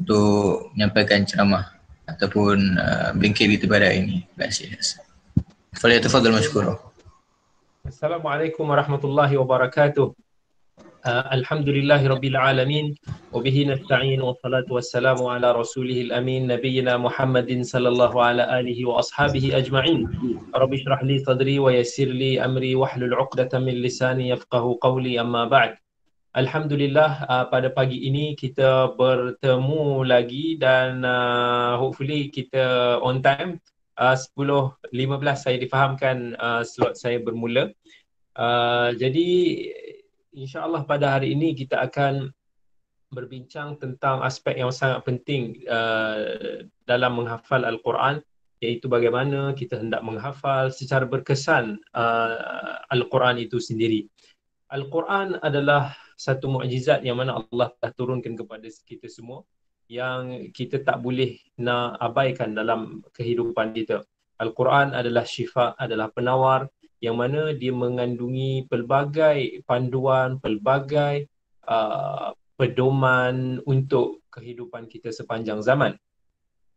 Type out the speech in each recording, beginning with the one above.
untuk menyampaikan ceramah ataupun uh, bingkai di tempat ini. Terima kasih. Fala tafadhal masykur. Assalamualaikum warahmatullahi wabarakatuh. Uh, Alhamdulillahi rabbil alamin wa bihi nasta'in wa salatu wassalamu ala rasulihil amin nabiyyina Muhammadin sallallahu ala alihi wa ashabihi ajma'in. Rabbi israh li sadri wa yassir li amri wahlul 'uqdatam min lisani yafqahu qawli amma ba'd. Alhamdulillah uh, pada pagi ini kita bertemu lagi dan uh, hopefully kita on time uh, 10.15 saya difahamkan uh, slot saya bermula uh, jadi Allah pada hari ini kita akan berbincang tentang aspek yang sangat penting uh, dalam menghafal Al-Quran iaitu bagaimana kita hendak menghafal secara berkesan uh, Al-Quran itu sendiri Al-Quran adalah satu mukjizat yang mana Allah telah turunkan kepada kita semua yang kita tak boleh nak abaikan dalam kehidupan kita. Al-Quran adalah syifa, adalah penawar yang mana dia mengandungi pelbagai panduan, pelbagai uh, pedoman untuk kehidupan kita sepanjang zaman.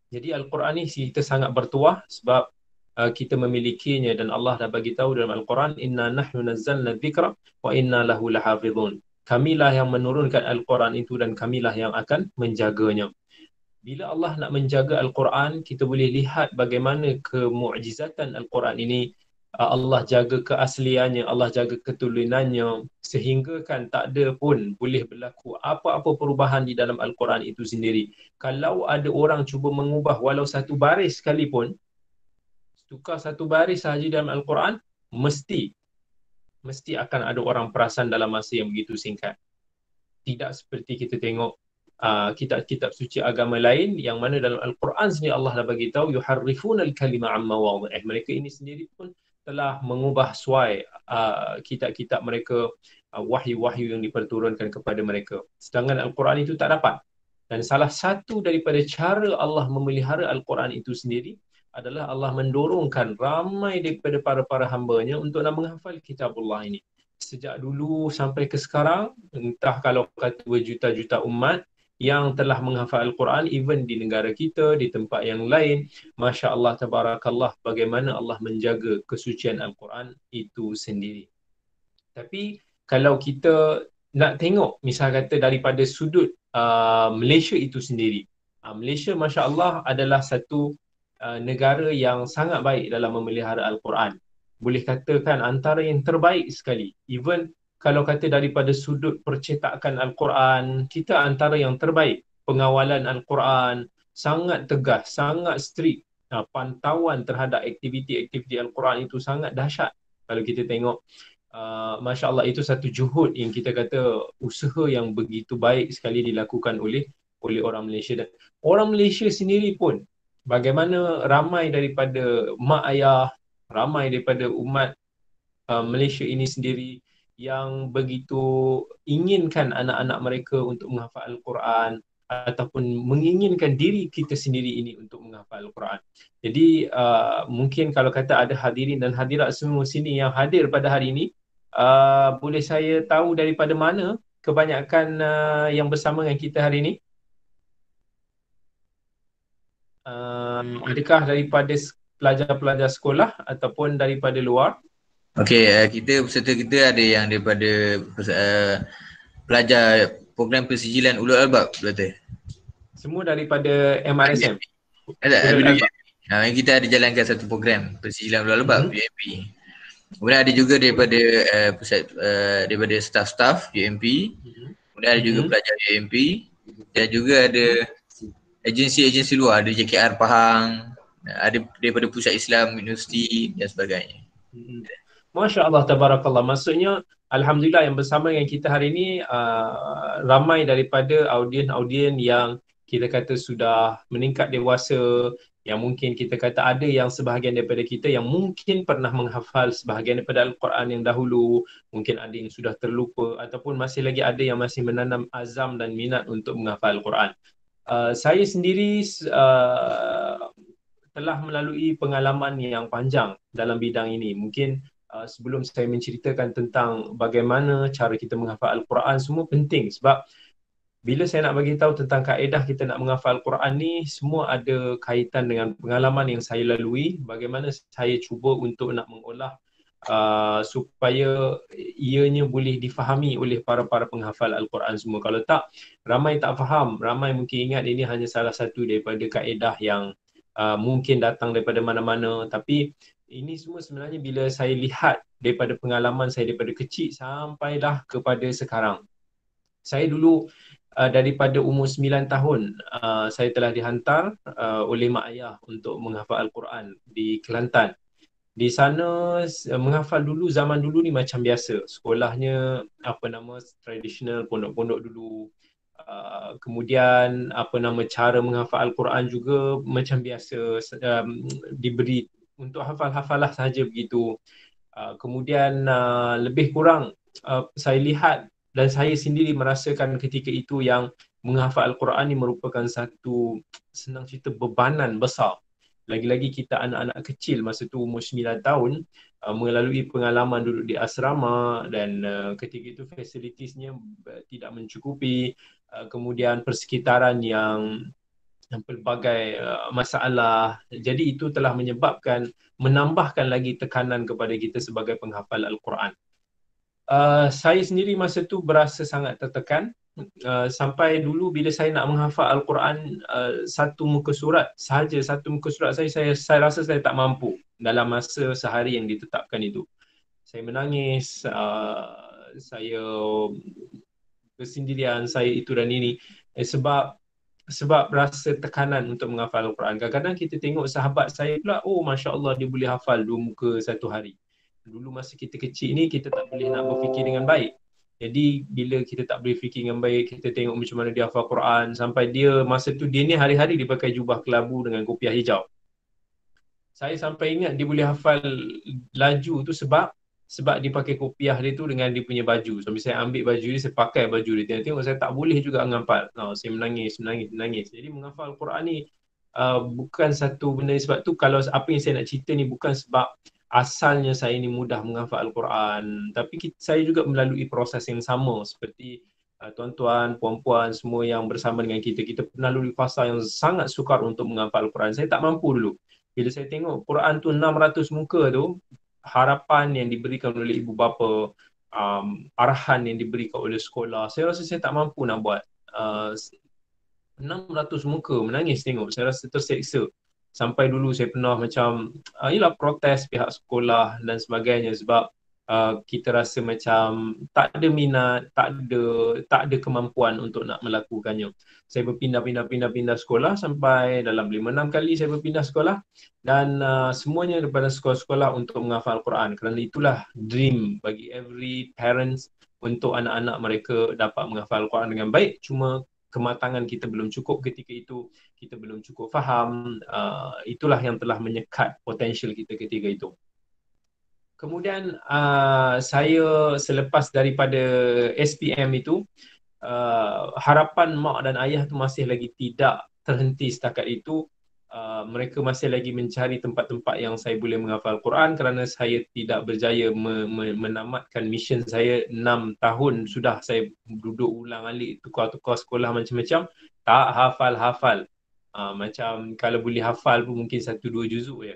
Jadi Al-Quran ni kita sangat bertuah sebab uh, kita memilikinya dan Allah dah bagi tahu dalam Al-Quran inna nahnu nazzalna dhikra wa inna lahu lahafizun kamilah yang menurunkan Al-Quran itu dan kamilah yang akan menjaganya. Bila Allah nak menjaga Al-Quran, kita boleh lihat bagaimana kemu'jizatan Al-Quran ini uh, Allah jaga keasliannya, Allah jaga ketulunannya sehingga kan tak ada pun boleh berlaku apa-apa perubahan di dalam Al-Quran itu sendiri. Kalau ada orang cuba mengubah walau satu baris sekalipun, tukar satu baris sahaja dalam Al-Quran, mesti mesti akan ada orang perasan dalam masa yang begitu singkat. Tidak seperti kita tengok uh, kitab-kitab suci agama lain yang mana dalam Al-Quran sendiri Allah dah bagi tahu yuharrifuna al-kalima amma wadhi'ah. Mereka ini sendiri pun telah mengubah suai uh, kitab-kitab mereka uh, wahyu-wahyu yang diperturunkan kepada mereka. Sedangkan Al-Quran itu tak dapat. Dan salah satu daripada cara Allah memelihara Al-Quran itu sendiri adalah Allah mendorongkan ramai daripada para-para hambanya untuk nak menghafal kitab Allah ini. Sejak dulu sampai ke sekarang, entah kalau kata juta-juta umat yang telah menghafal Al-Quran even di negara kita, di tempat yang lain, Masya Allah Tabarakallah bagaimana Allah menjaga kesucian Al-Quran itu sendiri. Tapi kalau kita nak tengok misal kata daripada sudut uh, Malaysia itu sendiri, uh, Malaysia, masya Allah, adalah satu Uh, negara yang sangat baik dalam memelihara Al-Quran. Boleh katakan antara yang terbaik sekali. Even kalau kata daripada sudut percetakan Al-Quran, kita antara yang terbaik. Pengawalan Al-Quran sangat tegas, sangat strict. Ha, pantauan terhadap aktiviti-aktiviti Al-Quran itu sangat dahsyat. Kalau kita tengok, uh, Masya Allah itu satu juhud yang kita kata usaha yang begitu baik sekali dilakukan oleh oleh orang Malaysia dan orang Malaysia sendiri pun bagaimana ramai daripada mak ayah, ramai daripada umat uh, Malaysia ini sendiri yang begitu inginkan anak-anak mereka untuk menghafal Al-Quran ataupun menginginkan diri kita sendiri ini untuk menghafal Al-Quran. Jadi uh, mungkin kalau kata ada hadirin dan hadirat semua sini yang hadir pada hari ini, uh, boleh saya tahu daripada mana kebanyakan uh, yang bersama dengan kita hari ini? um, adakah daripada pelajar-pelajar sekolah ataupun daripada luar? Okey, uh, kita peserta kita ada yang daripada uh, pelajar program persijilan ulu Albab betul. Semua daripada MRSM. Ada ada ha, kita ada jalankan satu program persijilan ulu Albab hmm UMP. Kemudian ada juga daripada uh, pusat uh, daripada staff-staff UMP. Mm-hmm. Kemudian ada juga hmm pelajar UMP dan juga ada hmm agensi-agensi luar ada JKR Pahang, ada daripada Pusat Islam Universiti dan sebagainya. Hmm. Masya Allah tabarakallah. Maksudnya alhamdulillah yang bersama dengan kita hari ini uh, ramai daripada audien-audien yang kita kata sudah meningkat dewasa yang mungkin kita kata ada yang sebahagian daripada kita yang mungkin pernah menghafal sebahagian daripada Al-Quran yang dahulu mungkin ada yang sudah terlupa ataupun masih lagi ada yang masih menanam azam dan minat untuk menghafal Al-Quran uh, saya sendiri uh, telah melalui pengalaman yang panjang dalam bidang ini. Mungkin uh, sebelum saya menceritakan tentang bagaimana cara kita menghafal Al-Quran semua penting sebab bila saya nak bagi tahu tentang kaedah kita nak menghafal Al-Quran ni semua ada kaitan dengan pengalaman yang saya lalui, bagaimana saya cuba untuk nak mengolah uh, supaya ianya boleh difahami oleh para-para penghafal Al-Quran semua. Kalau tak, ramai tak faham, ramai mungkin ingat ini hanya salah satu daripada kaedah yang uh, mungkin datang daripada mana-mana tapi ini semua sebenarnya bila saya lihat daripada pengalaman saya daripada kecil sampailah kepada sekarang. Saya dulu uh, daripada umur 9 tahun uh, saya telah dihantar uh, oleh mak ayah untuk menghafal Al-Quran di Kelantan di sana eh, menghafal dulu zaman dulu ni macam biasa sekolahnya apa nama tradisional pondok-pondok dulu Uh, kemudian apa nama cara menghafal Al-Quran juga macam biasa um, diberi untuk hafal-hafalah saja begitu uh, kemudian uh, lebih kurang uh, saya lihat dan saya sendiri merasakan ketika itu yang menghafal Al-Quran ini merupakan satu senang cerita bebanan besar lagi-lagi kita anak-anak kecil masa tu umur 9 tahun uh, melalui pengalaman duduk di asrama dan uh, ketika itu fasilitisnya uh, tidak mencukupi uh, kemudian persekitaran yang dan pelbagai uh, masalah jadi itu telah menyebabkan menambahkan lagi tekanan kepada kita sebagai penghafal al-Quran. Uh, saya sendiri masa tu berasa sangat tertekan uh, sampai dulu bila saya nak menghafal Al-Quran uh, satu muka surat sahaja satu muka surat saya, saya saya rasa saya tak mampu dalam masa sehari yang ditetapkan itu saya menangis uh, saya kesendirian saya itu dan ini eh, sebab sebab rasa tekanan untuk menghafal Al-Quran kadang-kadang kita tengok sahabat saya pula oh masya Allah dia boleh hafal dua muka satu hari dulu masa kita kecil ni kita tak boleh nak berfikir dengan baik jadi bila kita tak boleh fikir dengan baik, kita tengok macam mana dia hafal Quran sampai dia masa tu dia ni hari-hari dia pakai jubah kelabu dengan kopiah hijau. Saya sampai ingat dia boleh hafal laju tu sebab sebab dia pakai kopiah dia tu dengan dia punya baju. So bila saya ambil baju dia, saya pakai baju dia. Tengok, tengok saya tak boleh juga ngampal. Oh, saya menangis, menangis, menangis. Jadi menghafal Quran ni uh, bukan satu benda sebab tu kalau apa yang saya nak cerita ni bukan sebab asalnya saya ni mudah menghafal Al-Quran tapi kita, saya juga melalui proses yang sama seperti uh, tuan-tuan, puan-puan semua yang bersama dengan kita kita melalui fasa yang sangat sukar untuk menghafal Al-Quran saya tak mampu dulu bila saya tengok al Quran tu 600 muka tu harapan yang diberikan oleh ibu bapa um, arahan yang diberikan oleh sekolah saya rasa saya tak mampu nak buat uh, 600 muka menangis tengok saya rasa terseksa sampai dulu saya pernah macam uh, ah, yalah protes pihak sekolah dan sebagainya sebab uh, kita rasa macam tak ada minat, tak ada tak ada kemampuan untuk nak melakukannya. Saya berpindah-pindah-pindah-pindah sekolah sampai dalam 5 6 kali saya berpindah sekolah dan uh, semuanya daripada sekolah-sekolah untuk menghafal Quran kerana itulah dream bagi every parents untuk anak-anak mereka dapat menghafal Quran dengan baik cuma kematangan kita belum cukup ketika itu kita belum cukup faham uh, itulah yang telah menyekat potensial kita ketika itu kemudian uh, saya selepas daripada SPM itu uh, harapan mak dan ayah tu masih lagi tidak terhenti setakat itu Uh, mereka masih lagi mencari tempat-tempat yang saya boleh menghafal Quran kerana saya tidak berjaya me- me- menamatkan mission saya enam tahun sudah saya duduk ulang alik tukar-tukar sekolah macam-macam tak hafal-hafal uh, ah, macam kalau boleh hafal pun mungkin satu dua juzuk ya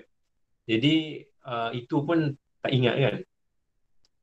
jadi uh, itu pun tak ingat kan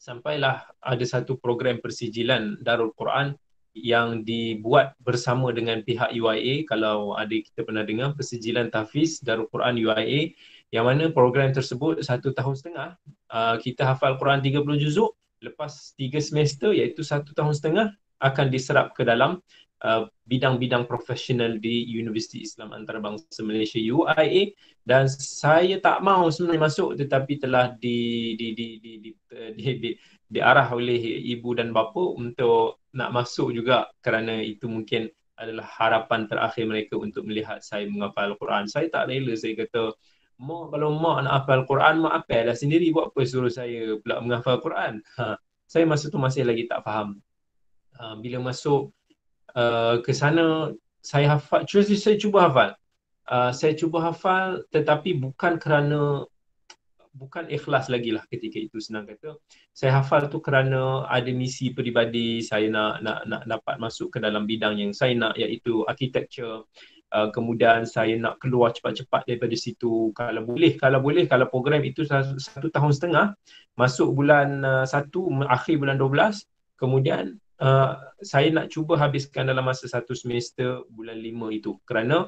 sampailah ada satu program persijilan Darul Quran yang dibuat bersama dengan pihak UIA kalau ada kita pernah dengar persijilan tahfiz Darul Quran UIA yang mana program tersebut satu tahun setengah uh, kita hafal Quran 30 juzuk lepas tiga semester iaitu satu tahun setengah akan diserap ke dalam uh, bidang-bidang profesional di Universiti Islam Antarabangsa Malaysia UIA dan saya tak mahu sebenarnya masuk tetapi telah di di di di di, di, di, di diarah oleh ibu dan bapa untuk nak masuk juga kerana itu mungkin adalah harapan terakhir mereka untuk melihat saya menghafal Al-Quran. Saya tak rela saya kata, mak kalau mak nak hafal quran mak apa lah sendiri buat apa suruh saya pula menghafal quran Ha. Saya masa tu masih lagi tak faham. Ha. bila masuk uh, ke sana, saya hafal, saya cuba hafal. Uh, saya cuba hafal tetapi bukan kerana bukan ikhlas lagi lah ketika itu senang kata saya hafal tu kerana ada misi peribadi saya nak nak nak dapat masuk ke dalam bidang yang saya nak iaitu architecture Uh, ah, kemudian saya nak keluar cepat-cepat daripada situ kalau boleh kalau boleh kalau program itu satu, tahun setengah masuk bulan uh, satu akhir bulan dua belas. kemudian uh, saya nak cuba habiskan dalam masa satu semester bulan lima itu kerana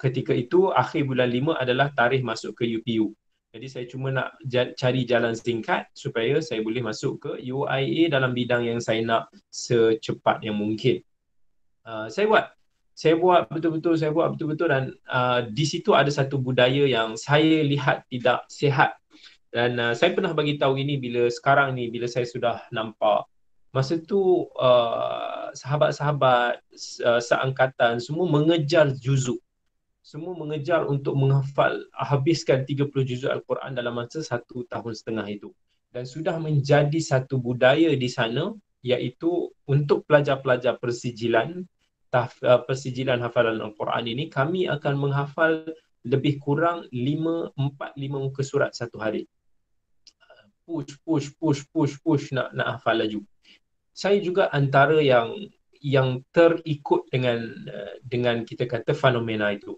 ketika itu akhir bulan lima adalah tarikh masuk ke UPU jadi saya cuma nak cari jalan singkat supaya saya boleh masuk ke UIA dalam bidang yang saya nak secepat yang mungkin. Uh, saya buat. Saya buat betul-betul, saya buat betul-betul dan uh, di situ ada satu budaya yang saya lihat tidak sihat. Dan uh, saya pernah bagi tahu ini bila sekarang ni, bila saya sudah nampak masa tu uh, sahabat-sahabat uh, seangkatan semua mengejar juzuk semua mengejar untuk menghafal habiskan 30 juzul al-Quran dalam masa satu tahun setengah itu dan sudah menjadi satu budaya di sana iaitu untuk pelajar-pelajar persijilan eh, persijilan hafalan al-Quran ini kami akan menghafal lebih kurang 5 4 5 muka surat satu hari push push push push push nak nak hafal laju saya juga antara yang yang terikut dengan eh, dengan kita kata fenomena itu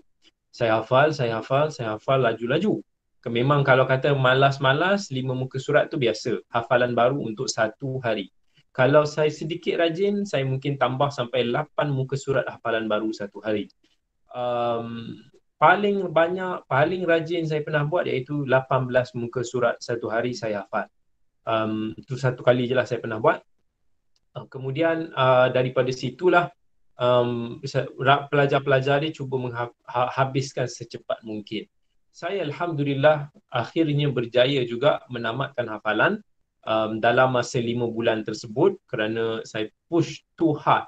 saya hafal, saya hafal, saya hafal laju-laju. Memang kalau kata malas-malas, lima muka surat tu biasa. Hafalan baru untuk satu hari. Kalau saya sedikit rajin, saya mungkin tambah sampai lapan muka surat hafalan baru satu hari. Um, paling banyak, paling rajin saya pernah buat iaitu 18 muka surat satu hari saya hafal. Um, itu satu kali je lah saya pernah buat. Uh, kemudian uh, daripada situlah um, pelajar-pelajar ini cuba menghabiskan ha-, secepat mungkin. Saya Alhamdulillah akhirnya berjaya juga menamatkan hafalan um, dalam masa lima bulan tersebut kerana saya push too hard.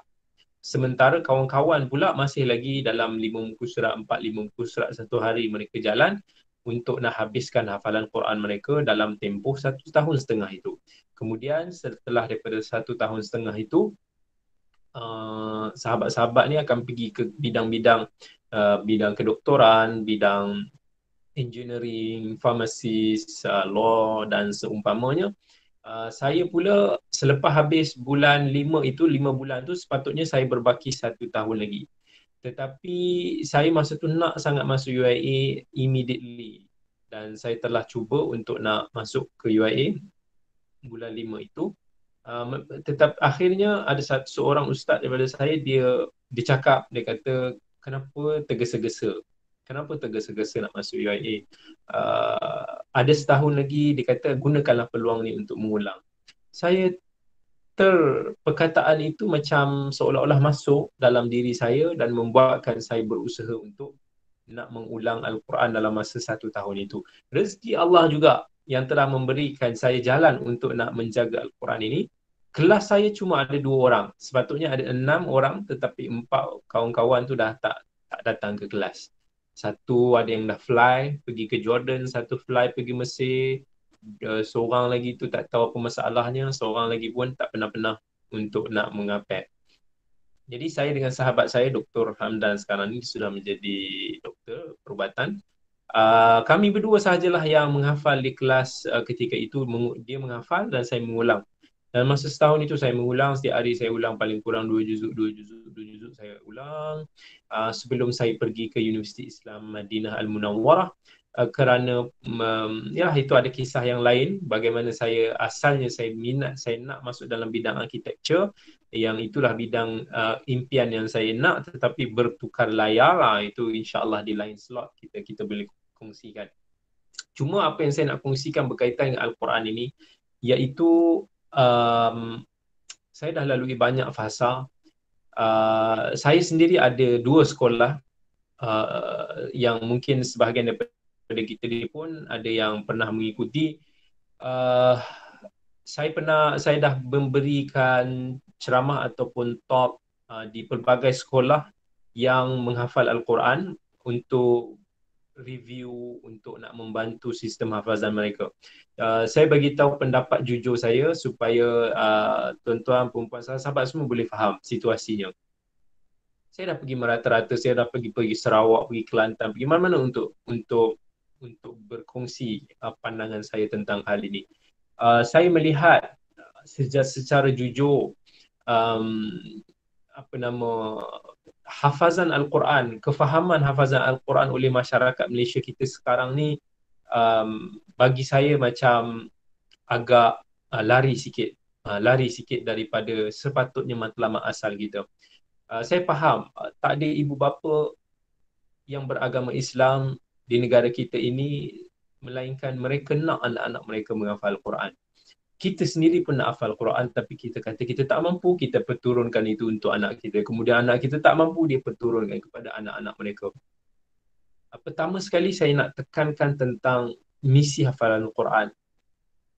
Sementara kawan-kawan pula masih lagi dalam lima muka surat, empat lima muka surat satu hari mereka jalan untuk nak habiskan hafalan Quran mereka dalam tempoh satu tahun setengah itu. Kemudian setelah daripada satu tahun setengah itu, uh, sahabat-sahabat ni akan pergi ke bidang-bidang uh, bidang kedoktoran, bidang engineering, pharmacist, uh, law dan seumpamanya. Uh, saya pula selepas habis bulan lima itu, lima bulan tu sepatutnya saya berbaki satu tahun lagi. Tetapi saya masa tu nak sangat masuk UIA immediately dan saya telah cuba untuk nak masuk ke UIA bulan lima itu um, tetap akhirnya ada satu seorang ustaz daripada saya dia dicakap dia kata kenapa tergesa-gesa kenapa tergesa-gesa nak masuk UIA uh, ah, ada setahun lagi dia kata gunakanlah peluang ni untuk mengulang saya ter perkataan itu macam seolah-olah masuk dalam diri saya dan membuatkan saya berusaha untuk nak mengulang Al-Quran dalam masa satu tahun itu. Rezeki Allah juga yang telah memberikan saya jalan untuk nak menjaga Al-Quran ini. Kelas saya cuma ada dua orang. Sepatutnya ada enam orang tetapi empat kawan-kawan tu dah tak tak datang ke kelas. Satu ada yang dah fly pergi ke Jordan, satu fly pergi Mesir. Uh, seorang lagi tu tak tahu apa masalahnya, seorang lagi pun tak pernah-pernah untuk nak mengapet. Jadi saya dengan sahabat saya Dr. Hamdan sekarang ni sudah menjadi doktor perubatan. Uh, kami berdua sahajalah yang menghafal di kelas uh, ketika itu meng- dia menghafal dan saya mengulang. Dan masa setahun itu saya mengulang setiap hari saya ulang paling kurang dua juzuk dua juzuk dua juzuk saya ulang uh, sebelum saya pergi ke Universiti Islam Madinah Al Munawwarah uh, kerana um, ya itu ada kisah yang lain bagaimana saya asalnya saya minat saya nak masuk dalam bidang arkitektur yang itulah bidang uh, impian yang saya nak tetapi bertukar layar lah itu insyaallah di lain slot kita kita boleh kongsikan. Cuma apa yang saya nak kongsikan berkaitan dengan Al-Quran ini iaitu um, saya dah lalui banyak fasa. Uh, saya sendiri ada dua sekolah uh, yang mungkin sebahagian daripada kita ni pun ada yang pernah mengikuti. Uh, saya pernah, saya dah memberikan ceramah ataupun talk uh, di pelbagai sekolah yang menghafal Al-Quran untuk review untuk nak membantu sistem hafazan mereka. Uh, saya bagi tahu pendapat jujur saya supaya uh, tuan-tuan perempuan sahabat semua boleh faham situasinya. Saya dah pergi merata-rata, saya dah pergi pergi Sarawak, pergi Kelantan, pergi mana-mana untuk untuk untuk berkongsi uh, pandangan saya tentang hal ini. Uh, saya melihat uh, secara, secara jujur um, apa nama hafazan Al-Quran, kefahaman hafazan Al-Quran oleh masyarakat Malaysia kita sekarang ni um, bagi saya macam agak uh, lari sikit uh, lari sikit daripada sepatutnya matlamat asal kita. Uh, saya faham uh, tak ada ibu bapa yang beragama Islam di negara kita ini melainkan mereka nak anak-anak mereka menghafal Al-Quran kita sendiri pun nak hafal Quran tapi kita kata kita tak mampu kita peturunkan itu untuk anak kita kemudian anak kita tak mampu dia peturunkan kepada anak-anak mereka pertama sekali saya nak tekankan tentang misi hafalan Quran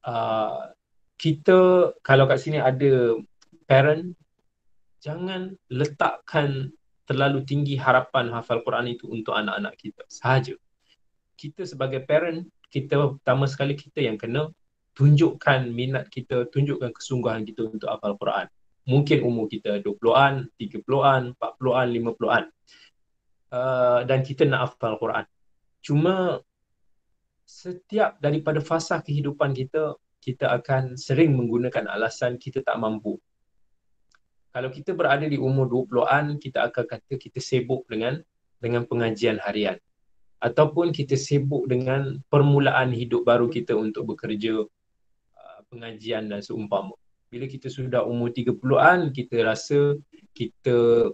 uh, kita kalau kat sini ada parent jangan letakkan terlalu tinggi harapan hafal Quran itu untuk anak-anak kita sahaja kita sebagai parent kita pertama sekali kita yang kena tunjukkan minat kita, tunjukkan kesungguhan kita untuk hafal Quran. Mungkin umur kita 20-an, 30-an, 40-an, 50-an. Uh, dan kita nak hafal Quran. Cuma setiap daripada fasa kehidupan kita, kita akan sering menggunakan alasan kita tak mampu. Kalau kita berada di umur 20-an, kita akan kata kita sibuk dengan dengan pengajian harian. Ataupun kita sibuk dengan permulaan hidup baru kita untuk bekerja, pengajian dan seumpama. Bila kita sudah umur 30-an, kita rasa kita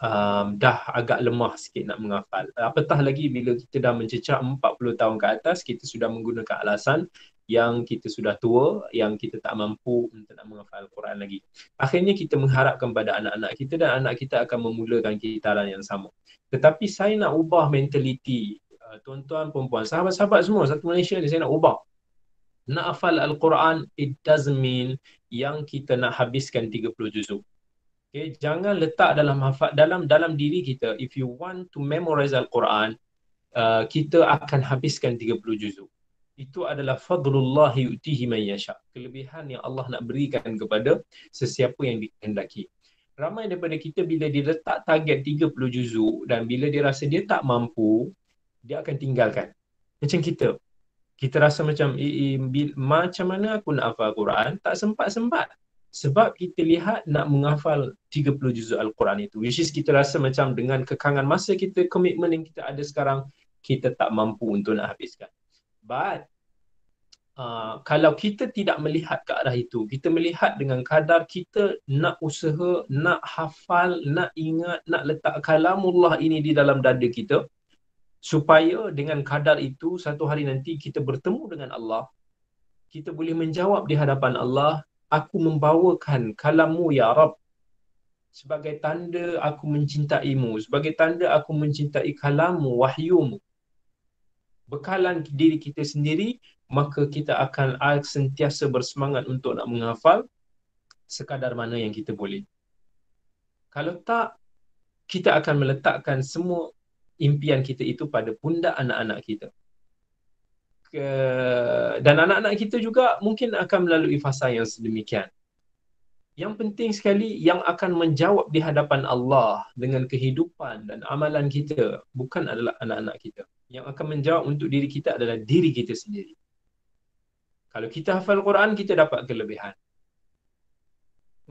um, dah agak lemah sikit nak menghafal. Apatah lagi bila kita dah mencecah 40 tahun ke atas, kita sudah menggunakan alasan yang kita sudah tua, yang kita tak mampu untuk nak menghafal Quran lagi. Akhirnya kita mengharapkan kepada anak-anak kita dan anak kita akan memulakan kitaran yang sama. Tetapi saya nak ubah mentaliti uh, tuan-tuan, puan-puan, sahabat-sahabat semua, satu Malaysia ni saya nak ubah nak hafal Al-Quran, it doesn't mean yang kita nak habiskan 30 juzuk. Okay, jangan letak dalam dalam dalam diri kita. If you want to memorize Al-Quran, uh, kita akan habiskan 30 juzuk. Itu adalah fadlullah yu'tihi man yasha. Kelebihan yang Allah nak berikan kepada sesiapa yang dikehendaki. Ramai daripada kita bila dia letak target 30 juzuk dan bila dia rasa dia tak mampu, dia akan tinggalkan. Macam kita, kita rasa macam i, eh, i, eh, bi, macam mana aku nak hafal Quran tak sempat-sempat sebab kita lihat nak menghafal 30 juz Al-Quran itu which is kita rasa macam dengan kekangan masa kita komitmen yang kita ada sekarang kita tak mampu untuk nak habiskan but Uh, kalau kita tidak melihat ke arah itu, kita melihat dengan kadar kita nak usaha, nak hafal, nak ingat, nak letak kalamullah ini di dalam dada kita, supaya dengan kadar itu satu hari nanti kita bertemu dengan Allah kita boleh menjawab di hadapan Allah aku membawakan kalamu ya rab sebagai tanda aku mencintaimu sebagai tanda aku mencintai kalamu wahyumu bekalan diri kita sendiri maka kita akan sentiasa bersemangat untuk nak menghafal sekadar mana yang kita boleh kalau tak kita akan meletakkan semua impian kita itu pada pundak anak-anak kita. Ke, dan anak-anak kita juga mungkin akan melalui fasa yang sedemikian. Yang penting sekali yang akan menjawab di hadapan Allah dengan kehidupan dan amalan kita bukan adalah anak-anak kita. Yang akan menjawab untuk diri kita adalah diri kita sendiri. Kalau kita hafal Quran kita dapat kelebihan.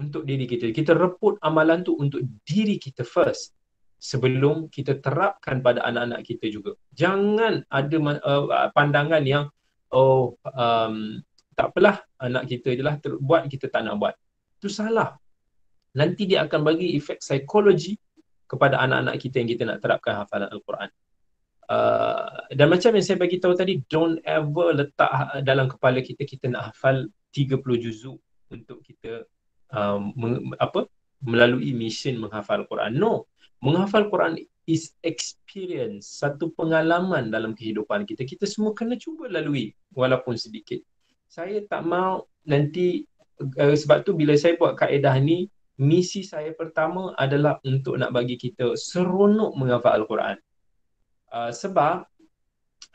Untuk diri kita. Kita reput amalan tu untuk diri kita first sebelum kita terapkan pada anak-anak kita juga. Jangan ada uh, uh, pandangan yang oh um tak apalah anak kita jelah ter- buat kita tak nak buat. Itu salah. Nanti dia akan bagi efek psikologi kepada anak-anak kita yang kita nak terapkan hafalan al-Quran. Uh, dan macam yang saya bagi tahu tadi don't ever letak uh, dalam kepala kita kita nak hafal 30 juzuk untuk kita um, apa melalui mission menghafal Quran. No, menghafal Quran is experience, satu pengalaman dalam kehidupan kita. Kita semua kena cuba lalui walaupun sedikit. Saya tak mau nanti uh, sebab tu bila saya buat kaedah ni, misi saya pertama adalah untuk nak bagi kita seronok menghafal Al-Quran. Uh, sebab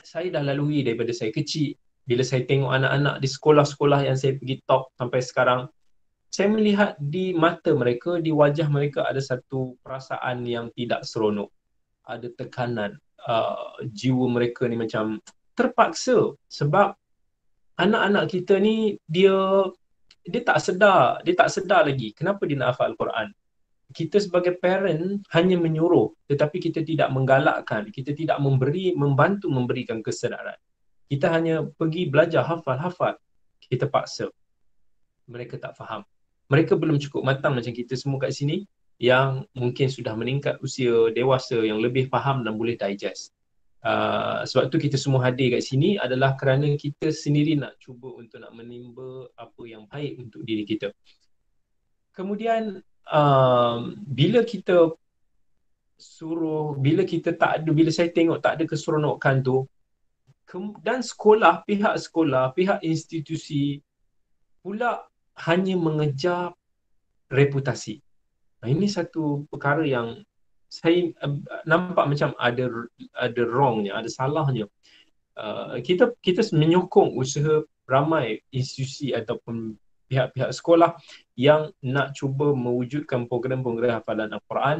saya dah lalui daripada saya kecil. Bila saya tengok anak-anak di sekolah-sekolah yang saya pergi top sampai sekarang, saya melihat di mata mereka, di wajah mereka ada satu perasaan yang tidak seronok. Ada tekanan. Uh, jiwa mereka ni macam terpaksa sebab anak-anak kita ni dia dia tak sedar, dia tak sedar lagi kenapa dia nak hafal Al-Quran. Kita sebagai parent hanya menyuruh tetapi kita tidak menggalakkan, kita tidak memberi, membantu memberikan kesedaran. Kita hanya pergi belajar hafal-hafal, kita paksa. Mereka tak faham mereka belum cukup matang macam kita semua kat sini yang mungkin sudah meningkat usia dewasa yang lebih faham dan boleh digest. Uh, sebab tu kita semua hadir kat sini adalah kerana kita sendiri nak cuba untuk nak menimba apa yang baik untuk diri kita. Kemudian uh, bila kita suruh bila kita tak ada bila saya tengok tak ada keseronokan tu dan sekolah pihak sekolah pihak institusi pula hanya mengejar reputasi. Nah, ini satu perkara yang saya uh, nampak macam ada ada wrongnya, ada salahnya. Uh, kita kita menyokong usaha ramai institusi ataupun pihak-pihak sekolah yang nak cuba mewujudkan program-program hafalan Al-Quran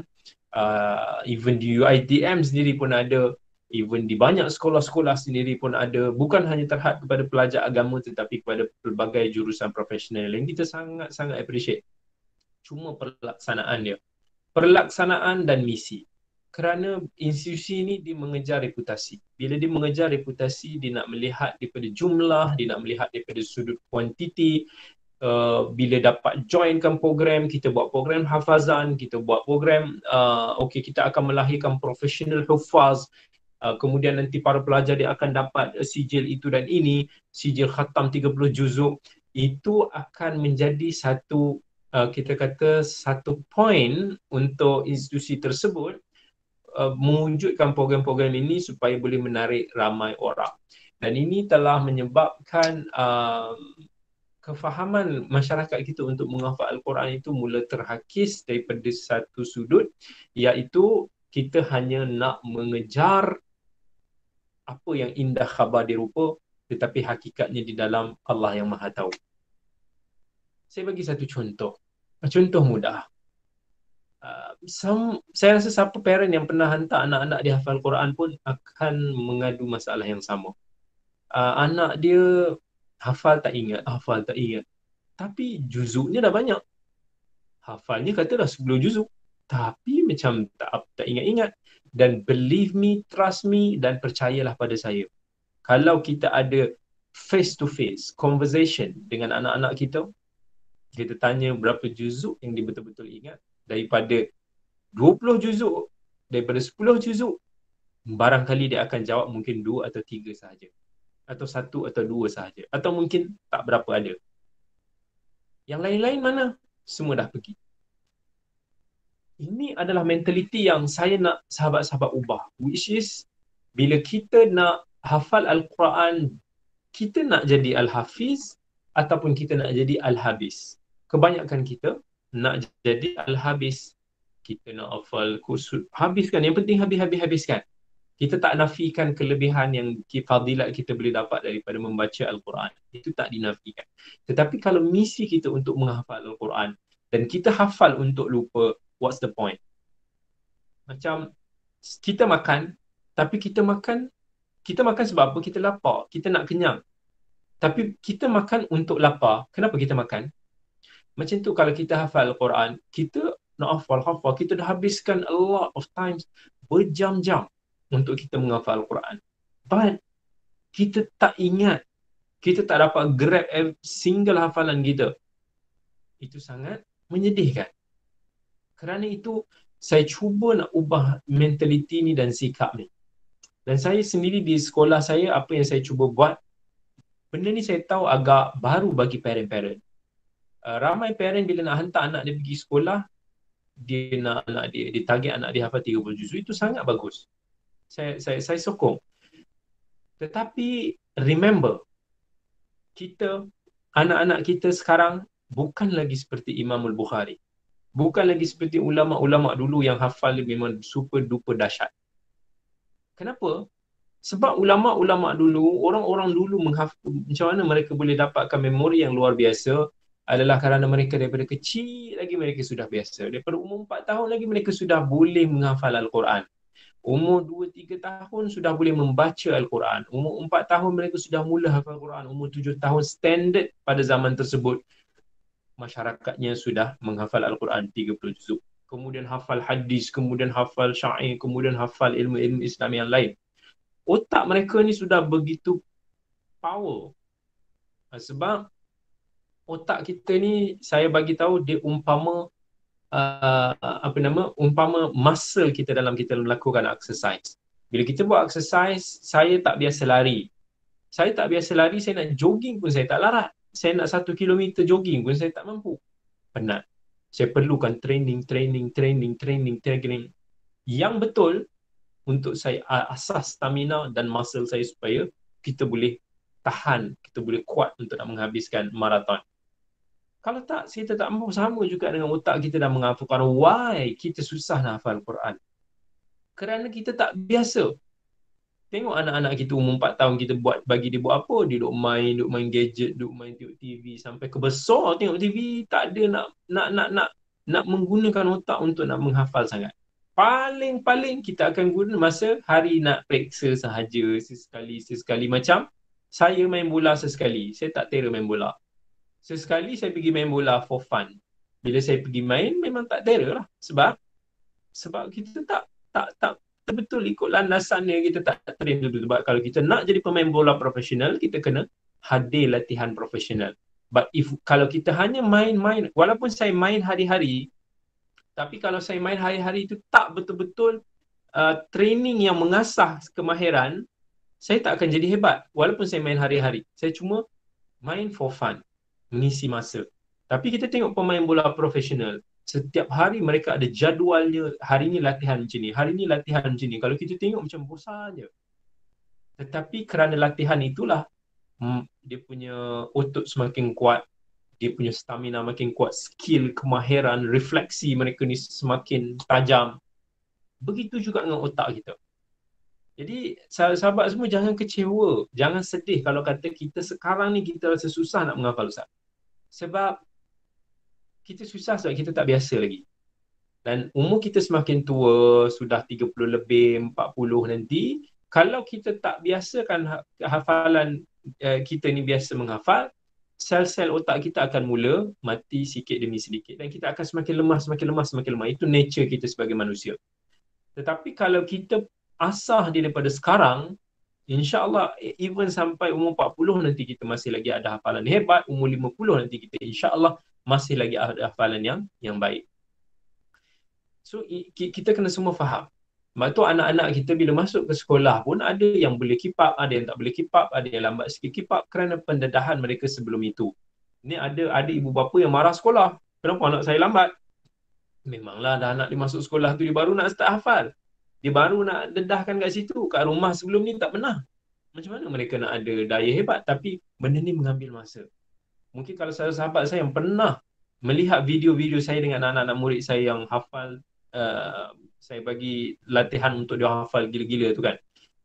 uh, even di UITM sendiri pun ada even di banyak sekolah-sekolah sendiri pun ada bukan hanya terhad kepada pelajar agama tetapi kepada pelbagai jurusan profesional yang kita sangat-sangat appreciate cuma pelaksanaan dia pelaksanaan dan misi kerana institusi ni dia mengejar reputasi bila dia mengejar reputasi dia nak melihat daripada jumlah dia nak melihat daripada sudut kuantiti Uh, bila dapat joinkan program, kita buat program hafazan, kita buat program uh, okay, kita akan melahirkan profesional hafaz. Uh, kemudian nanti para pelajar dia akan dapat uh, sijil itu dan ini, sijil khatam 30 juzuk, itu akan menjadi satu uh, kita kata satu point untuk institusi tersebut uh, mewujudkan program-program ini supaya boleh menarik ramai orang. Dan ini telah menyebabkan uh, kefahaman masyarakat kita untuk menghafal Al-Quran itu mula terhakis daripada satu sudut iaitu kita hanya nak mengejar apa yang indah khabar dirupa tetapi hakikatnya di dalam Allah yang maha tahu. Saya bagi satu contoh. Contoh mudah. Uh, some, saya rasa siapa parent yang pernah hantar anak-anak di hafal Quran pun akan mengadu masalah yang sama. Uh, anak dia hafal tak ingat, hafal tak ingat. Tapi juzuknya dah banyak. Hafalnya katalah 10 juzuk. Tapi macam tak ingat-ingat dan believe me, trust me dan percayalah pada saya. Kalau kita ada face to face conversation dengan anak-anak kita, kita tanya berapa juzuk yang dia betul-betul ingat daripada 20 juzuk, daripada 10 juzuk, barangkali dia akan jawab mungkin 2 atau 3 sahaja. Atau satu atau dua sahaja. Atau mungkin tak berapa ada. Yang lain-lain mana? Semua dah pergi ini adalah mentaliti yang saya nak sahabat-sahabat ubah which is bila kita nak hafal al-Quran kita nak jadi al-hafiz ataupun kita nak jadi al-habis kebanyakan kita nak jadi al-habis kita nak hafal kusut habiskan yang penting habis habis habiskan kita tak nafikan kelebihan yang fadilat kita boleh dapat daripada membaca al-Quran itu tak dinafikan tetapi kalau misi kita untuk menghafal al-Quran dan kita hafal untuk lupa what's the point? Macam kita makan, tapi kita makan, kita makan sebab apa? Kita lapar, kita nak kenyang. Tapi kita makan untuk lapar, kenapa kita makan? Macam tu kalau kita hafal Al-Quran, kita nak hafal, hafal, kita dah habiskan a lot of times, berjam-jam untuk kita menghafal Al-Quran. But, kita tak ingat, kita tak dapat grab single hafalan kita. Itu sangat menyedihkan. Kerana itu saya cuba nak ubah mentaliti ni dan sikap ni. Dan saya sendiri di sekolah saya apa yang saya cuba buat benda ni saya tahu agak baru bagi parent-parent. Uh, ramai parent bila nak hantar anak dia pergi sekolah dia nak anak dia dia target anak dia hafal 30 juz itu sangat bagus. Saya saya saya sokong. Tetapi remember kita anak-anak kita sekarang bukan lagi seperti Imamul Bukhari. Bukan lagi seperti ulama-ulama dulu yang hafal memang super duper dahsyat. Kenapa? Sebab ulama-ulama dulu, orang-orang dulu menghafal, macam mana mereka boleh dapatkan memori yang luar biasa adalah kerana mereka daripada kecil lagi mereka sudah biasa. Daripada umur 4 tahun lagi mereka sudah boleh menghafal Al-Quran. Umur 2-3 tahun sudah boleh membaca Al-Quran. Umur 4 tahun mereka sudah mula hafal Al-Quran. Umur 7 tahun standard pada zaman tersebut masyarakatnya sudah menghafal Al-Quran 30 juzuk. Kemudian hafal hadis, kemudian hafal syair, kemudian hafal ilmu-ilmu Islam yang lain. Otak mereka ni sudah begitu power. Ha, sebab otak kita ni saya bagi tahu dia umpama uh, apa nama umpama muscle kita dalam kita melakukan exercise. Bila kita buat exercise, saya tak biasa lari. Saya tak biasa lari, saya nak jogging pun saya tak larat saya nak satu kilometer jogging pun saya tak mampu. Penat. Saya perlukan training, training, training, training, training. Yang betul untuk saya asas stamina dan muscle saya supaya kita boleh tahan, kita boleh kuat untuk nak menghabiskan maraton. Kalau tak, saya tak mampu sama juga dengan otak kita dah menghafalkan why kita susah nak hafal Quran. Kerana kita tak biasa Tengok anak-anak kita umur 4 tahun kita buat bagi dia buat apa? Dia duk main, duk main gadget, duk main tengok TV sampai ke kebesar tengok TV tak ada nak nak nak nak nak menggunakan otak untuk nak menghafal sangat. Paling-paling kita akan guna masa hari nak periksa sahaja sesekali sesekali macam saya main bola sesekali. Saya tak terer main bola. Sesekali saya pergi main bola for fun. Bila saya pergi main memang tak terer lah sebab sebab kita tak tak tak betul-betul ikut landasan yang kita tak train tu. sebab kalau kita nak jadi pemain bola profesional kita kena hadir latihan profesional but if kalau kita hanya main-main walaupun saya main hari-hari tapi kalau saya main hari-hari itu tak betul-betul uh, training yang mengasah kemahiran saya tak akan jadi hebat walaupun saya main hari-hari saya cuma main for fun mengisi masa tapi kita tengok pemain bola profesional setiap hari mereka ada jadualnya hari ini latihan macam ni hari ini latihan macam ni kalau kita tengok macam bosan je tetapi kerana latihan itulah mm, dia punya otot semakin kuat dia punya stamina makin kuat skill kemahiran refleksi mereka ni semakin tajam begitu juga dengan otak kita jadi sahabat semua jangan kecewa jangan sedih kalau kata kita sekarang ni kita rasa susah nak menghafal ustaz sebab kita susah sebab kita tak biasa lagi. Dan umur kita semakin tua, sudah 30 lebih, 40 nanti, kalau kita tak biasakan ha- hafalan uh, kita ni biasa menghafal, sel-sel otak kita akan mula mati sikit demi sedikit dan kita akan semakin lemah, semakin lemah, semakin lemah. Itu nature kita sebagai manusia. Tetapi kalau kita asah daripada sekarang, insyaAllah eh, even sampai umur 40 nanti kita masih lagi ada hafalan hebat, umur 50 nanti kita insyaAllah Allah masih lagi ada ha-, hafalan yang yang baik. So kita kena semua faham. Sebab tu anak-anak kita bila masuk ke sekolah pun ada yang boleh keep up, ada yang tak boleh keep up, ada yang lambat sikit keep up kerana pendedahan mereka sebelum itu. Ini ada ada ibu bapa yang marah sekolah. Kenapa anak saya lambat? Memanglah dah anak dia masuk sekolah tu dia baru nak start hafal. Dia baru nak dedahkan kat situ. Kat rumah sebelum ni tak pernah. Macam mana mereka nak ada daya hebat tapi benda ni mengambil masa mungkin kalau saudara sahabat saya yang pernah melihat video-video saya dengan anak-anak murid saya yang hafal uh, saya bagi latihan untuk dia hafal gila-gila tu kan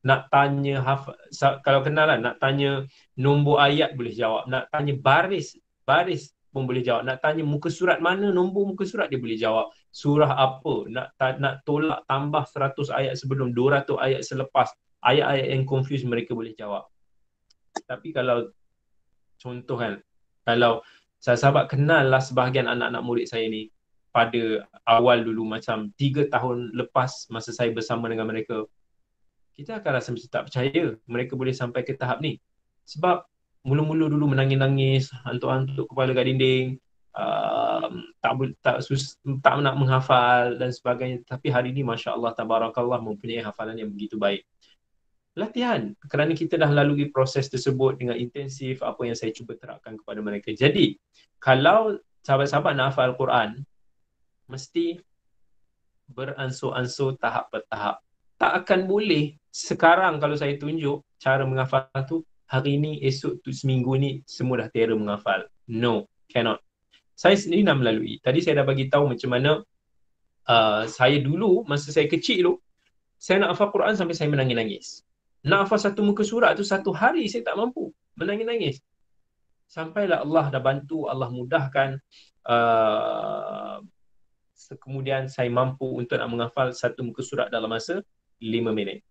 nak tanya hafal, kalau kenalan nak tanya nombor ayat boleh jawab nak tanya baris baris pun boleh jawab nak tanya muka surat mana nombor muka surat dia boleh jawab surah apa nak ta- nak tolak tambah 100 ayat sebelum 200 ayat selepas ayat-ayat yang confuse mereka boleh jawab tapi kalau contoh kan kalau sahabat-sahabat lah sebahagian anak-anak murid saya ni pada awal dulu macam tiga tahun lepas masa saya bersama dengan mereka kita akan rasa macam tak percaya mereka boleh sampai ke tahap ni sebab mula-mula dulu menangis-nangis hantuk-hantuk kepala kat dinding um, tak tak sus, tak nak menghafal dan sebagainya tapi hari ini masya-Allah tabarakallah mempunyai hafalan yang begitu baik latihan kerana kita dah lalui proses tersebut dengan intensif apa yang saya cuba terapkan kepada mereka. Jadi, kalau sahabat-sahabat nak hafal Quran, mesti beransur-ansur tahap per tahap. Tak akan boleh sekarang kalau saya tunjuk cara menghafal tu hari ini esok tu seminggu ni semua dah terer menghafal. No, cannot. Saya sendiri nak melalui. Tadi saya dah bagi tahu macam mana uh, saya dulu masa saya kecil tu saya nak hafal Quran sampai saya menangis-nangis. Nafas satu muka surat tu satu hari saya tak mampu menangis-nangis. Sampailah Allah dah bantu, Allah mudahkan. Uh, kemudian saya mampu untuk nak menghafal satu muka surat dalam masa lima minit.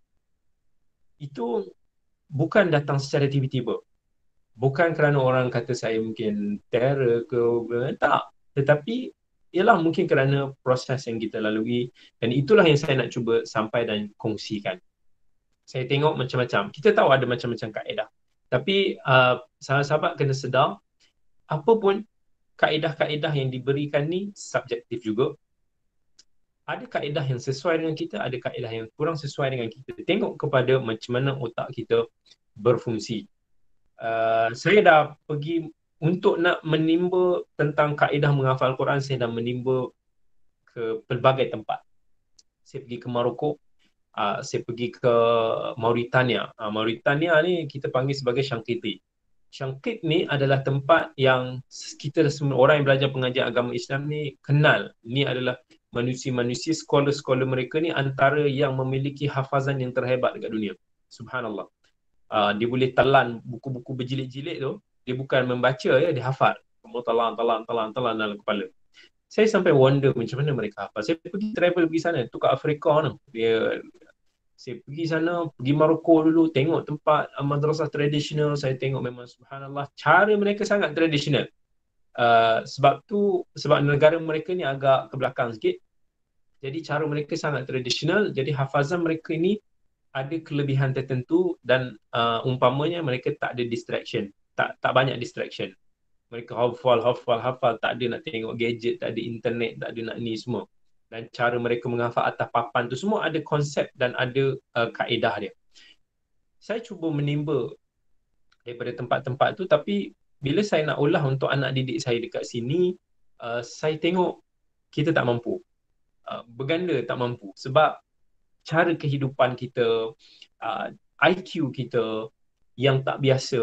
Itu bukan datang secara tiba-tiba. Bukan kerana orang kata saya mungkin terror ke, tak. Tetapi ialah mungkin kerana proses yang kita lalui dan itulah yang saya nak cuba sampai dan kongsikan saya tengok macam-macam. Kita tahu ada macam-macam kaedah. Tapi uh, sahabat-sahabat kena sedar, apa pun kaedah-kaedah yang diberikan ni subjektif juga. Ada kaedah yang sesuai dengan kita, ada kaedah yang kurang sesuai dengan kita. Tengok kepada macam mana otak kita berfungsi. Uh, saya dah pergi untuk nak menimba tentang kaedah menghafal Quran, saya dah menimba ke pelbagai tempat. Saya pergi ke Maroko, uh, saya pergi ke Mauritania. Uh, Mauritania ni kita panggil sebagai Shankiti. Shankit ni adalah tempat yang kita semua orang yang belajar pengajian agama Islam ni kenal. Ni adalah manusia-manusia, sekolah-sekolah mereka ni antara yang memiliki hafazan yang terhebat dekat dunia. Subhanallah. Uh, dia boleh telan buku-buku berjilid-jilid tu. Dia bukan membaca, ya, dia hafal. Semua telan, telan, telan, telan dalam kepala. Saya sampai wonder macam mana mereka hafal. Saya pergi travel pergi sana, tu kat Afrika ni. Dia saya pergi sana, pergi Maroko dulu, tengok tempat uh, madrasah tradisional, saya tengok memang subhanallah cara mereka sangat tradisional. Uh, sebab tu sebab negara mereka ni agak ke belakang sikit. Jadi cara mereka sangat tradisional, jadi hafazan mereka ni ada kelebihan tertentu dan uh, umpamanya mereka tak ada distraction, tak tak banyak distraction. Mereka hafal hafal hafal tak ada nak tengok gadget, tak ada internet, tak ada nak ni semua dan cara mereka menghafal atas papan tu semua ada konsep dan ada uh, kaedah dia. Saya cuba menimba daripada tempat-tempat tu tapi bila saya nak ulah untuk anak didik saya dekat sini uh, saya tengok kita tak mampu. Uh, berganda tak mampu sebab cara kehidupan kita uh, IQ kita yang tak biasa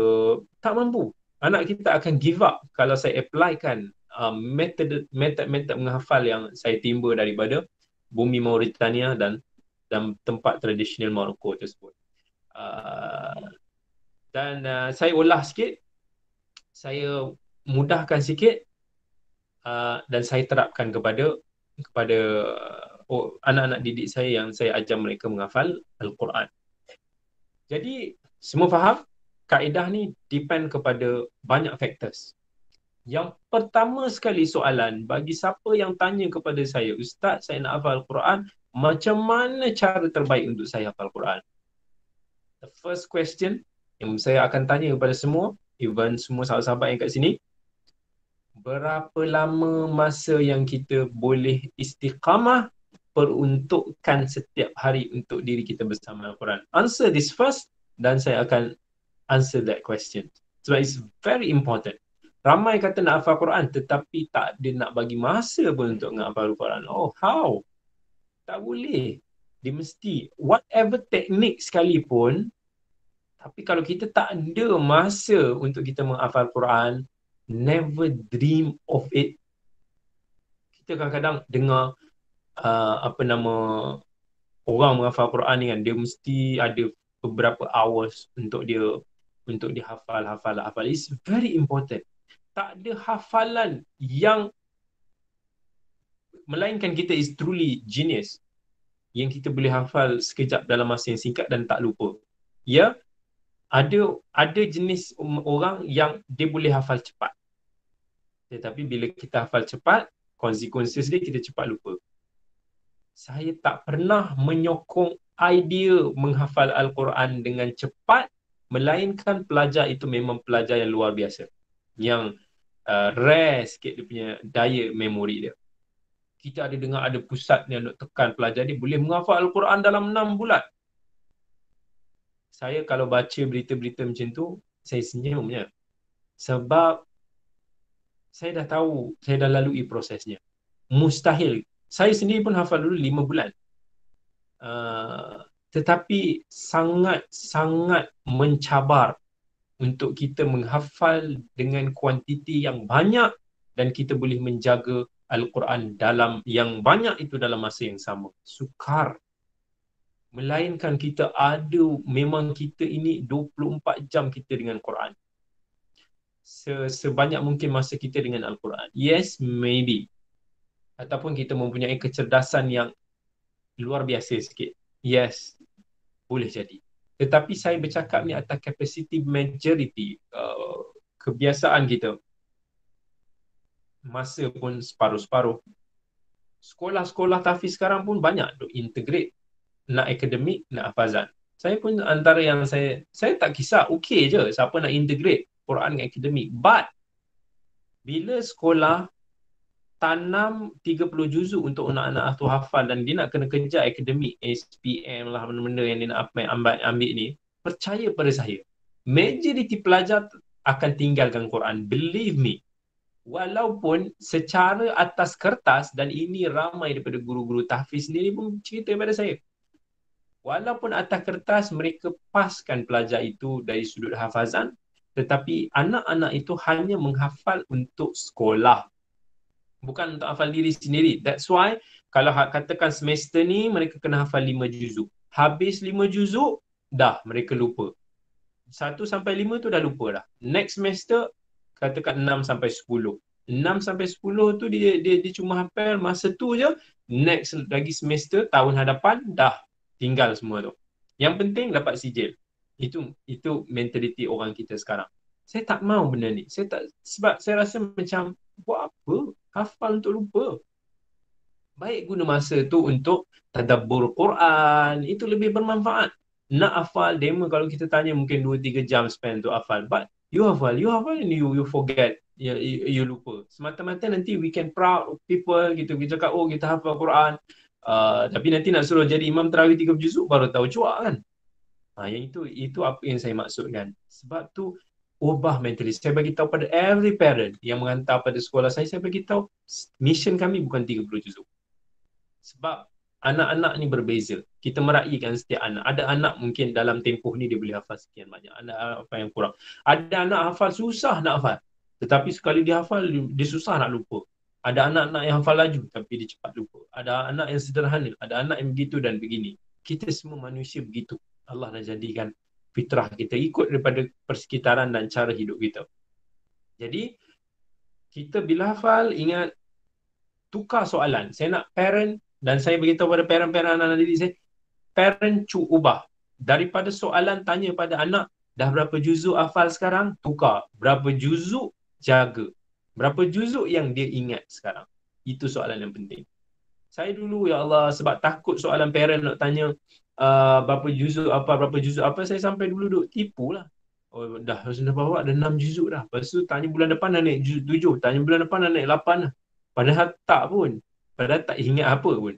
tak mampu. Anak kita akan give up kalau saya applykan Um, method method method menghafal yang saya timba daripada bumi Mauritania dan dan tempat tradisional Morocco tersebut. Uh, dan uh, saya olah sikit, saya mudahkan sikit uh, dan saya terapkan kepada kepada uh, oh, anak-anak didik saya yang saya ajar mereka menghafal Al-Quran. Jadi semua faham? Kaedah ni depend kepada banyak factors. Yang pertama sekali soalan bagi siapa yang tanya kepada saya, Ustaz saya nak hafal Quran, macam mana cara terbaik untuk saya hafal Quran? The first question yang saya akan tanya kepada semua, even semua sahabat-sahabat yang kat sini, berapa lama masa yang kita boleh istiqamah peruntukkan setiap hari untuk diri kita bersama Al-Quran? Answer this first dan saya akan answer that question. So it's very important. Ramai kata nak hafal Quran tetapi tak dia nak bagi masa pun untuk menghafal Quran. Oh, how? Tak boleh. Dia mesti whatever teknik sekalipun tapi kalau kita tak ada masa untuk kita menghafal Quran, never dream of it. Kita kadang-kadang dengar uh, apa nama orang menghafal Quran ni kan, dia mesti ada beberapa hours untuk dia untuk dihafal, hafal, hafal. It's very important tak ada hafalan yang melainkan kita is truly genius yang kita boleh hafal sekejap dalam masa yang singkat dan tak lupa. Ya, ada ada jenis um, orang yang dia boleh hafal cepat. Tetapi bila kita hafal cepat, konsekuensi dia kita cepat lupa. Saya tak pernah menyokong idea menghafal Al-Quran dengan cepat melainkan pelajar itu memang pelajar yang luar biasa. Yang Uh, rare sikit dia punya daya memori dia. Kita ada dengar ada pusat yang nak tekan pelajar dia boleh menghafal Al-Quran dalam enam bulan. Saya kalau baca berita-berita macam tu, saya senyumnya, Sebab saya dah tahu, saya dah lalui prosesnya. Mustahil. Saya sendiri pun hafal dulu lima bulan. Uh, tetapi sangat-sangat mencabar untuk kita menghafal dengan kuantiti yang banyak dan kita boleh menjaga Al-Quran dalam yang banyak itu dalam masa yang sama. Sukar. Melainkan kita ada memang kita ini 24 jam kita dengan Quran. Sebanyak mungkin masa kita dengan Al-Quran. Yes, maybe. Ataupun kita mempunyai kecerdasan yang luar biasa sikit. Yes, boleh jadi tetapi saya bercakap ni atas capacity majority uh, kebiasaan kita masa pun separuh-separuh sekolah-sekolah tafiz sekarang pun banyak duk integrate nak akademik nak hafazan saya pun antara yang saya saya tak kisah okey je siapa nak integrate Quran dengan akademik but bila sekolah tanam 30 juzuk untuk anak-anak tu Hafal dan dia nak kena kejar akademik SPM lah benda-benda yang dia nak ambil, ambil, ambil ni percaya pada saya majoriti pelajar akan tinggalkan Quran believe me walaupun secara atas kertas dan ini ramai daripada guru-guru tahfiz sendiri pun cerita kepada saya walaupun atas kertas mereka paskan pelajar itu dari sudut hafazan tetapi anak-anak itu hanya menghafal untuk sekolah bukan untuk hafal diri sendiri. That's why kalau ha- katakan semester ni mereka kena hafal lima juzuk. Habis lima juzuk, dah mereka lupa. Satu sampai lima tu dah lupa dah. Next semester, katakan enam sampai sepuluh. Enam sampai sepuluh tu dia, dia, dia cuma hafal masa tu je. Next lagi semester, tahun hadapan, dah tinggal semua tu. Yang penting dapat sijil. Itu itu mentaliti orang kita sekarang. Saya tak mau benda ni. Saya tak sebab saya rasa macam buat apa? hafal untuk lupa. Baik guna masa tu untuk tadabbur Quran, itu lebih bermanfaat. Nak hafal demo kalau kita tanya mungkin 2-3 jam spend tu hafal. But you hafal, you hafal and you, you forget, you, ya, you, you lupa. Semata-mata nanti we can proud people, gitu. kita cakap oh kita hafal Quran. Uh, tapi nanti nak suruh jadi imam terawih 30 juzuk baru tahu cuak kan. Ha, yang itu itu apa yang saya maksudkan. Sebab tu ubah mentality. Saya bagi tahu pada every parent yang menghantar pada sekolah saya, saya bagi tahu mission kami bukan 30 juzuk. Sebab anak-anak ni berbeza. Kita meraihkan setiap anak. Ada anak mungkin dalam tempoh ni dia boleh hafal sekian banyak. Ada apa yang kurang. Ada anak hafal susah nak hafal. Tetapi sekali dia hafal, dia susah nak lupa. Ada anak-anak yang hafal laju tapi dia cepat lupa. Ada anak yang sederhana. Ada anak yang begitu dan begini. Kita semua manusia begitu. Allah dah jadikan fitrah kita, ikut daripada persekitaran dan cara hidup kita. Jadi, kita bila hafal, ingat tukar soalan. Saya nak parent dan saya beritahu pada parent-parent anak-anak diri saya, parent cu ubah. Daripada soalan tanya pada anak, dah berapa juzuk hafal sekarang? Tukar. Berapa juzuk jaga? Berapa juzuk yang dia ingat sekarang? Itu soalan yang penting. Saya dulu, ya Allah, sebab takut soalan parent nak tanya, Ah, berapa juzuk apa berapa juzuk apa saya sampai dulu duk tipu lah oh, dah sudah bawa ada enam juzuk dah lepas tu tanya bulan depan dah naik tujuh tanya bulan depan dah naik lapan lah padahal tak pun padahal tak ingat apa pun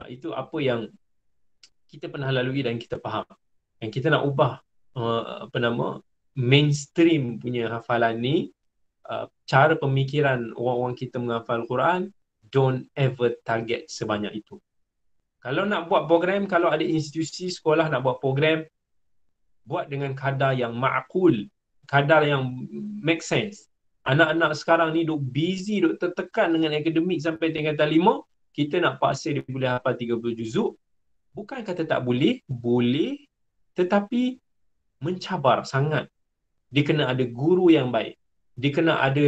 ha, itu apa yang kita pernah lalui dan kita faham dan kita nak ubah uh, apa nama mainstream punya hafalan ni uh, cara pemikiran orang-orang kita menghafal Quran don't ever target sebanyak itu kalau nak buat program, kalau ada institusi sekolah nak buat program, buat dengan kadar yang makul, kadar yang make sense. Anak-anak sekarang ni duk busy, duk tertekan dengan akademik sampai tingkatan lima, kita nak paksa dia boleh hafal 30 juzuk. Bukan kata tak boleh, boleh tetapi mencabar sangat. Dia kena ada guru yang baik. Dia kena ada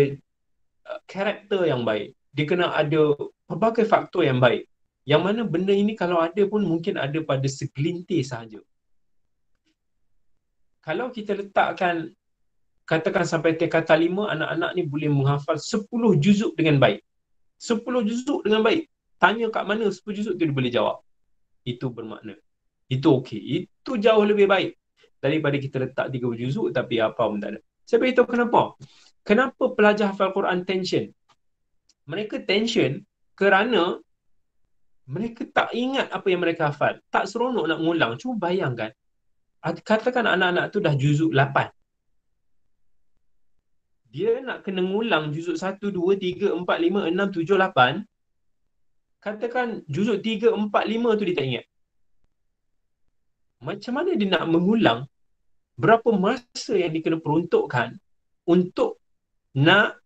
uh, karakter yang baik. Dia kena ada pelbagai faktor yang baik. Yang mana benda ini kalau ada pun mungkin ada pada segelintir sahaja. Kalau kita letakkan, katakan sampai kata lima, anak-anak ni boleh menghafal sepuluh juzuk dengan baik. Sepuluh juzuk dengan baik. Tanya kat mana sepuluh juzuk tu dia boleh jawab. Itu bermakna. Itu okey. Itu jauh lebih baik daripada kita letak tiga juzuk tapi apa pun tak ada. Sebab itu kenapa? Kenapa pelajar hafal Quran tension? Mereka tension kerana mereka tak ingat apa yang mereka hafal. Tak seronok nak mengulang. Cuba bayangkan. Katakan anak-anak tu dah juzuk 8. Dia nak kena ngulang juzuk 1, 2, 3, 4, 5, 6, 7, 8. 8. Katakan juzuk 3, 4, 5 tu dia tak ingat. Macam mana dia nak mengulang berapa masa yang dia kena peruntukkan untuk nak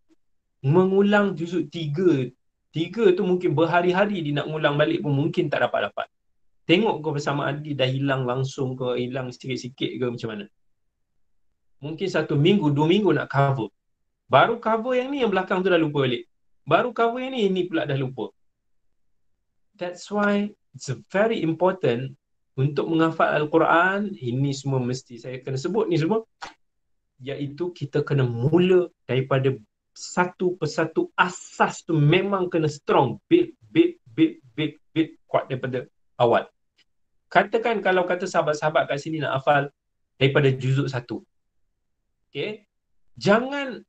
mengulang juzuk 3 tu Tiga tu mungkin berhari-hari dia nak ulang balik pun mungkin tak dapat-dapat. Tengok kau bersama Adi dah hilang langsung kau hilang sikit-sikit ke macam mana. Mungkin satu minggu, dua minggu nak cover. Baru cover yang ni yang belakang tu dah lupa balik. Baru cover yang ni, ini pula dah lupa. That's why it's very important untuk menghafal Al-Quran, ini semua mesti saya kena sebut ni semua. Iaitu kita kena mula daripada satu persatu asas tu memang kena strong. Bit, bit, bit, bit, bit kuat daripada awal. Katakan kalau kata sahabat-sahabat kat sini nak hafal daripada juzuk satu. Okay. Jangan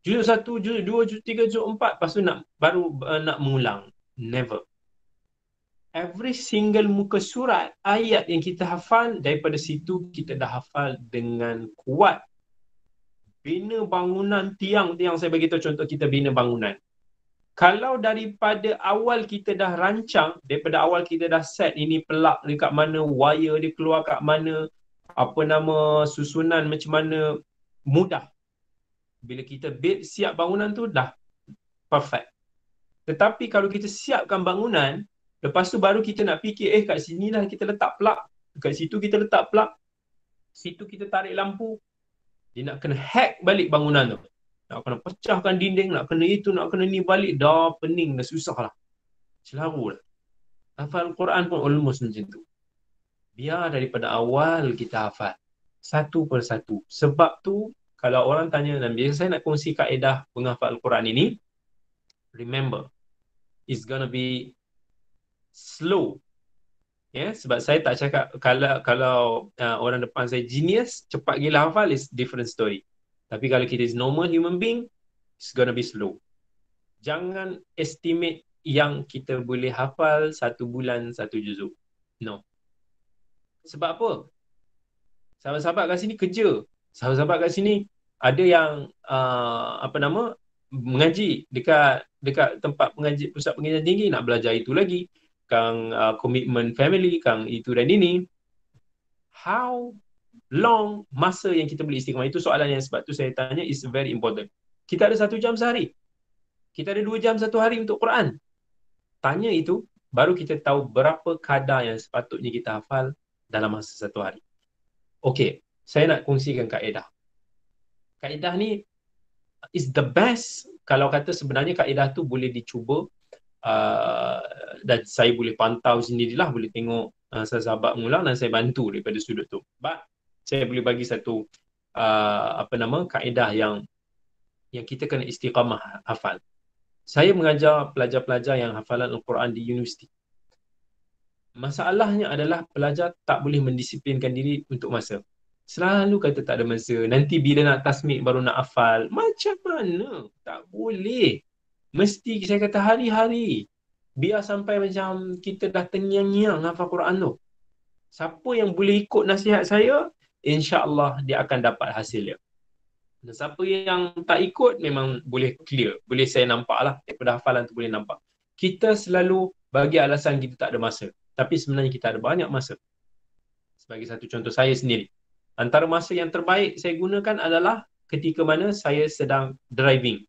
juzuk satu, juzuk dua, juzuk tiga, juzuk empat lepas tu nak, baru uh, nak mengulang. Never. Every single muka surat ayat yang kita hafal daripada situ kita dah hafal dengan kuat bina bangunan tiang tu yang saya bagi tahu contoh kita bina bangunan. Kalau daripada awal kita dah rancang, daripada awal kita dah set ini pelak dekat mana, wire dia keluar kat mana, apa nama susunan macam mana mudah. Bila kita build siap bangunan tu dah perfect. Tetapi kalau kita siapkan bangunan, lepas tu baru kita nak fikir eh kat sinilah kita letak pelak, kat situ kita letak pelak, situ kita tarik lampu, dia nak kena hack balik bangunan tu. Nak kena pecahkan dinding, nak kena itu, nak kena ni balik. Dah pening, dah susah lah. Selaru lah. Hafal Quran pun almost macam tu. Biar daripada awal kita hafal. Satu per satu. Sebab tu, kalau orang tanya, dan biasa saya nak kongsi kaedah penghafal Quran ini, remember, it's gonna be slow yeah, sebab saya tak cakap kalau kalau uh, orang depan saya genius cepat gila hafal is different story tapi kalau kita is normal human being it's gonna be slow jangan estimate yang kita boleh hafal satu bulan satu juzuk no sebab apa sahabat-sahabat kat sini kerja sahabat-sahabat kat sini ada yang uh, apa nama mengaji dekat dekat tempat pengaji pusat pengajian tinggi nak belajar itu lagi kang uh, commitment family kang itu dan ini how long masa yang kita boleh istiqamah itu soalan yang sebab tu saya tanya is very important kita ada satu jam sehari kita ada dua jam satu hari untuk Quran tanya itu baru kita tahu berapa kadar yang sepatutnya kita hafal dalam masa satu hari okey saya nak kongsikan kaedah kaedah ni is the best kalau kata sebenarnya kaedah tu boleh dicuba uh, dan saya boleh pantau sendirilah boleh tengok uh, sahabat-sahabat mengulang dan saya bantu daripada sudut tu but saya boleh bagi satu uh, apa nama kaedah yang yang kita kena istiqamah hafal saya mengajar pelajar-pelajar yang hafalan al-Quran di universiti masalahnya adalah pelajar tak boleh mendisiplinkan diri untuk masa Selalu kata tak ada masa. Nanti bila nak tasmik baru nak hafal. Macam mana? Tak boleh. Mesti saya kata hari-hari biar sampai macam kita dah tengiang-ngiang hafal Quran tu. Siapa yang boleh ikut nasihat saya, insya-Allah dia akan dapat hasil dia. Dan siapa yang tak ikut memang boleh clear, boleh saya nampak lah daripada hafalan tu boleh nampak. Kita selalu bagi alasan kita tak ada masa. Tapi sebenarnya kita ada banyak masa. Sebagai satu contoh saya sendiri. Antara masa yang terbaik saya gunakan adalah ketika mana saya sedang driving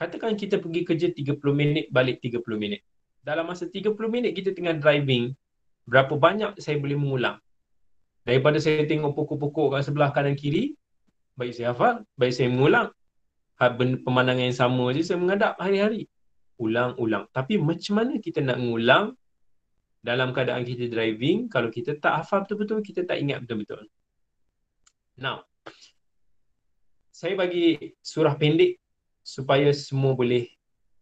Katakan kita pergi kerja 30 minit, balik 30 minit. Dalam masa 30 minit kita tengah driving, berapa banyak saya boleh mengulang? Daripada saya tengok pokok-pokok kat sebelah kanan kiri, baik saya hafal, baik saya mengulang. Ha, pemandangan yang sama je saya menghadap hari-hari. Ulang-ulang. Tapi macam mana kita nak mengulang dalam keadaan kita driving kalau kita tak hafal betul-betul, kita tak ingat betul-betul. Now, saya bagi surah pendek supaya semua boleh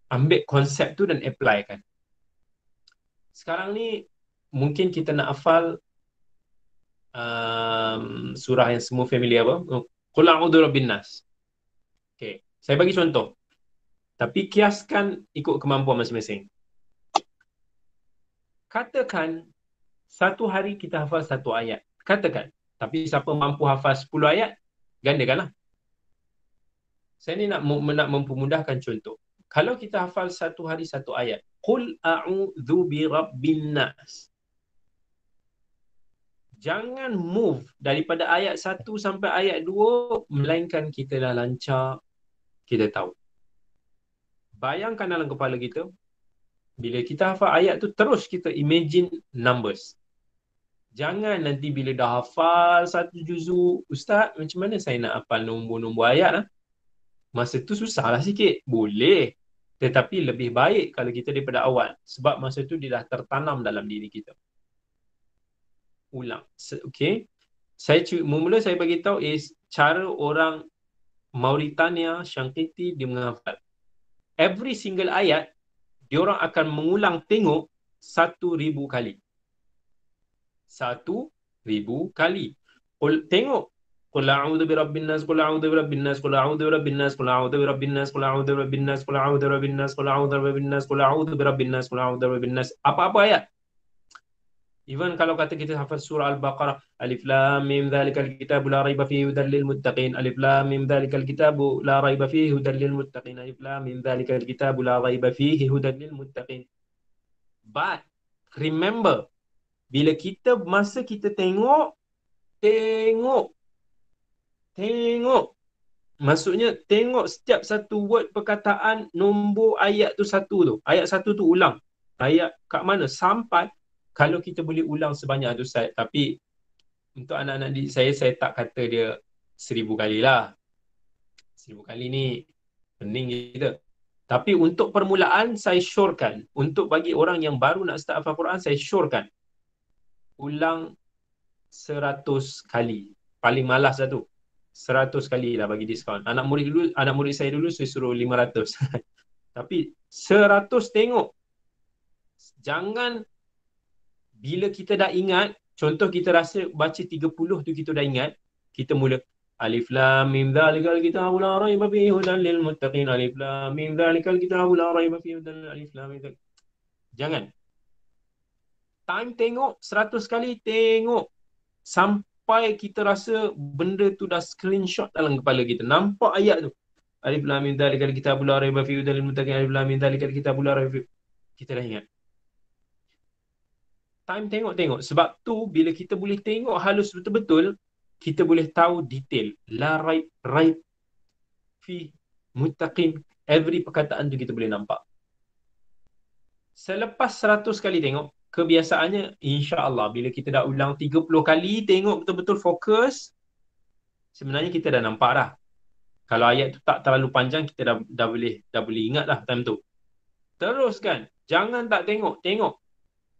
ambil konsep tu dan apply kan. Sekarang ni mungkin kita nak hafal um, surah yang semua family apa? Qul a'udhu rabbin nas. Okay. Saya bagi contoh. Tapi kiaskan ikut kemampuan masing-masing. Katakan satu hari kita hafal satu ayat. Katakan. Tapi siapa mampu hafal sepuluh ayat, gandakanlah saya ni nak nak mempermudahkan contoh. Kalau kita hafal satu hari satu ayat, qul a'udzu bi rabbin nas. Jangan move daripada ayat satu sampai ayat dua melainkan kita dah lancar kita tahu. Bayangkan dalam kepala kita bila kita hafal ayat tu terus kita imagine numbers. Jangan nanti bila dah hafal satu juzu, ustaz macam mana saya nak hafal nombor-nombor ayat lah? masa tu susahlah sikit. Boleh. Tetapi lebih baik kalau kita daripada awal. Sebab masa tu dia dah tertanam dalam diri kita. Ulang. Okay. Saya cu- mula saya bagi tahu is cara orang Mauritania, Shankiti dia menghafal. Every single ayat, dia orang akan mengulang tengok satu ribu kali. Satu ribu kali. Tengok قل اعوذ برب الناس قل اعوذ برب الناس قل اعوذ برب الناس قل اعوذ برب الناس قل اعوذ برب الناس قل اعوذ برب الناس قل اعوذ برب الناس قل اعوذ برب الناس قل اعوذ برب الناس apa-apa ayat even kalau kata kita hafal surah al-baqarah alif lam mim zalikal kitab la raiba fihi hudal lil muttaqin alif lam mim zalikal kitab la raiba fihi hudal lil muttaqin alif lam mim zalikal kitab la raiba fihi hudal lil muttaqin but remember bila kita masa kita tengok tengok tengok maksudnya tengok setiap satu word perkataan nombor ayat tu satu tu ayat satu tu ulang ayat kat mana sampai kalau kita boleh ulang sebanyak tu saya tapi untuk anak-anak di saya saya tak kata dia seribu kali lah seribu kali ni pening kita tapi untuk permulaan saya syorkan untuk bagi orang yang baru nak start hafal Quran saya syorkan ulang seratus kali paling malas satu lah 100 kali lah bagi diskaun. Anak murid dulu, anak murid saya dulu saya suruh 500. Tapi 100 tengok. Jangan bila kita dah ingat, contoh kita rasa baca 30 tu kita dah ingat, kita mula Alif Lam Mim Dzalikal Kitabu La Raiba Fihi Hudan Lil Muttaqin Alif Lam Mim Dzalikal Kitabu La Raiba Fihi Hudan Alif Lam Mim Jangan. Time tengok 100 kali tengok sampai sampai kita rasa benda tu dah screenshot dalam kepala kita. Nampak ayat tu. Alif lam mim dalikal kitabul la raiba fihi hudal muttaqin alif lam mim dalikal kitabul la raiba fihi. Kita dah ingat. Time tengok-tengok. Sebab tu bila kita boleh tengok halus betul-betul, kita boleh tahu detail. La raib, raib, fi, mutaqim. Every perkataan tu kita boleh nampak. Selepas 100 kali tengok, kebiasaannya insya Allah, bila kita dah ulang 30 kali tengok betul-betul fokus sebenarnya kita dah nampak dah kalau ayat tu tak terlalu panjang kita dah, dah boleh dah boleh ingat lah time tu teruskan jangan tak tengok tengok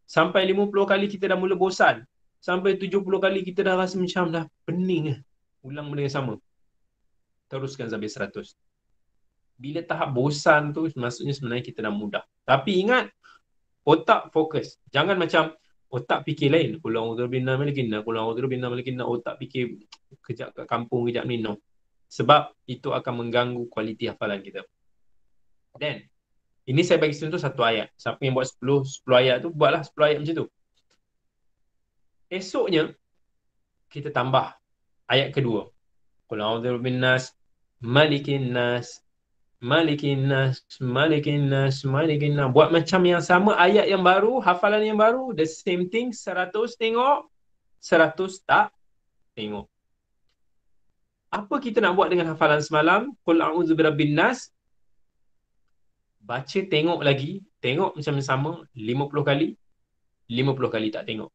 sampai 50 kali kita dah mula bosan sampai 70 kali kita dah rasa macam dah pening eh, ulang benda yang sama teruskan sampai 100 bila tahap bosan tu maksudnya sebenarnya kita dah mudah tapi ingat otak fokus. Jangan macam otak fikir lain. Pulang utara bina malikinna, pulang utara bina malikinna, otak fikir kejap kat kampung, kejap ni, no. Sebab itu akan mengganggu kualiti hafalan kita. Then, ini saya bagi contoh satu ayat. Siapa yang buat 10, 10 ayat tu, buatlah 10 ayat macam tu. Esoknya, kita tambah ayat kedua. Qul a'udzu binnas malikin nas Malikin nas, malikin nas, malikin nas. Buat macam yang sama, ayat yang baru, hafalan yang baru, the same thing, seratus tengok, seratus tak tengok. Apa kita nak buat dengan hafalan semalam? Qul a'udzu birabbin nas. Baca tengok lagi, tengok macam yang sama puluh kali. lima puluh kali tak tengok.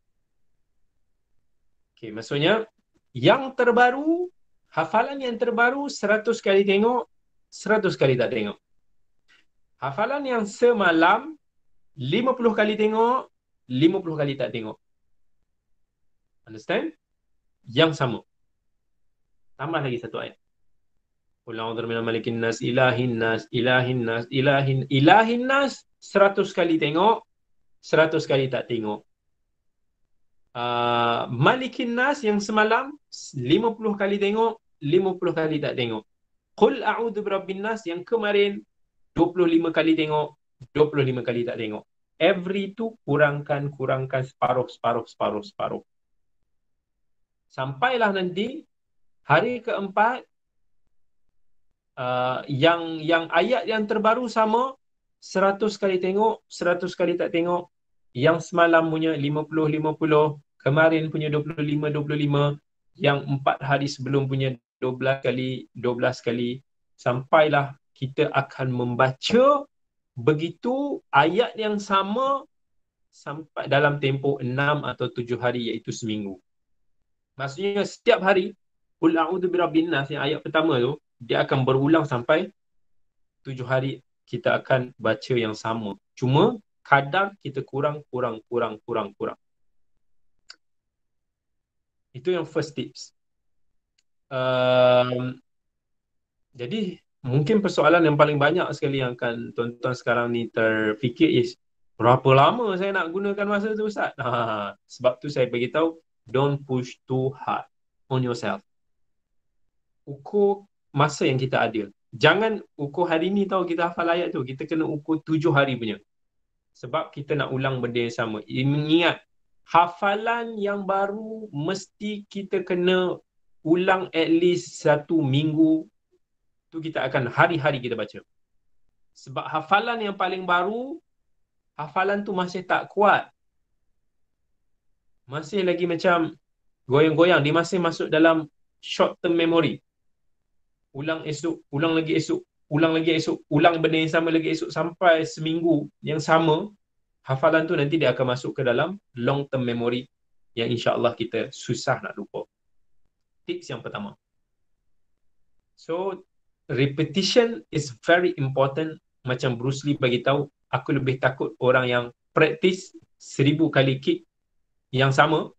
Okay, maksudnya yang terbaru, hafalan yang terbaru seratus kali tengok, seratus kali tak tengok. Hafalan yang semalam, lima puluh kali tengok, lima puluh kali tak tengok. Understand? Yang sama. Tambah lagi satu ayat. Qul a'udzu bi malikin nas ilahin nas ilahin nas ilahin ilahin nas seratus kali tengok seratus kali tak tengok uh, malikin nas yang semalam 50 kali tengok 50 kali tak tengok Qul a'udhu birabbin nas yang kemarin 25 kali tengok, 25 kali tak tengok. Every tu kurangkan, kurangkan separuh, separuh, separuh, separuh. Sampailah nanti hari keempat uh, yang yang ayat yang terbaru sama 100 kali tengok, 100 kali tak tengok. Yang semalam punya 50-50, kemarin punya 25-25, yang empat hari sebelum punya 25-25 12 kali, 12 kali. Sampailah kita akan membaca begitu ayat yang sama sampai dalam tempoh 6 atau 7 hari iaitu seminggu. Maksudnya setiap hari, Qul a'udhu birabbin nas yang ayat pertama tu, dia akan berulang sampai 7 hari kita akan baca yang sama. Cuma kadang kita kurang, kurang, kurang, kurang, kurang. Itu yang first tips. Ehm, jadi mungkin persoalan yang paling banyak sekali yang akan tuan-tuan sekarang ni terfikir is berapa lama saya nak gunakan masa tu Ustaz? Ha, sebab tu saya bagi tahu, don't push too hard on yourself. Ukur masa yang kita adil. Jangan ukur hari ni tahu kita hafal ayat tu. Kita kena ukur tujuh hari punya. Sebab kita nak ulang benda yang sama. Ingat, hafalan yang baru mesti kita kena ulang at least satu minggu tu kita akan hari-hari kita baca sebab hafalan yang paling baru hafalan tu masih tak kuat masih lagi macam goyang-goyang dia masih masuk dalam short term memory ulang esok ulang lagi esok ulang lagi esok ulang benda yang sama lagi esok sampai seminggu yang sama hafalan tu nanti dia akan masuk ke dalam long term memory yang insya-Allah kita susah nak lupa tips yang pertama. So repetition is very important macam Bruce Lee bagi tahu aku lebih takut orang yang practice seribu kali kick yang sama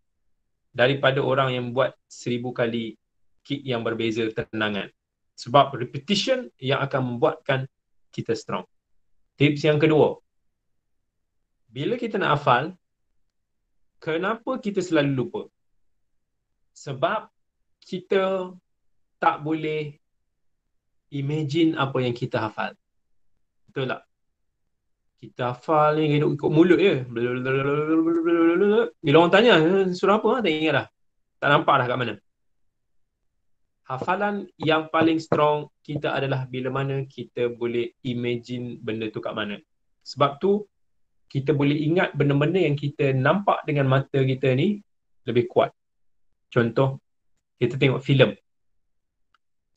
daripada orang yang buat seribu kali kick yang berbeza tendangan. Sebab repetition yang akan membuatkan kita strong. Tips yang kedua. Bila kita nak hafal, kenapa kita selalu lupa? Sebab kita tak boleh imagine apa yang kita hafal. Betul tak? Kita hafal ni ikut, ikut mulut je. Bila orang tanya surah apa, ah, tak ingat dah. Tak nampak dah kat mana. Hafalan yang paling strong kita adalah bila mana kita boleh imagine benda tu kat mana. Sebab tu kita boleh ingat benda-benda yang kita nampak dengan mata kita ni lebih kuat. Contoh kita tengok filem.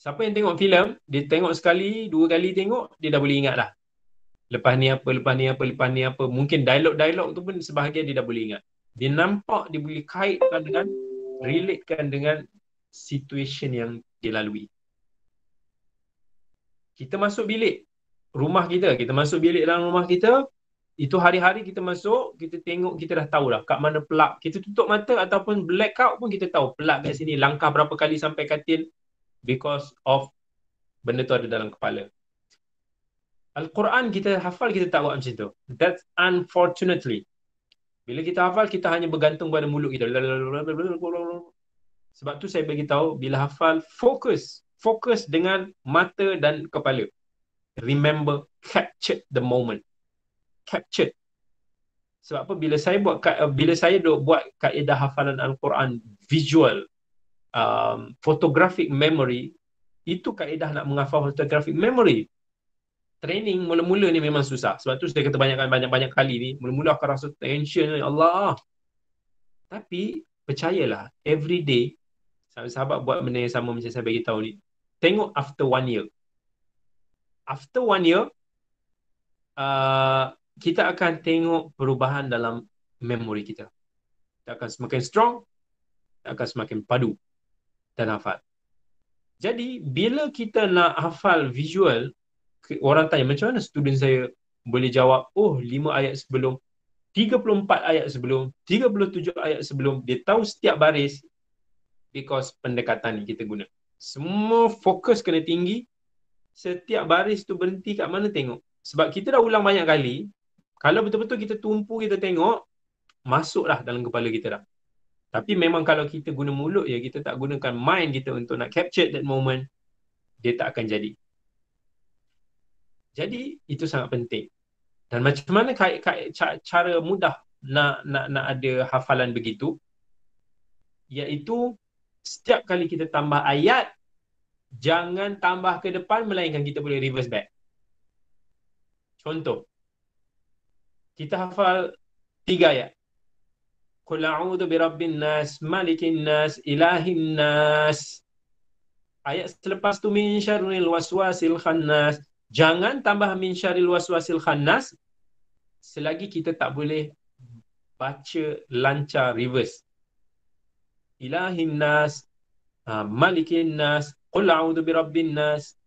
Siapa yang tengok filem, dia tengok sekali, dua kali tengok, dia dah boleh ingat lah. Lepas ni apa, lepas ni apa, lepas ni apa. Mungkin dialog-dialog tu pun sebahagian dia dah boleh ingat. Dia nampak dia boleh kaitkan dengan, relatekan dengan situasi yang dilalui. Kita masuk bilik rumah kita, kita masuk bilik dalam rumah kita, itu hari-hari kita masuk, kita tengok, kita dah tahu lah. kat mana pelak? Kita tutup mata ataupun blackout pun kita tahu pelak kat sini langkah berapa kali sampai katil because of benda tu ada dalam kepala. Al-Quran kita hafal kita tak buat macam tu. That's unfortunately. Bila kita hafal kita hanya bergantung pada mulut kita. Sebab tu saya bagi tahu bila hafal fokus, fokus dengan mata dan kepala. Remember capture the moment captured sebab apa bila saya buat eh, bila saya duk buat kaedah hafalan al-Quran visual um, photographic memory itu kaedah nak menghafal photographic memory training mula-mula ni memang susah sebab tu saya kata banyakkan banyak-banyak kali ni mula-mula akan rasa tension ya Allah tapi percayalah every day sahabat-sahabat buat benda yang sama macam saya bagi tahu ni tengok after one year after one year uh, kita akan tengok perubahan dalam memori kita. Kita akan semakin strong, kita akan semakin padu dan hafal. Jadi, bila kita nak hafal visual, orang tanya, macam mana student saya boleh jawab, oh, lima ayat sebelum, 34 ayat sebelum, 37 ayat sebelum, dia tahu setiap baris because pendekatan yang kita guna. Semua fokus kena tinggi, setiap baris tu berhenti kat mana tengok. Sebab kita dah ulang banyak kali, kalau betul-betul kita tumpu kita tengok masuklah dalam kepala kita dah tapi memang kalau kita guna mulut ya kita tak gunakan mind kita untuk nak capture that moment dia tak akan jadi jadi itu sangat penting dan macam mana kait, kait, cara mudah nak nak nak ada hafalan begitu iaitu setiap kali kita tambah ayat jangan tambah ke depan melainkan kita boleh reverse back contoh kita hafal tiga ayat. Qul a'udhu bi rabbin nas, malikin nas, ilahin nas. Ayat selepas tu min syarril waswasil khannas. Jangan tambah min syarril waswasil khannas selagi kita tak boleh baca lancar reverse. Ilahin nas, ha, malikin nas, qul a'udhu bi rabbin nas.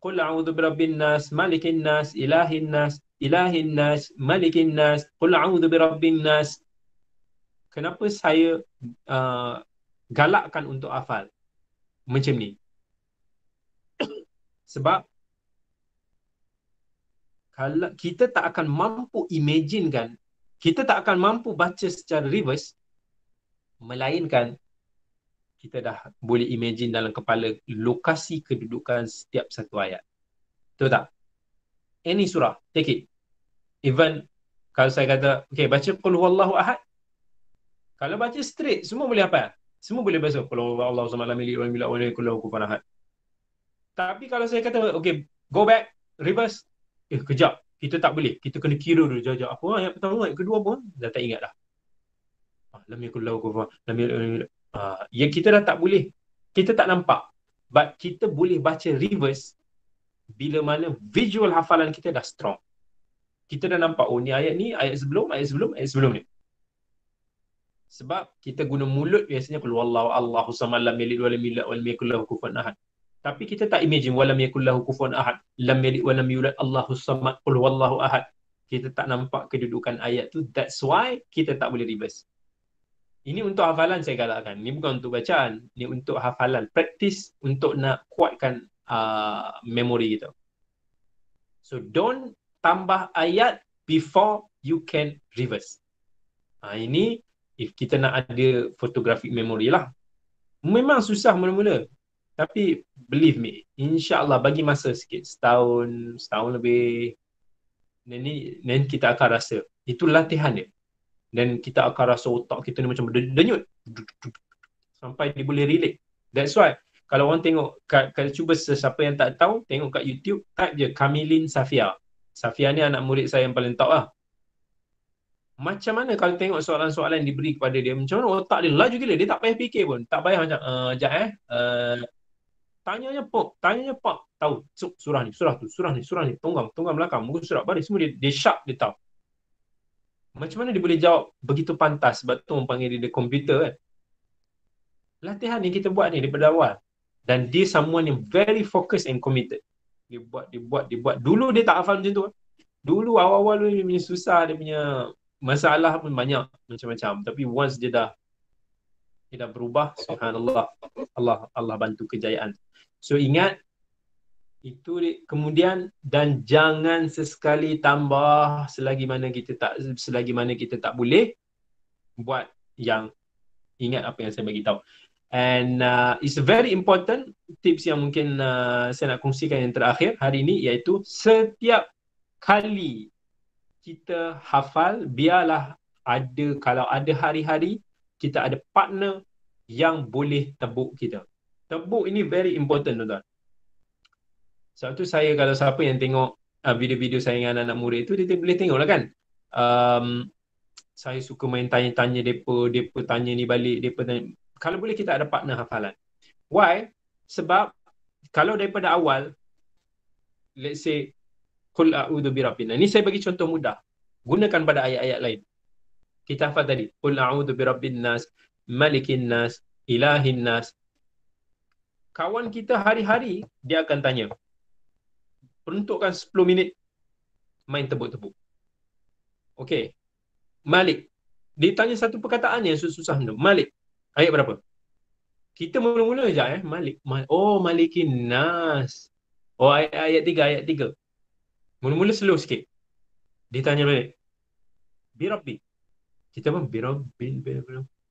Qul a'udhu bi rabbin nas, malikin nas, ilahin nas. Ilahin nas, malikin nas, قل أعوذ برب nas. kenapa saya uh, galakkan untuk hafal macam ni sebab kalau kita tak akan mampu imagine kan kita tak akan mampu baca secara reverse melainkan kita dah boleh imagine dalam kepala lokasi kedudukan setiap satu ayat betul tak any surah, take it. Even kalau saya kata, okay, baca Qul huwallahu ahad. Kalau baca straight, semua boleh apa? Semua boleh baca Qul huwallahu sama lamili wa milik wa milik kullahu kufan ahad. Tapi kalau saya kata, okay, go back, reverse. Eh, kejap. Kita tak boleh. Kita kena kira dulu jauh-jauh. Apa Yang pertama, ayat kedua pun, dah tak ingat dah. Ah, lam yakul lahu kufan. Lam ah, Ya, kita dah tak boleh. Kita tak nampak. But kita boleh baca reverse bila mana visual hafalan kita dah strong. Kita dah nampak oh ni ayat ni, ayat sebelum, ayat sebelum, ayat sebelum ni. Sebab kita guna mulut biasanya kalau wallahu allahu samad lam yalid walam yulad walam yakul lahu kufuwan ahad. Tapi kita tak imagine walam yakul lahu kufuwan ahad, lam yalid walam yulad allahu samad qul wallahu ahad. Kita tak nampak kedudukan ayat tu that's why kita tak boleh reverse. Ini untuk hafalan saya galakkan. Ini bukan untuk bacaan. Ini untuk hafalan. Praktis untuk nak kuatkan uh, memory kita. So don't tambah ayat before you can reverse. Ha, ini if kita nak ada photographic memory lah. Memang susah mula-mula. Tapi believe me, insyaAllah bagi masa sikit. Setahun, setahun lebih. Dan ni, then kita akan rasa. Itu latihan dia. Dan kita akan rasa otak kita ni macam denyut. Sampai dia boleh relate. That's why kalau orang tengok kat, kat cuba sesiapa yang tak tahu tengok kat YouTube type je Kamilin Safia. Safia ni anak murid saya yang paling top lah. Macam mana kalau tengok soalan-soalan diberi kepada dia macam mana otak dia laju gila dia tak payah fikir pun tak payah macam uh, jap eh uh, tanyanya pop tanyanya pop tahu surah ni surah tu surah ni surah ni tunggam tunggam belakang muka surah baris semua dia, dia sharp dia tahu macam mana dia boleh jawab begitu pantas sebab tu orang panggil dia komputer kan latihan ni kita buat ni daripada awal dan dia someone yang very focused and committed. Dia buat, dia buat, dia buat. Dulu dia tak hafal macam tu. Dulu awal-awal dia punya susah, dia punya masalah pun banyak macam-macam. Tapi once dia dah dia dah berubah, subhanallah. Allah Allah bantu kejayaan. So ingat itu kemudian dan jangan sesekali tambah selagi mana kita tak selagi mana kita tak boleh buat yang ingat apa yang saya bagi tahu. And uh, it's very important tips yang mungkin uh, saya nak kongsikan yang terakhir hari ini iaitu setiap kali kita hafal biarlah ada kalau ada hari-hari kita ada partner yang boleh tebuk kita. Tebuk ini very important tuan-tuan. Sebab tu saya kalau siapa yang tengok uh, video-video saya dengan anak-anak murid tu dia boleh tengok lah kan. Um, saya suka main tanya-tanya depa, depa tanya ni balik, depa tanya kalau boleh kita ada partner hafalan. Why? Sebab kalau daripada awal let's say kul a'udzu birabbin. Ini saya bagi contoh mudah. Gunakan pada ayat-ayat lain. Kita hafal tadi kul a'udzu birabbin nas, malikin nas, ilahin nas. Kawan kita hari-hari dia akan tanya. Peruntukkan 10 minit main tebuk-tebuk. Okay. Malik. Dia tanya satu perkataan yang susah-susah Malik. Ayat berapa? Kita mula-mula je eh. Malik. Mal, oh, Malikin Nas. Oh, ayat, ayat tiga, ayat tiga. Mula-mula slow sikit. Dia tanya balik. Birabbi. Kita pun birabbi.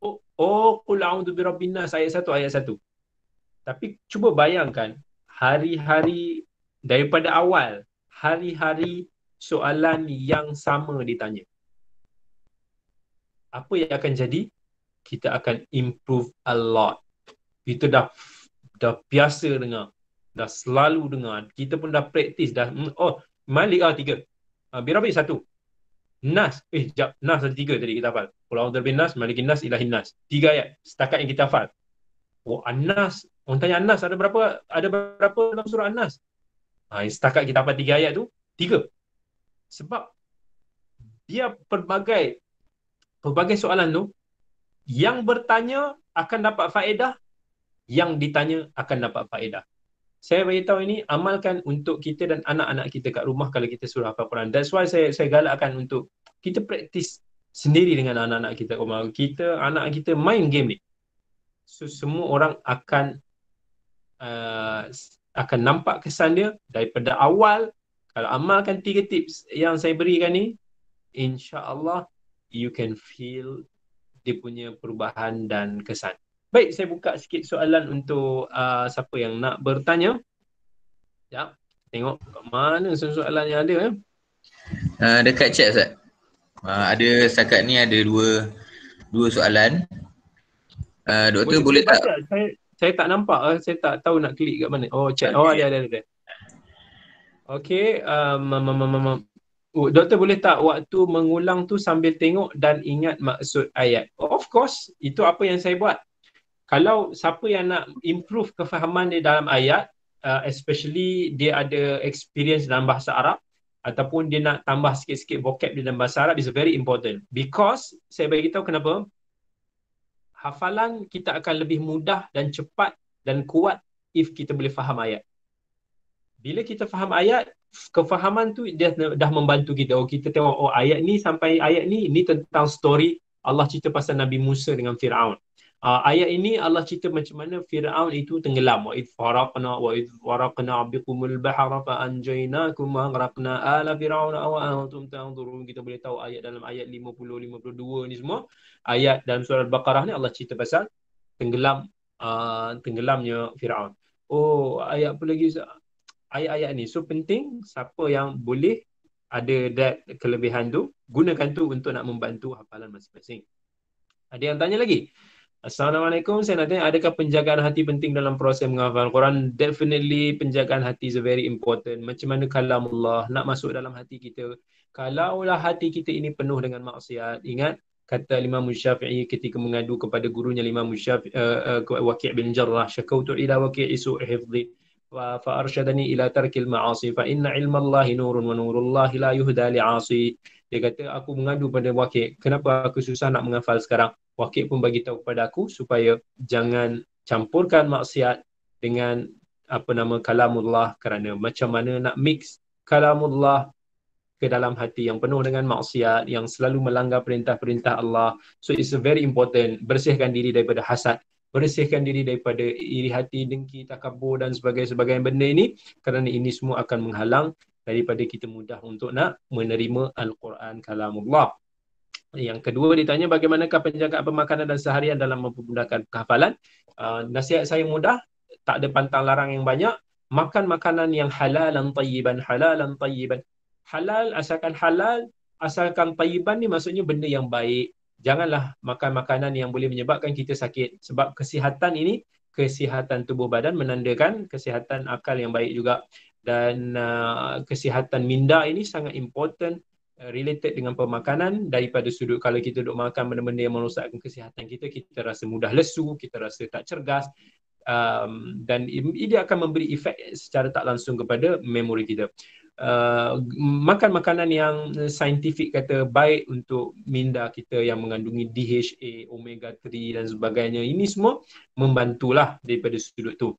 Oh, oh kul a'udhu birabbi Nas. Ayat satu, ayat satu. Tapi cuba bayangkan. Hari-hari daripada awal. Hari-hari soalan yang sama ditanya. Apa yang akan jadi kita akan improve a lot. Kita dah dah biasa dengar, dah selalu dengar, kita pun dah practice dah mm, oh Malik ah tiga. Ah Birabi satu. Nas, eh jap, Nas ada tiga tadi kita hafal. Pulau Darbin Nas, Malikin Nas, Ilahin Nas. Tiga ayat setakat yang kita hafal. Oh Anas, orang tanya Anas ada berapa ada berapa dalam surah Anas? Ah setakat kita hafal tiga ayat tu, tiga. Sebab dia pelbagai pelbagai soalan tu yang bertanya akan dapat faedah yang ditanya akan dapat faedah saya beritahu ini amalkan untuk kita dan anak-anak kita kat rumah kalau kita suruh apa Quran that's why saya saya galakkan untuk kita praktis sendiri dengan anak-anak kita rumah kita anak kita main game ni so semua orang akan uh, akan nampak kesan dia daripada awal kalau amalkan tiga tips yang saya berikan ni insya-Allah you can feel dia punya perubahan dan kesan. Baik, saya buka sikit soalan untuk uh, siapa yang nak bertanya. Ya, tengok mana soalan yang ada ya. Eh? Uh, dekat chat Ustaz. Uh, ada setakat ni ada dua dua soalan. Uh, doktor boleh, boleh tak? Saya saya tak nampak uh, saya tak tahu nak klik kat mana. Oh chat. Okay. Oh ada ada ada. Okey, um, Doktor boleh tak waktu mengulang tu sambil tengok dan ingat maksud ayat? Of course, itu apa yang saya buat. Kalau siapa yang nak improve kefahaman dia dalam ayat, uh, especially dia ada experience dalam bahasa Arab ataupun dia nak tambah sikit-sikit vocab dalam bahasa Arab is very important. Because saya bagi tahu kenapa hafalan kita akan lebih mudah dan cepat dan kuat if kita boleh faham ayat bila kita faham ayat kefahaman tu dia dah membantu kita oh kita tengok oh ayat ni sampai ayat ni ni tentang story Allah cerita pasal Nabi Musa dengan Firaun uh, ayat ini Allah cerita macam mana Firaun itu tenggelam wa id faraqna wa id faraqna bikumul bahra fa anjaynakum wa ghraqna ala fir'aun wa antum tanzurun kita boleh tahu ayat dalam ayat 50 52 ni semua ayat dalam surah al-baqarah ni Allah cerita pasal tenggelam uh, tenggelamnya Firaun oh ayat apa lagi Ustaz ayat-ayat ni. So penting siapa yang boleh ada that kelebihan tu, gunakan tu untuk nak membantu hafalan masing-masing. Ada yang tanya lagi. Assalamualaikum, saya nak tanya adakah penjagaan hati penting dalam proses menghafal Quran? Definitely penjagaan hati is very important. Macam mana kalam Allah nak masuk dalam hati kita? Kalaulah hati kita ini penuh dengan maksiat, ingat kata Imam Musyafi'i ketika mengadu kepada gurunya Imam Musyafi'i uh, eh, uh, eh, Waqi' bin Jarrah, syakautu ila Waqi' isu' hifzi. فارشدني الى ترك المعاصي فان علم nurun, نور ونور الله لا يهدى لعاصي dia kata aku mengadu pada wakil kenapa aku susah nak menghafal sekarang wakil pun bagi tahu kepada aku supaya jangan campurkan maksiat dengan apa nama kalamullah kerana macam mana nak mix kalamullah ke dalam hati yang penuh dengan maksiat yang selalu melanggar perintah-perintah Allah so it's very important bersihkan diri daripada hasad bersihkan diri daripada iri hati, dengki, takabur dan sebagainya sebagainya benda ini kerana ini semua akan menghalang daripada kita mudah untuk nak menerima Al-Quran kalamullah. Yang kedua ditanya bagaimanakah penjagaan pemakanan dan seharian dalam mempergunakan kehafalan? Uh, nasihat saya mudah, tak ada pantang larang yang banyak. Makan makanan yang halal dan tayyiban, halal dan tayyiban. Halal asalkan halal, asalkan tayyiban ni maksudnya benda yang baik, janganlah makan makanan yang boleh menyebabkan kita sakit sebab kesihatan ini kesihatan tubuh badan menandakan kesihatan akal yang baik juga dan uh, kesihatan minda ini sangat important uh, related dengan pemakanan daripada sudut kalau kita duduk makan benda-benda yang merosakkan kesihatan kita kita rasa mudah lesu kita rasa tak cergas um, dan ini akan memberi efek secara tak langsung kepada memori kita uh, makan makanan yang saintifik kata baik untuk minda kita yang mengandungi DHA, omega 3 dan sebagainya. Ini semua membantulah daripada sudut tu.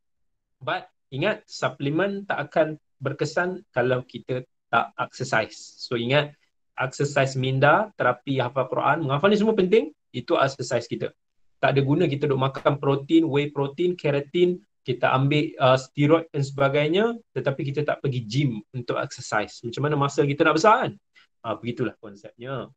But ingat suplemen tak akan berkesan kalau kita tak exercise. So ingat exercise minda, terapi hafal Quran, menghafal ni semua penting, itu exercise kita. Tak ada guna kita duk makan protein, whey protein, keratin, kita ambil uh, steroid dan sebagainya tetapi kita tak pergi gym untuk exercise macam mana masa kita nak besar kan uh, begitulah konsepnya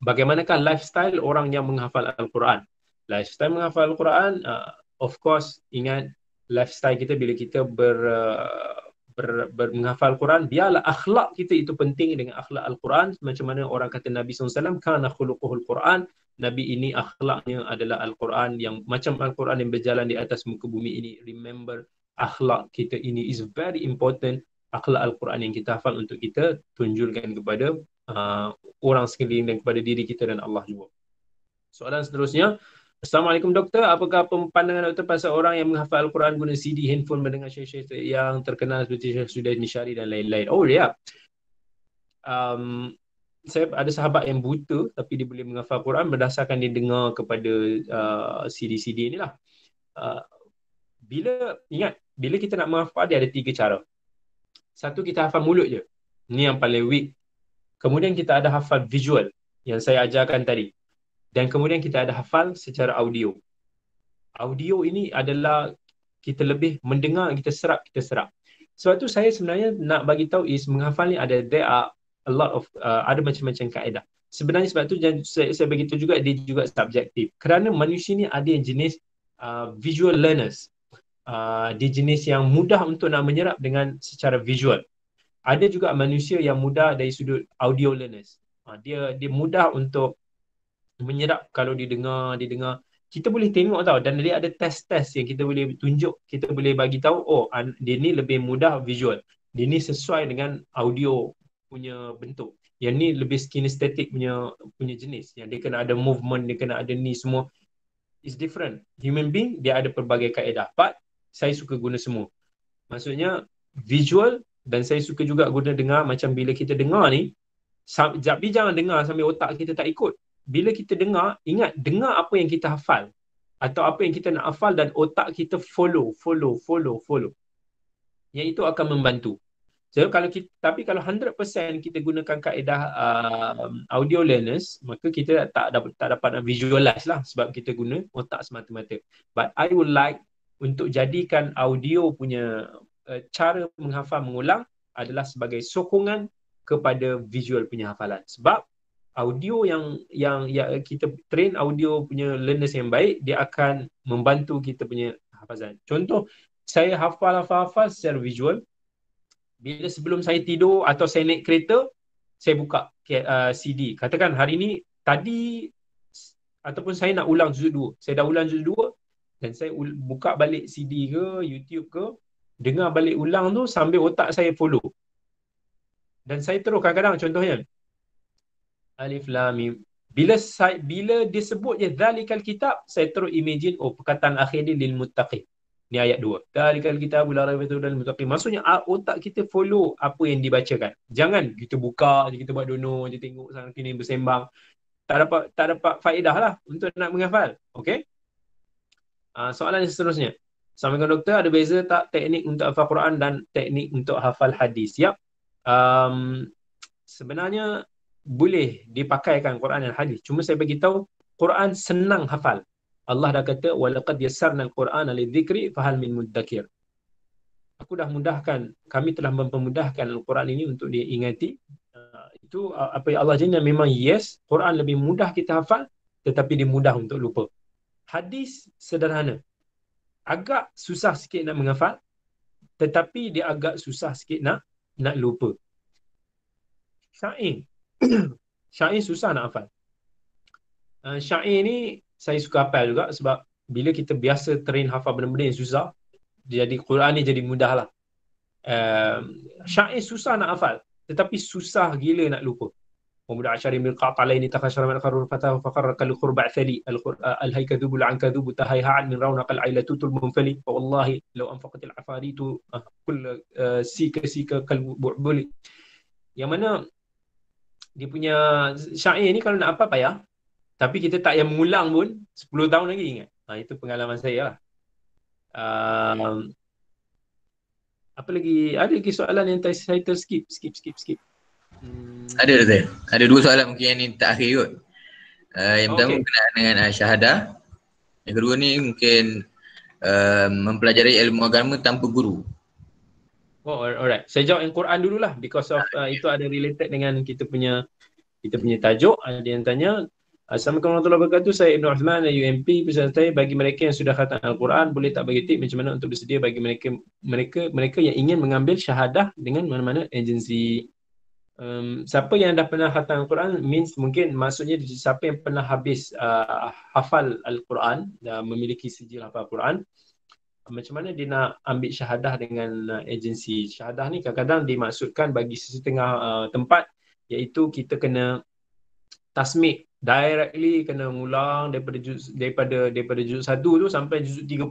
bagaimanakah lifestyle orang yang menghafal al-Quran lifestyle menghafal al-Quran uh, of course ingat lifestyle kita bila kita ber uh, ber, ber, menghafal Quran biarlah akhlak kita itu penting dengan akhlak Al-Quran macam mana orang kata Nabi SAW kana khuluquhul Quran Nabi ini akhlaknya adalah Al-Quran yang macam Al-Quran yang berjalan di atas muka bumi ini remember akhlak kita ini is very important akhlak Al-Quran yang kita hafal untuk kita tunjulkan kepada uh, orang sekeliling dan kepada diri kita dan Allah juga soalan seterusnya Assalamualaikum doktor, apakah pandangan doktor pasal orang yang menghafal Al-Quran guna CD handphone mendengar syekh yang terkenal seperti Syekh Sudais Nishari dan lain-lain? Oh ya. Yeah. Um, saya ada sahabat yang buta tapi dia boleh menghafal Al-Quran berdasarkan dia dengar kepada uh, CD-CD inilah. Uh, bila ingat bila kita nak menghafal dia ada tiga cara. Satu kita hafal mulut je. Ni yang paling weak. Kemudian kita ada hafal visual yang saya ajarkan tadi dan kemudian kita ada hafal secara audio. Audio ini adalah kita lebih mendengar, kita serap, kita serap. Sebab tu saya sebenarnya nak bagi tahu is menghafal ni ada there are a lot of uh, ada macam-macam kaedah. Sebenarnya sebab tu saya, saya begitu juga dia juga subjektif. Kerana manusia ni ada yang jenis uh, visual learners. Uh, dia jenis yang mudah untuk nak menyerap dengan secara visual. Ada juga manusia yang mudah dari sudut audio learners. Uh, dia dia mudah untuk menyerap kalau didengar didengar kita boleh tengok tau dan dia ada test-test yang kita boleh tunjuk kita boleh bagi tahu oh an- dia ni lebih mudah visual dia ni sesuai dengan audio punya bentuk yang ni lebih kinestetik punya punya jenis yang dia kena ada movement dia kena ada ni semua is different human being dia ada pelbagai kaedah but saya suka guna semua maksudnya visual dan saya suka juga guna dengar macam bila kita dengar ni tapi jangan dengar sambil otak kita tak ikut bila kita dengar, ingat dengar apa yang kita hafal atau apa yang kita nak hafal dan otak kita follow, follow, follow, follow. Yang itu akan membantu. So, kalau kita, tapi kalau 100% kita gunakan kaedah uh, audio learners, maka kita tak dapat, tak dapat nak visualize lah sebab kita guna otak semata-mata. But I would like untuk jadikan audio punya uh, cara menghafal mengulang adalah sebagai sokongan kepada visual punya hafalan. Sebab audio yang yang ya kita train audio punya learners yang baik dia akan membantu kita punya hafazan. Contoh saya hafal hafal hafal secara visual bila sebelum saya tidur atau saya naik kereta saya buka uh, CD. Katakan hari ni tadi ataupun saya nak ulang juz dua Saya dah ulang juz dua dan saya buka balik CD ke YouTube ke dengar balik ulang tu sambil otak saya follow. Dan saya terus kadang-kadang contohnya Alif Lam Mim. Bila saya, bila disebut je zalikal kitab, saya terus imagine oh perkataan akhir ni lil muttaqin. Ni ayat 2. Zalikal kitab bila raiba tu dan muttaqin. Maksudnya otak kita follow apa yang dibacakan. Jangan kita buka je kita buat dono je tengok sana sini bersembang. Tak dapat tak dapat faedah lah untuk nak menghafal. Okey? Uh, ah, soalan yang seterusnya. Sama dengan doktor, ada beza tak teknik untuk hafal Quran dan teknik untuk hafal hadis? Ya. Um, sebenarnya boleh dipakaikan Quran dan hadis. Cuma saya bagi tahu Quran senang hafal. Allah dah kata walaqad yassarna al-Quran lidzikri fahal min muddakir. Aku dah mudahkan, kami telah mempermudahkan Al-Quran ini untuk diingati. Ah, itu ah, apa yang Allah jadinya memang yes, Quran lebih mudah kita hafal tetapi dia mudah untuk lupa. Hadis sederhana. Agak susah sikit nak menghafal tetapi dia agak susah sikit nak nak lupa. Syair syair susah nak hafal. Uh, syair ni saya suka hafal juga sebab bila kita biasa train hafal benda-benda yang susah, jadi Quran ni jadi mudah lah. Uh, syair susah nak hafal tetapi susah gila nak lupa. Pemuda Asyari bin Qatalai ni takhasyar man qarur fatah fa qarra kal qurba' thali al uh, haykadubul an kadubu tahayha'an min rawna qal ailatu tul munfali wa wallahi law anfaqat al afaritu uh, kull uh, sika kal bu'buli yang mana dia punya syair ni kalau nak apa payah tapi kita tak yang mengulang pun 10 tahun lagi ingat ha, itu pengalaman saya lah um, apa lagi ada lagi soalan yang saya skip skip skip skip hmm. ada ada ada dua soalan mungkin yang ni tak akhir kot uh, yang oh, pertama okay. berkenaan dengan uh, syahadah yang kedua ni mungkin uh, mempelajari ilmu agama tanpa guru Oh, alright. Saya jawab yang Quran dululah because of uh, itu ada related dengan kita punya kita punya tajuk. Ada yang tanya, Assalamualaikum warahmatullahi wabarakatuh. Saya Ibn Rahman dari UMP. Peserta bagi mereka yang sudah khatam Al-Quran, boleh tak bagi tip macam mana untuk bersedia bagi mereka mereka mereka yang ingin mengambil syahadah dengan mana-mana agensi. Um, siapa yang dah pernah khatam Al-Quran means mungkin maksudnya siapa yang pernah habis uh, hafal Al-Quran dan memiliki sijil hafal Al-Quran macam mana dia nak ambil syahadah dengan uh, agensi syahadah ni kadang-kadang dimaksudkan bagi sesetengah uh, tempat iaitu kita kena tasmik directly kena ulang daripada juz, daripada daripada juz 1 tu sampai juz 30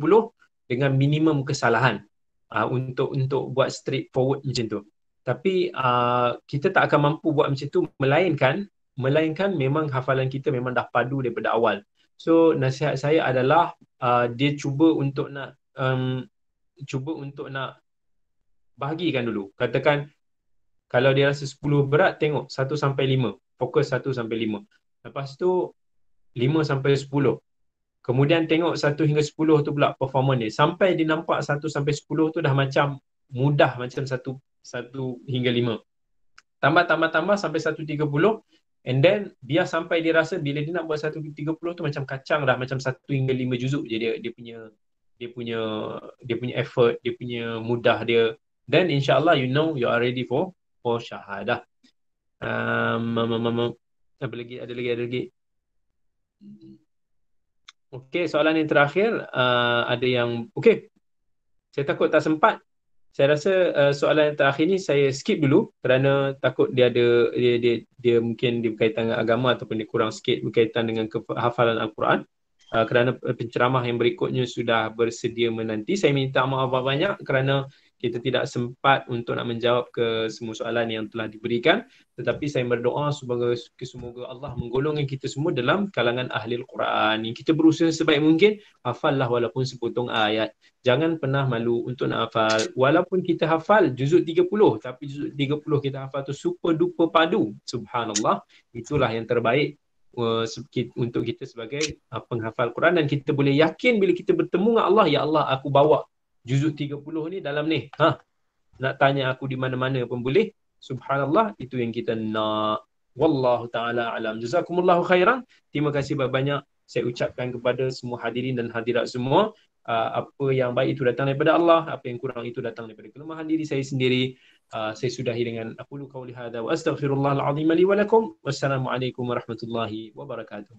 dengan minimum kesalahan uh, untuk untuk buat straight forward macam tu tapi uh, kita tak akan mampu buat macam tu melainkan melainkan memang hafalan kita memang dah padu daripada awal so nasihat saya adalah uh, dia cuba untuk nak um, cuba untuk nak bahagikan dulu. Katakan kalau dia rasa 10 berat, tengok 1 sampai 5. Fokus 1 sampai 5. Lepas tu 5 sampai 10. Kemudian tengok satu hingga sepuluh tu pula performance dia. Sampai dia nampak 1 sampai sepuluh tu dah macam mudah macam satu satu hingga lima. Tambah-tambah-tambah sampai satu tiga puluh. And then biar sampai dia rasa bila dia nak buat satu tiga puluh tu macam kacang dah macam satu hingga lima juzuk je dia, dia punya dia punya dia punya effort, dia punya mudah dia. Then insyaallah you know you are ready for for syahadah. Um, um, um, um, apa lagi? Ada lagi, ada lagi. Okay, soalan yang terakhir uh, ada yang okay. Saya takut tak sempat. Saya rasa uh, soalan yang terakhir ni saya skip dulu kerana takut dia ada dia dia dia mungkin dia berkaitan dengan agama ataupun dia kurang sikit berkaitan dengan hafalan al-Quran. Ah, kerana eh, penceramah yang berikutnya sudah bersedia menanti. Saya minta maaf banyak kerana kita tidak sempat untuk nak menjawab ke semua soalan yang telah diberikan tetapi saya berdoa semoga semoga Allah menggolongkan kita semua dalam kalangan ahli al-Quran kita berusaha sebaik mungkin hafal lah walaupun sepotong ayat jangan pernah malu untuk nak hafal walaupun kita hafal juzuk 30 tapi juzuk 30 kita hafal tu super duper padu subhanallah itulah yang terbaik Uh, untuk kita sebagai uh, penghafal Quran dan kita boleh yakin bila kita bertemu dengan Allah ya Allah aku bawa juzuk 30 ni dalam ni ha nak tanya aku di mana-mana pun boleh subhanallah itu yang kita nak wallahu taala alam jazakumullahu khairan terima kasih banyak-banyak saya ucapkan kepada semua hadirin dan hadirat semua uh, apa yang baik itu datang daripada Allah apa yang kurang itu datang daripada kelemahan diri saya sendiri Ah, saya sudahi dengan aku lu kauli hada wa astaghfirullahal azim li wa lakum wassalamualaikum warahmatullahi wabarakatuh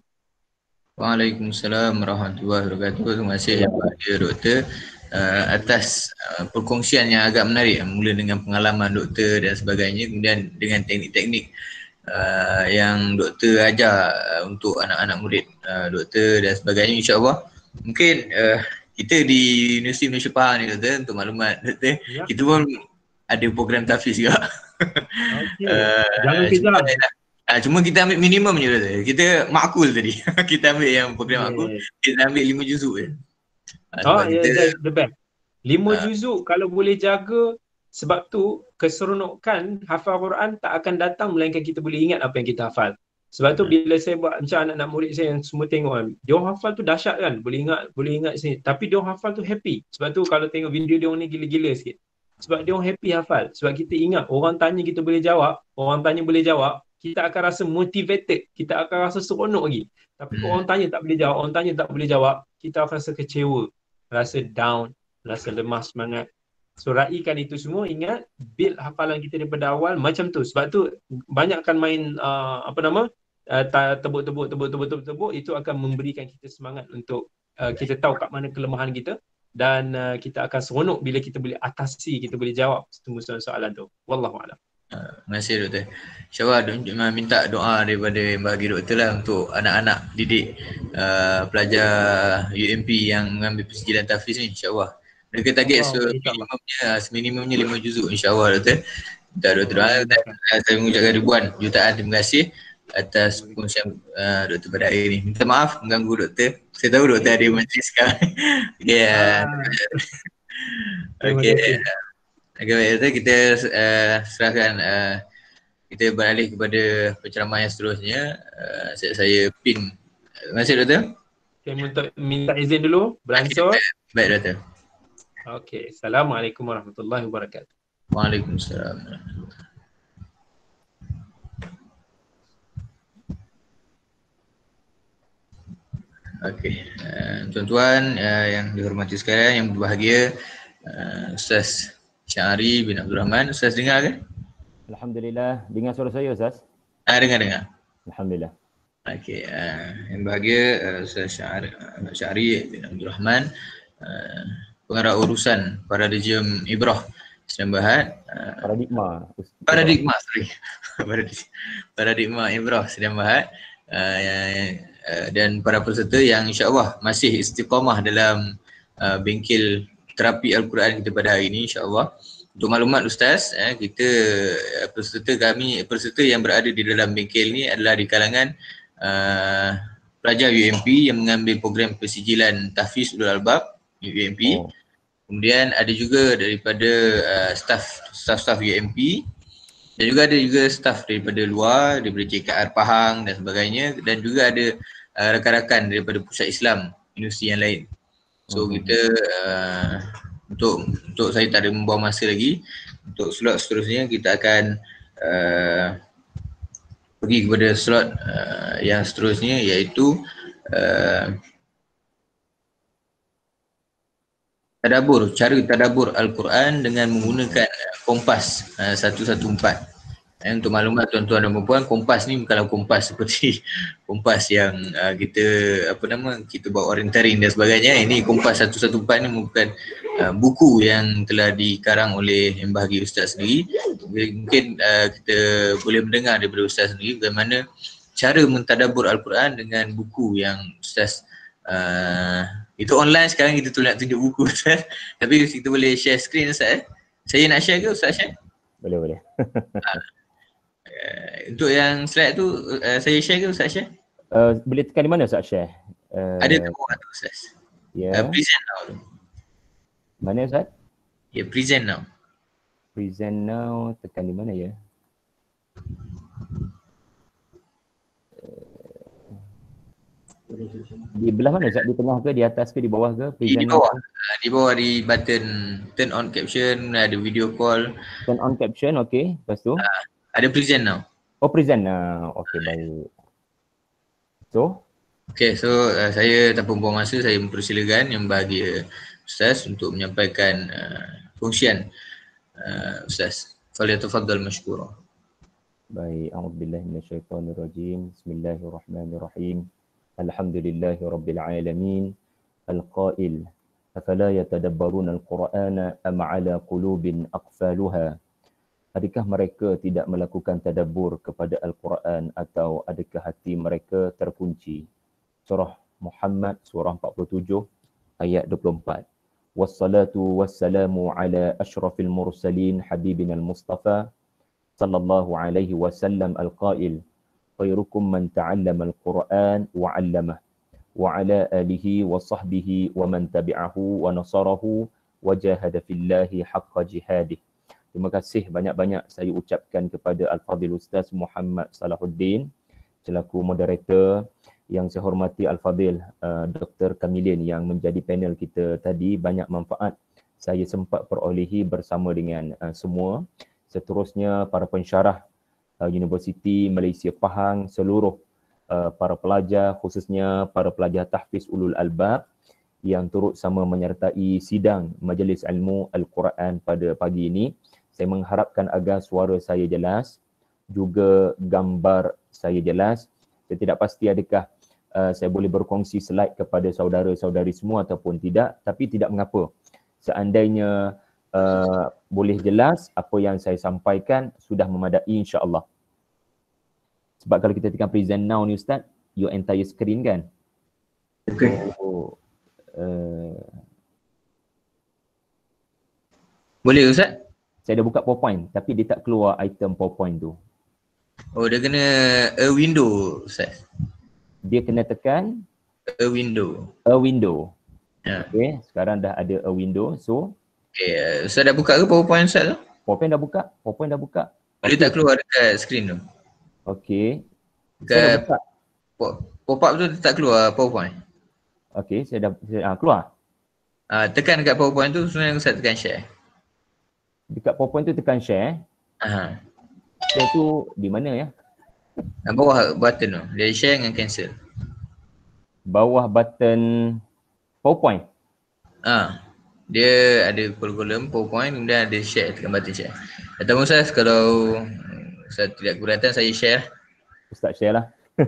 Waalaikumsalam warahmatullahi wabarakatuh. Terima kasih kepada doktor uh, atas uh, perkongsian yang agak menarik mula dengan pengalaman doktor dan sebagainya kemudian dengan teknik-teknik uh, yang doktor ajar untuk anak-anak murid uh, doktor dan sebagainya Insyaallah Mungkin uh, kita di Universiti Malaysia Pahang ni doktor untuk maklumat doktor. Ya. Kita pun ada program tahfiz juga. Okay. uh, eh, Jangan kita Uh, lah. eh, cuma kita ambil minimum je rasa. Kita makul tadi. kita ambil yang program yeah. makul. Kita ambil lima juzuk je. Uh, oh, yeah, kita, yeah, the best. Lima uh, juzuk kalau boleh jaga sebab tu keseronokan hafal Quran tak akan datang melainkan kita boleh ingat apa yang kita hafal. Sebab tu yeah. Hmm. bila saya buat macam anak-anak murid saya yang semua tengok kan, dia hafal tu dahsyat kan. Boleh ingat, boleh ingat sini. Tapi dia hafal tu happy. Sebab tu kalau tengok video dia ni gila-gila sikit sebab dia orang happy hafal sebab kita ingat orang tanya kita boleh jawab orang tanya boleh jawab kita akan rasa motivated kita akan rasa seronok lagi tapi hmm. orang tanya tak boleh jawab orang tanya tak boleh jawab kita akan rasa kecewa rasa down rasa lemah semangat so raikan itu semua ingat build hafalan kita daripada awal macam tu sebab tu banyak akan main uh, apa nama tebuk-tebuk uh, tebuk-tebuk tebuk-tebuk itu akan memberikan kita semangat untuk uh, kita tahu kat mana kelemahan kita dan uh, kita akan seronok bila kita boleh atasi kita boleh jawab semua soalan tu wallahu alam ah, terima kasih doktor insyaallah memang minta doa daripada bagi doktor lah untuk anak-anak didik uh, pelajar UMP yang mengambil persijilan tahfiz ni insyaallah mereka target oh, so, minimumnya, ah, minimumnya lima juzuk insyaAllah Doktor Doktor Doktor Doktor saya mengucapkan ribuan jutaan terima kasih atas pengusian uh, Dr. Badai ni. Minta maaf mengganggu doktor. Saya tahu doktor ada menteri sekarang. ya. Ah. Okey. Okey, doktor kita uh, serahkan uh, kita beralih kepada penceramah yang seterusnya. Uh, saya, saya pin. Terima kasih doktor. Okay, minta, minta izin dulu. Beransur. Okay, baik, doktor. Okey. Assalamualaikum warahmatullahi wabarakatuh. Waalaikumsalam warahmatullahi wabarakatuh. Okey, uh, tuan-tuan uh, yang dihormati sekalian, yang berbahagia uh, Ustaz Syahari bin Abdul Rahman, Ustaz dengar kan? Alhamdulillah, dengar suara saya Ustaz? Ah, dengar, dengar Alhamdulillah Okey, uh, yang berbahagia uh, Ustaz Syahar, uh, Syahari bin Abdul Rahman uh, Pengarah urusan Paradigm Ibrah Islam Bahad uh, Paradigma Paradigma, sorry Paradigma Ibrah Islam Bahad uh, yang, yang Eh, dan para peserta yang insyaAllah masih istiqamah dalam uh, bengkel terapi Al-Quran kita pada hari ini insyaAllah untuk maklumat Ustaz, eh, kita eh, peserta kami, peserta yang berada di dalam bengkel ni adalah di kalangan uh, pelajar UMP yang mengambil program persijilan Tahfiz Ulul Albab UMP oh. kemudian ada juga daripada staf-staf staff UMP dan juga ada juga staf daripada luar, daripada JKR Pahang dan sebagainya dan juga ada uh, rakan-rakan daripada pusat Islam universiti yang lain. So hmm. kita uh, untuk untuk saya tak ada membuang masa lagi untuk slot seterusnya kita akan uh, pergi kepada slot uh, yang seterusnya iaitu uh, tadabur cara tadabur al-Quran dengan menggunakan kompas uh, 114. Ya, untuk maklumat tuan-tuan dan puan kompas ni kalau kompas seperti kompas yang uh, kita apa nama kita buat orientering dan sebagainya, eh, ini kompas 114 ni bukan uh, buku yang telah dikarang oleh yang bahagi ustaz sendiri. Mungkin uh, kita boleh mendengar daripada ustaz sendiri bagaimana cara mentadabur al-Quran dengan buku yang ustaz uh, itu online sekarang kita tulis nak tunjuk buku ustaz. Tapi kita boleh share screen ustaz eh. Saya nak share ke ustaz share? Boleh boleh. Ah. Eh, untuk yang slide tu uh, saya share ke Ustaz share? Uh, boleh tekan di mana Ustaz share? Uh, ada tu orang tu Ustaz. Yeah. Ya. Uh, present now Mana Ustaz? Ya yeah, present now. Present now tekan di mana ya? Di belah mana Ustaz? Di tengah ke? Di atas ke? Di bawah ke? Di, bawah. Ke? Ah, di bawah di button turn on caption, ada video call. Turn on caption, okay. Lepas tu? Uh, ada present now. Oh present now. Ah, okay baik. So? Okay so uh, saya tanpa buang masa saya mempersilakan yang bahagia uh, Ustaz untuk menyampaikan uh, fungsian uh, Ustaz. Faliatafadal mashkura. Baik. Alhamdulillah. Bismillahirrahmanirrahim. Bismillahirrahmanirrahim. Alhamdulillahirrabbilalamin. Al-Qa'il. أفلا يتدبرون القرآن أم على قلوب أقفالها؟ adakah mereka tidak melakukan tadabbur kepada al-Quran atau adakah hati mereka terkunci surah Muhammad surah 47 ayat 24 wassalatu wassalamu ala asyrafil mursalin habibina al-mustafa sallallahu alaihi wasallam al-qail khairukum man ta'allama al-Quran wa 'allamahu wa ala alihi wa sahbihi wa man tabi'ahu wa nasarahu wa jahada fillahi haqqa jihadihi Terima kasih banyak-banyak saya ucapkan kepada Al-Fadhil Ustaz Muhammad Salahuddin selaku moderator yang saya hormati Al-Fadhil uh, Dr. Kamilin yang menjadi panel kita tadi banyak manfaat saya sempat perolehi bersama dengan uh, semua seterusnya para pensyarah uh, Universiti Malaysia Pahang seluruh uh, para pelajar khususnya para pelajar tahfiz ulul albab yang turut sama menyertai sidang Majlis Ilmu Al-Quran pada pagi ini saya mengharapkan agar suara saya jelas juga gambar saya jelas saya tidak pasti adakah Uh, saya boleh berkongsi slide kepada saudara-saudari semua ataupun tidak tapi tidak mengapa seandainya uh, boleh jelas apa yang saya sampaikan sudah memadai insya-Allah sebab kalau kita tekan present now ni ustaz your entire screen kan Okay. oh, uh... boleh ustaz saya dah buka powerpoint tapi dia tak keluar item powerpoint tu oh dia kena a window ustaz dia kena tekan a window a window yeah. okey sekarang dah ada a window so okey uh, eh, saya dah buka ke powerpoint tu. powerpoint dah buka powerpoint dah buka oh, dia tak keluar dekat screen tu okey Ke. saya pop up tu tak keluar powerpoint okey saya dah saya, uh, keluar uh, tekan dekat powerpoint tu sebenarnya saya tekan share dekat PowerPoint tu tekan share. Ha. Share tu di mana ya? bawah button tu. Dia share dengan cancel. Bawah button PowerPoint. Ha. Dia ada kolom PowerPoint kemudian ada share tekan button share. Atau saya kalau saya tidak keberatan saya share. Ustaz share lah.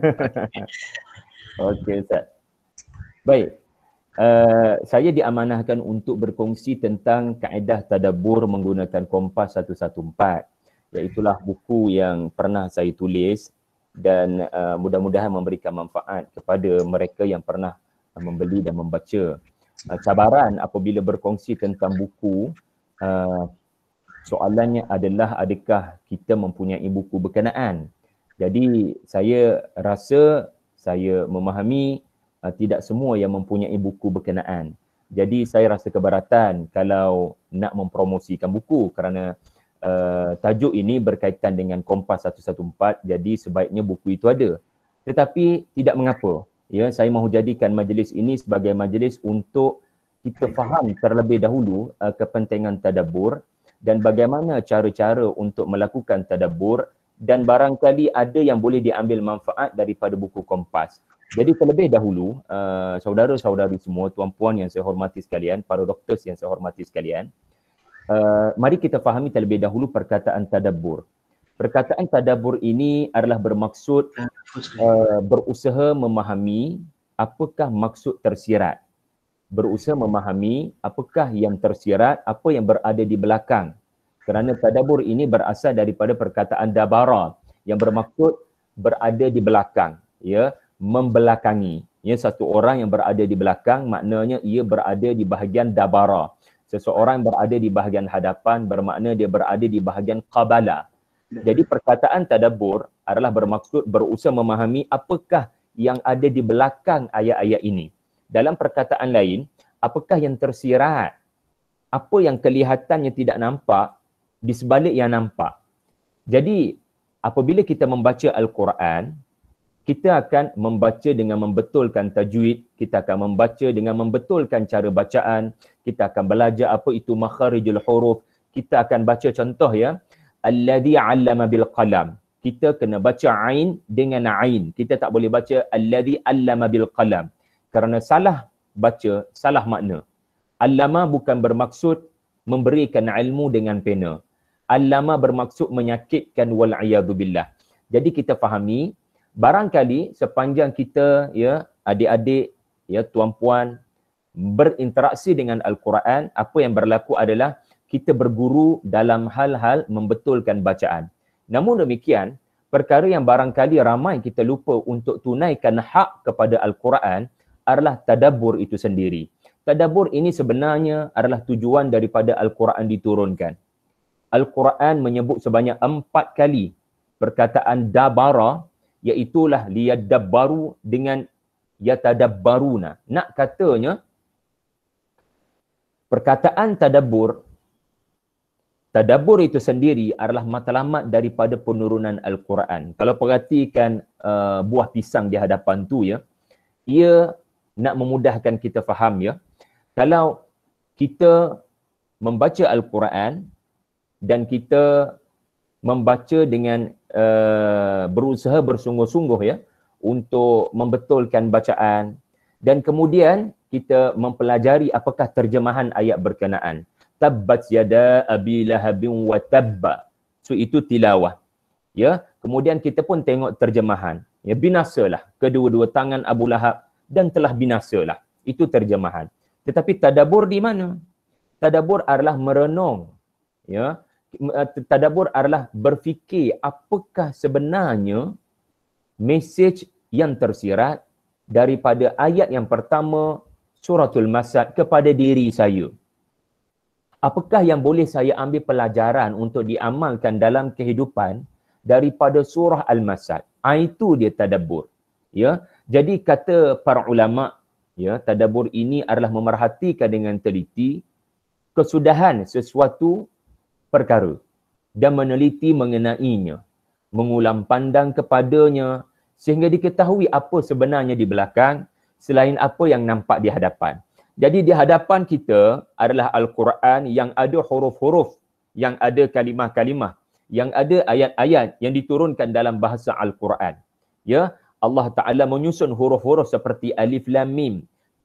Okey Ustaz. Baik, Eh, saya diamanahkan untuk berkongsi tentang kaedah tadabur menggunakan kompas 114 iaitulah buku yang pernah saya tulis dan uh, mudah-mudahan memberikan manfaat kepada mereka yang pernah uh, membeli dan membaca uh, cabaran apabila berkongsi tentang buku uh, soalannya adalah adakah kita mempunyai buku berkenaan jadi saya rasa saya memahami Ah, tidak semua yang mempunyai buku berkenaan. Jadi saya rasa keberatan kalau nak mempromosikan buku kerana uh, tajuk ini berkaitan dengan Kompas 114 jadi sebaiknya buku itu ada. Tetapi tidak mengapa. Ya, saya mahu jadikan majlis ini sebagai majlis untuk kita faham terlebih dahulu uh, kepentingan tadabur dan bagaimana cara-cara untuk melakukan tadabur dan barangkali ada yang boleh diambil manfaat daripada buku Kompas. Jadi terlebih dahulu, uh, saudara-saudari semua, tuan-puan yang saya hormati sekalian, para doktor yang saya hormati sekalian, uh, mari kita fahami terlebih dahulu perkataan tadabur. Perkataan tadabur ini adalah bermaksud uh, berusaha memahami apakah maksud tersirat. Berusaha memahami apakah yang tersirat, apa yang berada di belakang. Kerana tadabur ini berasal daripada perkataan dabara yang bermaksud berada di belakang. Ya, membelakangi. Ia ya, satu orang yang berada di belakang maknanya ia berada di bahagian dabara. Seseorang yang berada di bahagian hadapan bermakna dia berada di bahagian qabala. Jadi perkataan tadabbur adalah bermaksud berusaha memahami apakah yang ada di belakang ayat-ayat ini. Dalam perkataan lain, apakah yang tersirat? Apa yang kelihatannya tidak nampak di sebalik yang nampak? Jadi apabila kita membaca Al-Quran, kita akan membaca dengan membetulkan tajwid, kita akan membaca dengan membetulkan cara bacaan, kita akan belajar apa itu makharijul huruf, kita akan baca contoh ya, alladhi allama bil qalam. Kita kena baca ain dengan ain. Kita tak boleh baca alladhi allama bil qalam. Kerana salah baca, salah makna. Allama bukan bermaksud memberikan ilmu dengan pena. Allama bermaksud menyakitkan wal billah. Jadi kita fahami barangkali sepanjang kita ya adik-adik ya tuan-puan berinteraksi dengan al-Quran apa yang berlaku adalah kita berguru dalam hal-hal membetulkan bacaan namun demikian perkara yang barangkali ramai kita lupa untuk tunaikan hak kepada al-Quran adalah tadabur itu sendiri Tadabur ini sebenarnya adalah tujuan daripada al-Quran diturunkan al-Quran menyebut sebanyak empat kali perkataan dabara iaitulah liyadabbaru dengan yatadabbaruna. Nak katanya, perkataan tadabur, tadabur itu sendiri adalah matlamat daripada penurunan Al-Quran. Kalau perhatikan uh, buah pisang di hadapan tu ya, ia nak memudahkan kita faham ya. Kalau kita membaca Al-Quran dan kita membaca dengan Eh, berusaha bersungguh-sungguh ya untuk membetulkan bacaan dan kemudian kita mempelajari apakah terjemahan ayat berkenaan tabbat yada abi lahabin wa tabba so itu tilawah ya kemudian kita pun tengok terjemahan ya binasalah kedua-dua tangan Abu Lahab dan telah binasalah itu terjemahan tetapi tadabur di mana tadabur adalah merenung ya Eh, tadabur adalah berfikir apakah sebenarnya message yang tersirat daripada ayat yang pertama suratul masad kepada diri saya. Apakah yang boleh saya ambil pelajaran untuk diamalkan dalam kehidupan daripada surah al-masad? Ah, itu dia tadabur. Ya, jadi kata para ulama, ya, tadabur ini adalah memerhatikan dengan teliti kesudahan sesuatu perkara dan meneliti mengenainya, mengulam pandang kepadanya sehingga diketahui apa sebenarnya di belakang selain apa yang nampak di hadapan. Jadi di hadapan kita adalah Al-Quran yang ada huruf-huruf, yang ada kalimah-kalimah, yang ada ayat-ayat yang diturunkan dalam bahasa Al-Quran. Ya, Allah Ta'ala menyusun huruf-huruf seperti Alif Lam Mim,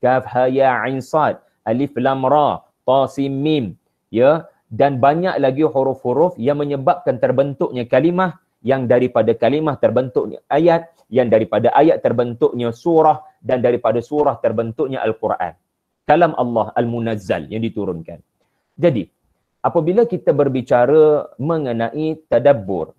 Kaf Ha Ya Ain Sad, Alif Lam Ra, Ta Sin Mim. Ya, dan banyak lagi huruf-huruf yang menyebabkan terbentuknya kalimah yang daripada kalimah terbentuknya ayat yang daripada ayat terbentuknya surah dan daripada surah terbentuknya al-Quran kalam Allah al-munazzal yang diturunkan jadi apabila kita berbicara mengenai tadabbur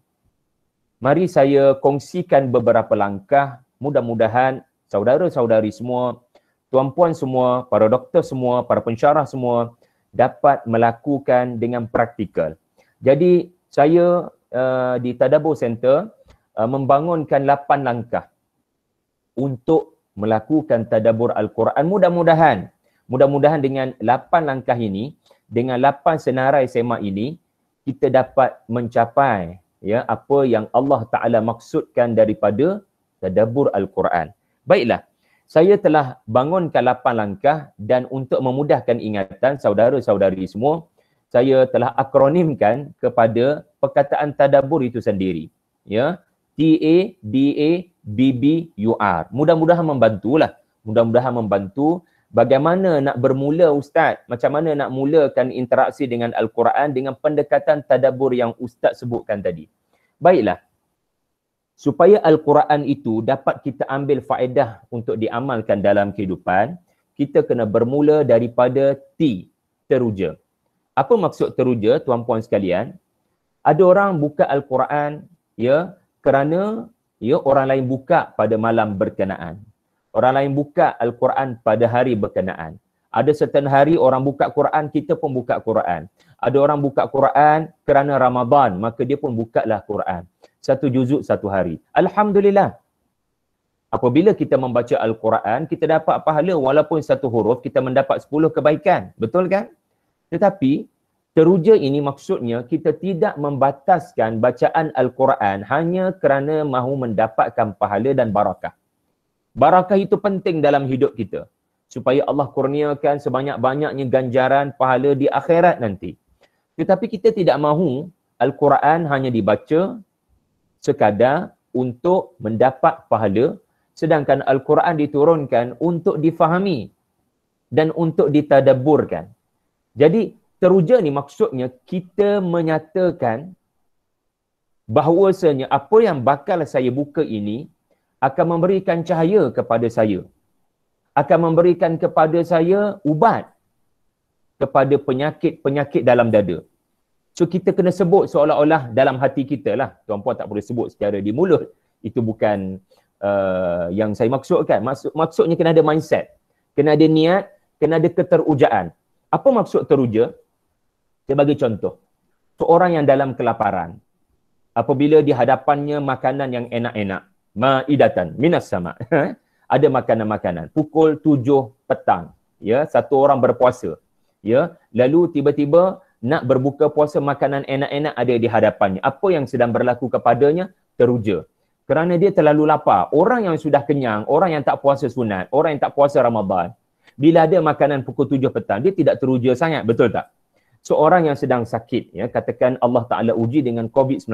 mari saya kongsikan beberapa langkah mudah-mudahan saudara-saudari semua tuan-puan semua para doktor semua para pensyarah semua dapat melakukan dengan praktikal. Jadi saya uh, di Tadabur Center uh, membangunkan lapan langkah untuk melakukan tadabur al-Quran mudah-mudahan mudah-mudahan dengan lapan langkah ini dengan lapan senarai semak ini kita dapat mencapai ya apa yang Allah Taala maksudkan daripada tadabur al-Quran. Baiklah, saya telah bangunkan lapan langkah dan untuk memudahkan ingatan saudara-saudari semua, saya telah akronimkan kepada perkataan tadabur itu sendiri. Ya, T A D A B B U R. Mudah-mudahan membantulah. Mudah-mudahan membantu bagaimana nak bermula ustaz, macam mana nak mulakan interaksi dengan al-Quran dengan pendekatan tadabur yang ustaz sebutkan tadi. Baiklah, supaya al-Quran itu dapat kita ambil faedah untuk diamalkan dalam kehidupan kita kena bermula daripada T teruja apa maksud teruja tuan-puan sekalian ada orang buka al-Quran ya kerana ya orang lain buka pada malam berkenaan orang lain buka al-Quran pada hari berkenaan ada certain hari orang buka Quran kita pun buka Quran ada orang buka Quran kerana Ramadan maka dia pun buka lah Quran satu juzuk satu hari. Alhamdulillah. Apabila kita membaca Al-Quran, kita dapat pahala walaupun satu huruf, kita mendapat sepuluh kebaikan. Betul kan? Tetapi, teruja ini maksudnya kita tidak membataskan bacaan Al-Quran hanya kerana mahu mendapatkan pahala dan barakah. Barakah itu penting dalam hidup kita. Supaya Allah kurniakan sebanyak-banyaknya ganjaran pahala di akhirat nanti. Tetapi kita tidak mahu Al-Quran hanya dibaca, sekadar untuk mendapat pahala sedangkan al-Quran diturunkan untuk difahami dan untuk ditadabburkan. Jadi teruja ni maksudnya kita menyatakan bahawasanya apa yang bakal saya buka ini akan memberikan cahaya kepada saya. Akan memberikan kepada saya ubat kepada penyakit-penyakit dalam dada. So kita kena sebut seolah-olah dalam hati kita lah. Tuan-puan tak perlu sebut secara di mulut. Itu bukan uh, yang saya maksudkan. Maksud, maksudnya kena ada mindset. Kena ada niat. Kena ada keterujaan. Apa maksud teruja? Saya bagi contoh. Seorang yang dalam kelaparan. Apabila dihadapannya makanan yang enak-enak. Ma'idatan. Minas sama. ada makanan-makanan. Pukul tujuh petang. Ya, satu orang berpuasa. Ya, lalu tiba-tiba nak berbuka puasa makanan enak-enak ada di hadapannya. Apa yang sedang berlaku kepadanya? Teruja. Kerana dia terlalu lapar. Orang yang sudah kenyang, orang yang tak puasa sunat, orang yang tak puasa ramadhan, bila ada makanan pukul tujuh petang, dia tidak teruja sangat, betul tak? Seorang so, yang sedang sakit, ya, katakan Allah Taala uji dengan COVID-19.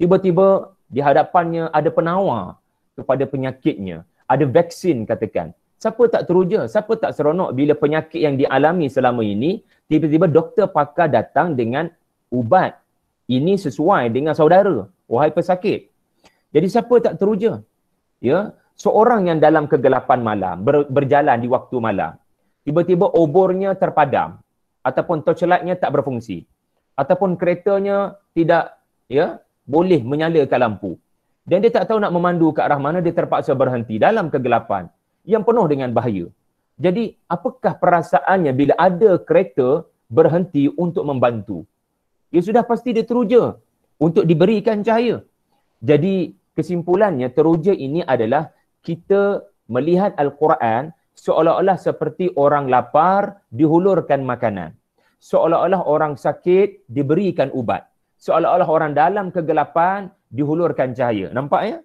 Tiba-tiba di hadapannya ada penawar kepada penyakitnya, ada vaksin katakan. Siapa tak teruja? Siapa tak seronok bila penyakit yang dialami selama ini tiba-tiba doktor pakar datang dengan ubat. Ini sesuai dengan saudara. Wahai pesakit. Jadi siapa tak teruja? Ya, seorang yang dalam kegelapan malam ber, berjalan di waktu malam. Tiba-tiba obornya terpadam ataupun torchlightnya tak berfungsi ataupun keretanya tidak ya boleh menyalakan lampu. Dan dia tak tahu nak memandu ke arah mana dia terpaksa berhenti dalam kegelapan yang penuh dengan bahaya. Jadi, apakah perasaannya bila ada kereta berhenti untuk membantu? Ya sudah pasti dia teruja untuk diberikan cahaya. Jadi, kesimpulannya teruja ini adalah kita melihat Al-Quran seolah-olah seperti orang lapar dihulurkan makanan. Seolah-olah orang sakit diberikan ubat. Seolah-olah orang dalam kegelapan dihulurkan cahaya. Nampak ya?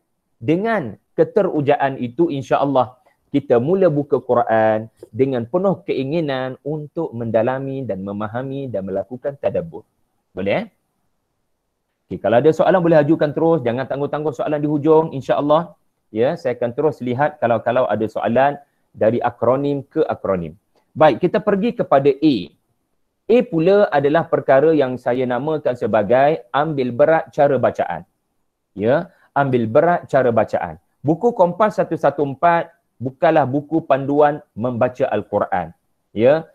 Dengan keterujaan itu insya-Allah kita mula buka Quran dengan penuh keinginan untuk mendalami dan memahami dan melakukan tadabbur. Boleh eh? Okay, kalau ada soalan boleh ajukan terus, jangan tangguh-tangguh soalan di hujung insya-Allah. Ya, yeah, saya akan terus lihat kalau-kalau ada soalan dari akronim ke akronim. Baik, kita pergi kepada A. A pula adalah perkara yang saya namakan sebagai ambil berat cara bacaan. Ya, yeah, ambil berat cara bacaan. Buku Kompas 114 bukalah buku panduan membaca Al-Quran. Ya.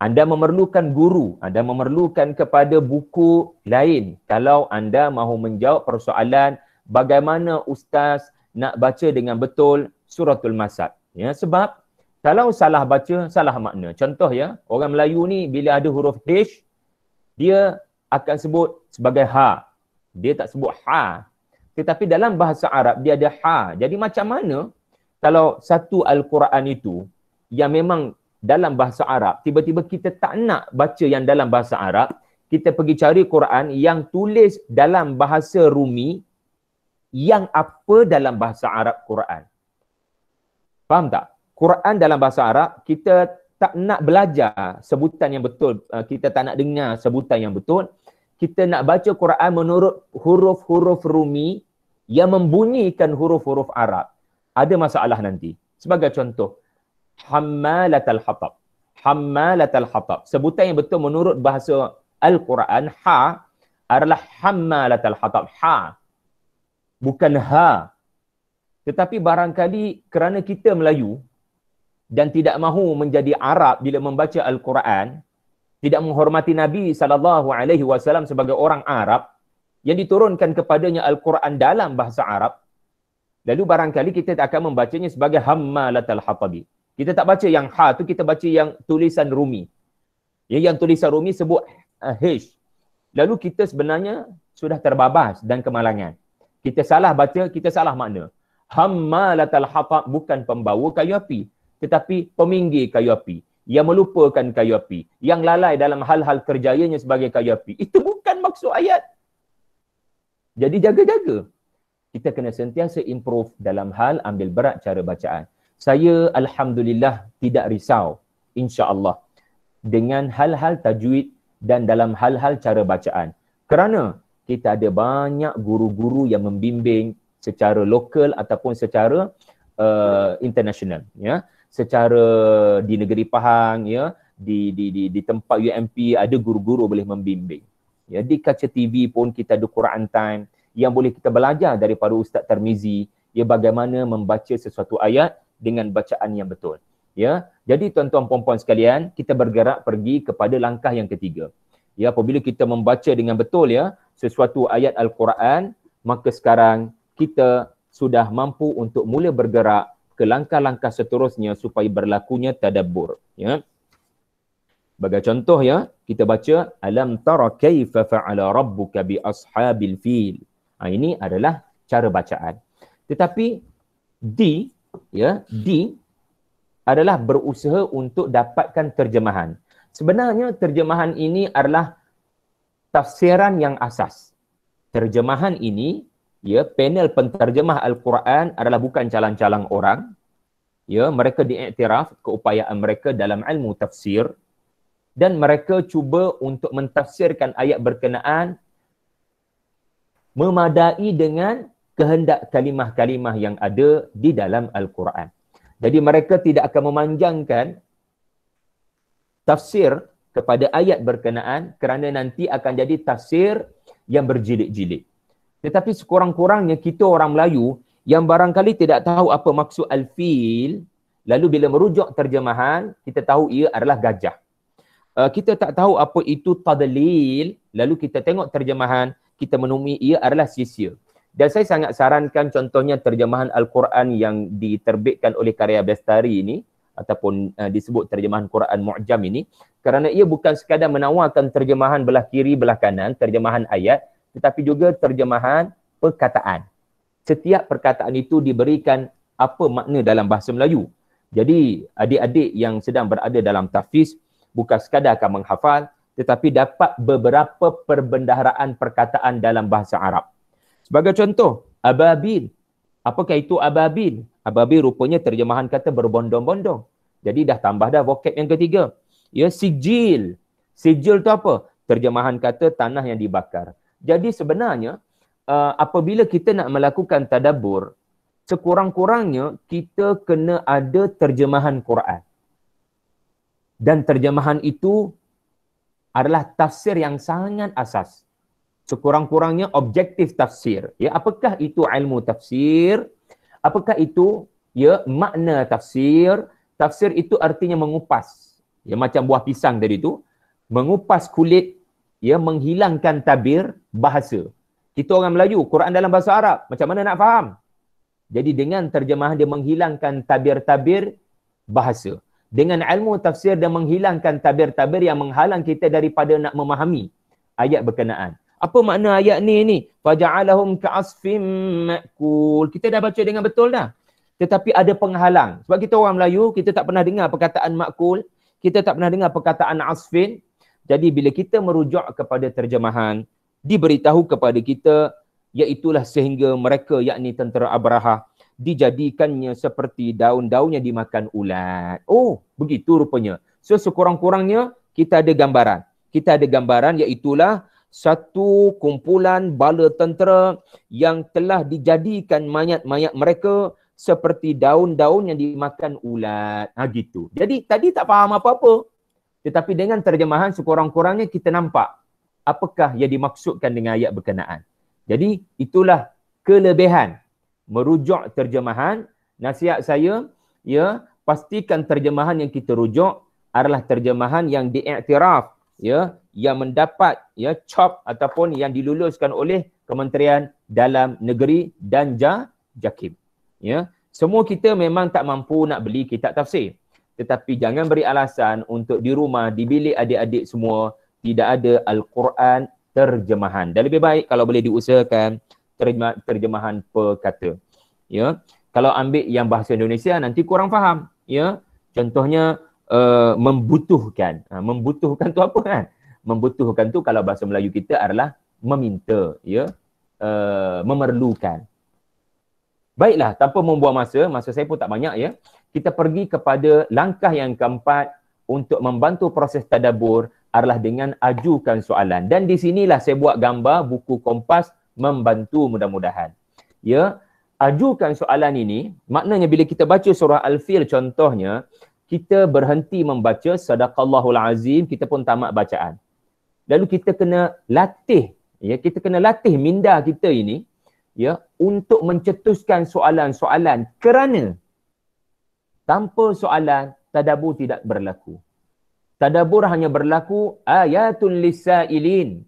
Anda memerlukan guru, anda memerlukan kepada buku lain kalau anda mahu menjawab persoalan bagaimana ustaz nak baca dengan betul suratul masad. Ya, sebab kalau salah baca, salah makna. Contoh ya, orang Melayu ni bila ada huruf H, dia akan sebut sebagai H. Ha. Dia tak sebut H. Ha. Tetapi dalam bahasa Arab, dia ada H. Ha. Jadi macam mana kalau satu Al-Quran itu yang memang dalam bahasa Arab, tiba-tiba kita tak nak baca yang dalam bahasa Arab, kita pergi cari Quran yang tulis dalam bahasa Rumi yang apa dalam bahasa Arab Quran. Faham tak? Quran dalam bahasa Arab, kita tak nak belajar sebutan yang betul, eh, kita tak nak dengar sebutan yang betul, kita nak baca Quran menurut huruf-huruf Rumi yang membunyikan huruf-huruf Arab ada masalah nanti. Sebagai contoh, hammalatul hatab. Hammalatul hatab. Sebutan yang betul menurut bahasa Al-Quran ha adalah hammalatul hatab. Ha. Bukan ha. Tetapi barangkali kerana kita Melayu dan tidak mahu menjadi Arab bila membaca Al-Quran, tidak menghormati Nabi sallallahu alaihi wasallam sebagai orang Arab yang diturunkan kepadanya Al-Quran dalam bahasa Arab, Lalu barangkali kita tak akan membacanya sebagai hammalatal hatabi. Kita tak baca yang ha tu kita baca yang tulisan rumi. Ya yang tulisan rumi sebut uh, Lalu kita sebenarnya sudah terbabas dan kemalangan. Kita salah baca, kita salah makna. Hammalatal hatab bukan pembawa kayu api, tetapi peminggi kayu api yang melupakan kayu api, yang lalai dalam hal-hal kerjayanya sebagai kayu api. Itu bukan maksud ayat. Jadi jaga-jaga kita kena sentiasa improve dalam hal ambil berat cara bacaan. Saya alhamdulillah tidak risau insya-Allah dengan hal-hal tajwid dan dalam hal-hal cara bacaan. Kerana kita ada banyak guru-guru yang membimbing secara lokal ataupun secara uh, international ya secara di negeri Pahang ya di di di di tempat UMP ada guru-guru boleh membimbing ya di kaca TV pun kita ada Quran time yang boleh kita belajar daripada Ustaz Tarmizi ya bagaimana membaca sesuatu ayat dengan bacaan yang betul ya jadi tuan-tuan puan-puan sekalian kita bergerak pergi kepada langkah yang ketiga ya apabila kita membaca dengan betul ya sesuatu ayat al-Quran maka sekarang kita sudah mampu untuk mula bergerak ke langkah-langkah seterusnya supaya berlakunya tadabbur ya Bagai contoh ya, kita baca alam tara kaifa fa'ala rabbuka bi ashabil fil. Ha, ini adalah cara bacaan. Tetapi D, ya, D adalah berusaha untuk dapatkan terjemahan. Sebenarnya terjemahan ini adalah tafsiran yang asas. Terjemahan ini, ya, panel penterjemah Al-Quran adalah bukan calang-calang orang. Ya, mereka diiktiraf keupayaan mereka dalam ilmu tafsir dan mereka cuba untuk mentafsirkan ayat berkenaan memadai dengan kehendak kalimah-kalimah yang ada di dalam Al-Quran. Jadi mereka tidak akan memanjangkan tafsir kepada ayat berkenaan kerana nanti akan jadi tafsir yang berjilid-jilid. Tetapi sekurang-kurangnya kita orang Melayu yang barangkali tidak tahu apa maksud Al-Fil, lalu bila merujuk terjemahan, kita tahu ia adalah gajah. Uh, kita tak tahu apa itu Tadlil, lalu kita tengok terjemahan, kita menemui ia adalah sia-sia. Dan saya sangat sarankan contohnya terjemahan Al-Quran yang diterbitkan oleh karya Bestari ini ataupun uh, disebut terjemahan Quran Mu'jam ini kerana ia bukan sekadar menawarkan terjemahan belah kiri belah kanan, terjemahan ayat tetapi juga terjemahan perkataan. Setiap perkataan itu diberikan apa makna dalam bahasa Melayu. Jadi adik-adik yang sedang berada dalam tafiz bukan sekadar akan menghafal tetapi dapat beberapa perbendaharaan perkataan dalam bahasa Arab. Sebagai contoh, ababil. Apakah itu ababil? Ababil rupanya terjemahan kata berbondong-bondong. Jadi dah tambah dah vokab yang ketiga. Ya, sijil. Sijil tu apa? Terjemahan kata tanah yang dibakar. Jadi sebenarnya, uh, apabila kita nak melakukan tadabur, sekurang-kurangnya kita kena ada terjemahan Quran. Dan terjemahan itu adalah tafsir yang sangat asas. Sekurang-kurangnya objektif tafsir. Ya, apakah itu ilmu tafsir? Apakah itu ya makna tafsir? Tafsir itu artinya mengupas. Ya, macam buah pisang tadi tu. Mengupas kulit, ya menghilangkan tabir bahasa. Kita orang Melayu, Quran dalam bahasa Arab. Macam mana nak faham? Jadi dengan terjemahan dia menghilangkan tabir-tabir bahasa dengan ilmu tafsir dan menghilangkan tabir-tabir yang menghalang kita daripada nak memahami ayat berkenaan. Apa makna ayat ni ni? Faja'alahum ka'asfim ma'kul. Kita dah baca dengan betul dah. Tetapi ada penghalang. Sebab kita orang Melayu, kita tak pernah dengar perkataan ma'kul. Kita tak pernah dengar perkataan asfin. Jadi bila kita merujuk kepada terjemahan, diberitahu kepada kita, iaitulah sehingga mereka yakni tentera Abraha dijadikannya seperti daun-daunnya dimakan ulat. Oh, begitu rupanya. So sekurang-kurangnya kita ada gambaran. Kita ada gambaran iaitu satu kumpulan bala tentera yang telah dijadikan mayat-mayat mereka seperti daun-daun yang dimakan ulat. Ha gitu. Jadi tadi tak faham apa-apa. Tetapi dengan terjemahan sekurang-kurangnya kita nampak apakah yang dimaksudkan dengan ayat berkenaan. Jadi itulah kelebihan merujuk terjemahan nasihat saya ya pastikan terjemahan yang kita rujuk adalah terjemahan yang diiktiraf ya yang mendapat ya cop ataupun yang diluluskan oleh Kementerian Dalam Negeri dan ja, Jakim ya semua kita memang tak mampu nak beli kitab tafsir tetapi jangan beri alasan untuk di rumah di bilik adik-adik semua tidak ada al-Quran terjemahan dan lebih baik kalau boleh diusahakan terjemah, terjemahan perkata. Ya. Kalau ambil yang bahasa Indonesia nanti kurang faham. Ya. Contohnya uh, membutuhkan. Ha, membutuhkan tu apa kan? Membutuhkan tu kalau bahasa Melayu kita adalah meminta, ya. Uh, memerlukan. Baiklah, tanpa membuang masa, masa saya pun tak banyak ya. Kita pergi kepada langkah yang keempat untuk membantu proses tadabur adalah dengan ajukan soalan. Dan di sinilah saya buat gambar buku kompas membantu mudah-mudahan. Ya, ajukan soalan ini maknanya bila kita baca surah Al-Fil contohnya, kita berhenti membaca sadaqallahul azim, kita pun tamat bacaan. Lalu kita kena latih, ya kita kena latih minda kita ini ya untuk mencetuskan soalan-soalan kerana tanpa soalan tadabbur tidak berlaku. Tadabbur hanya berlaku ayatul lisailin,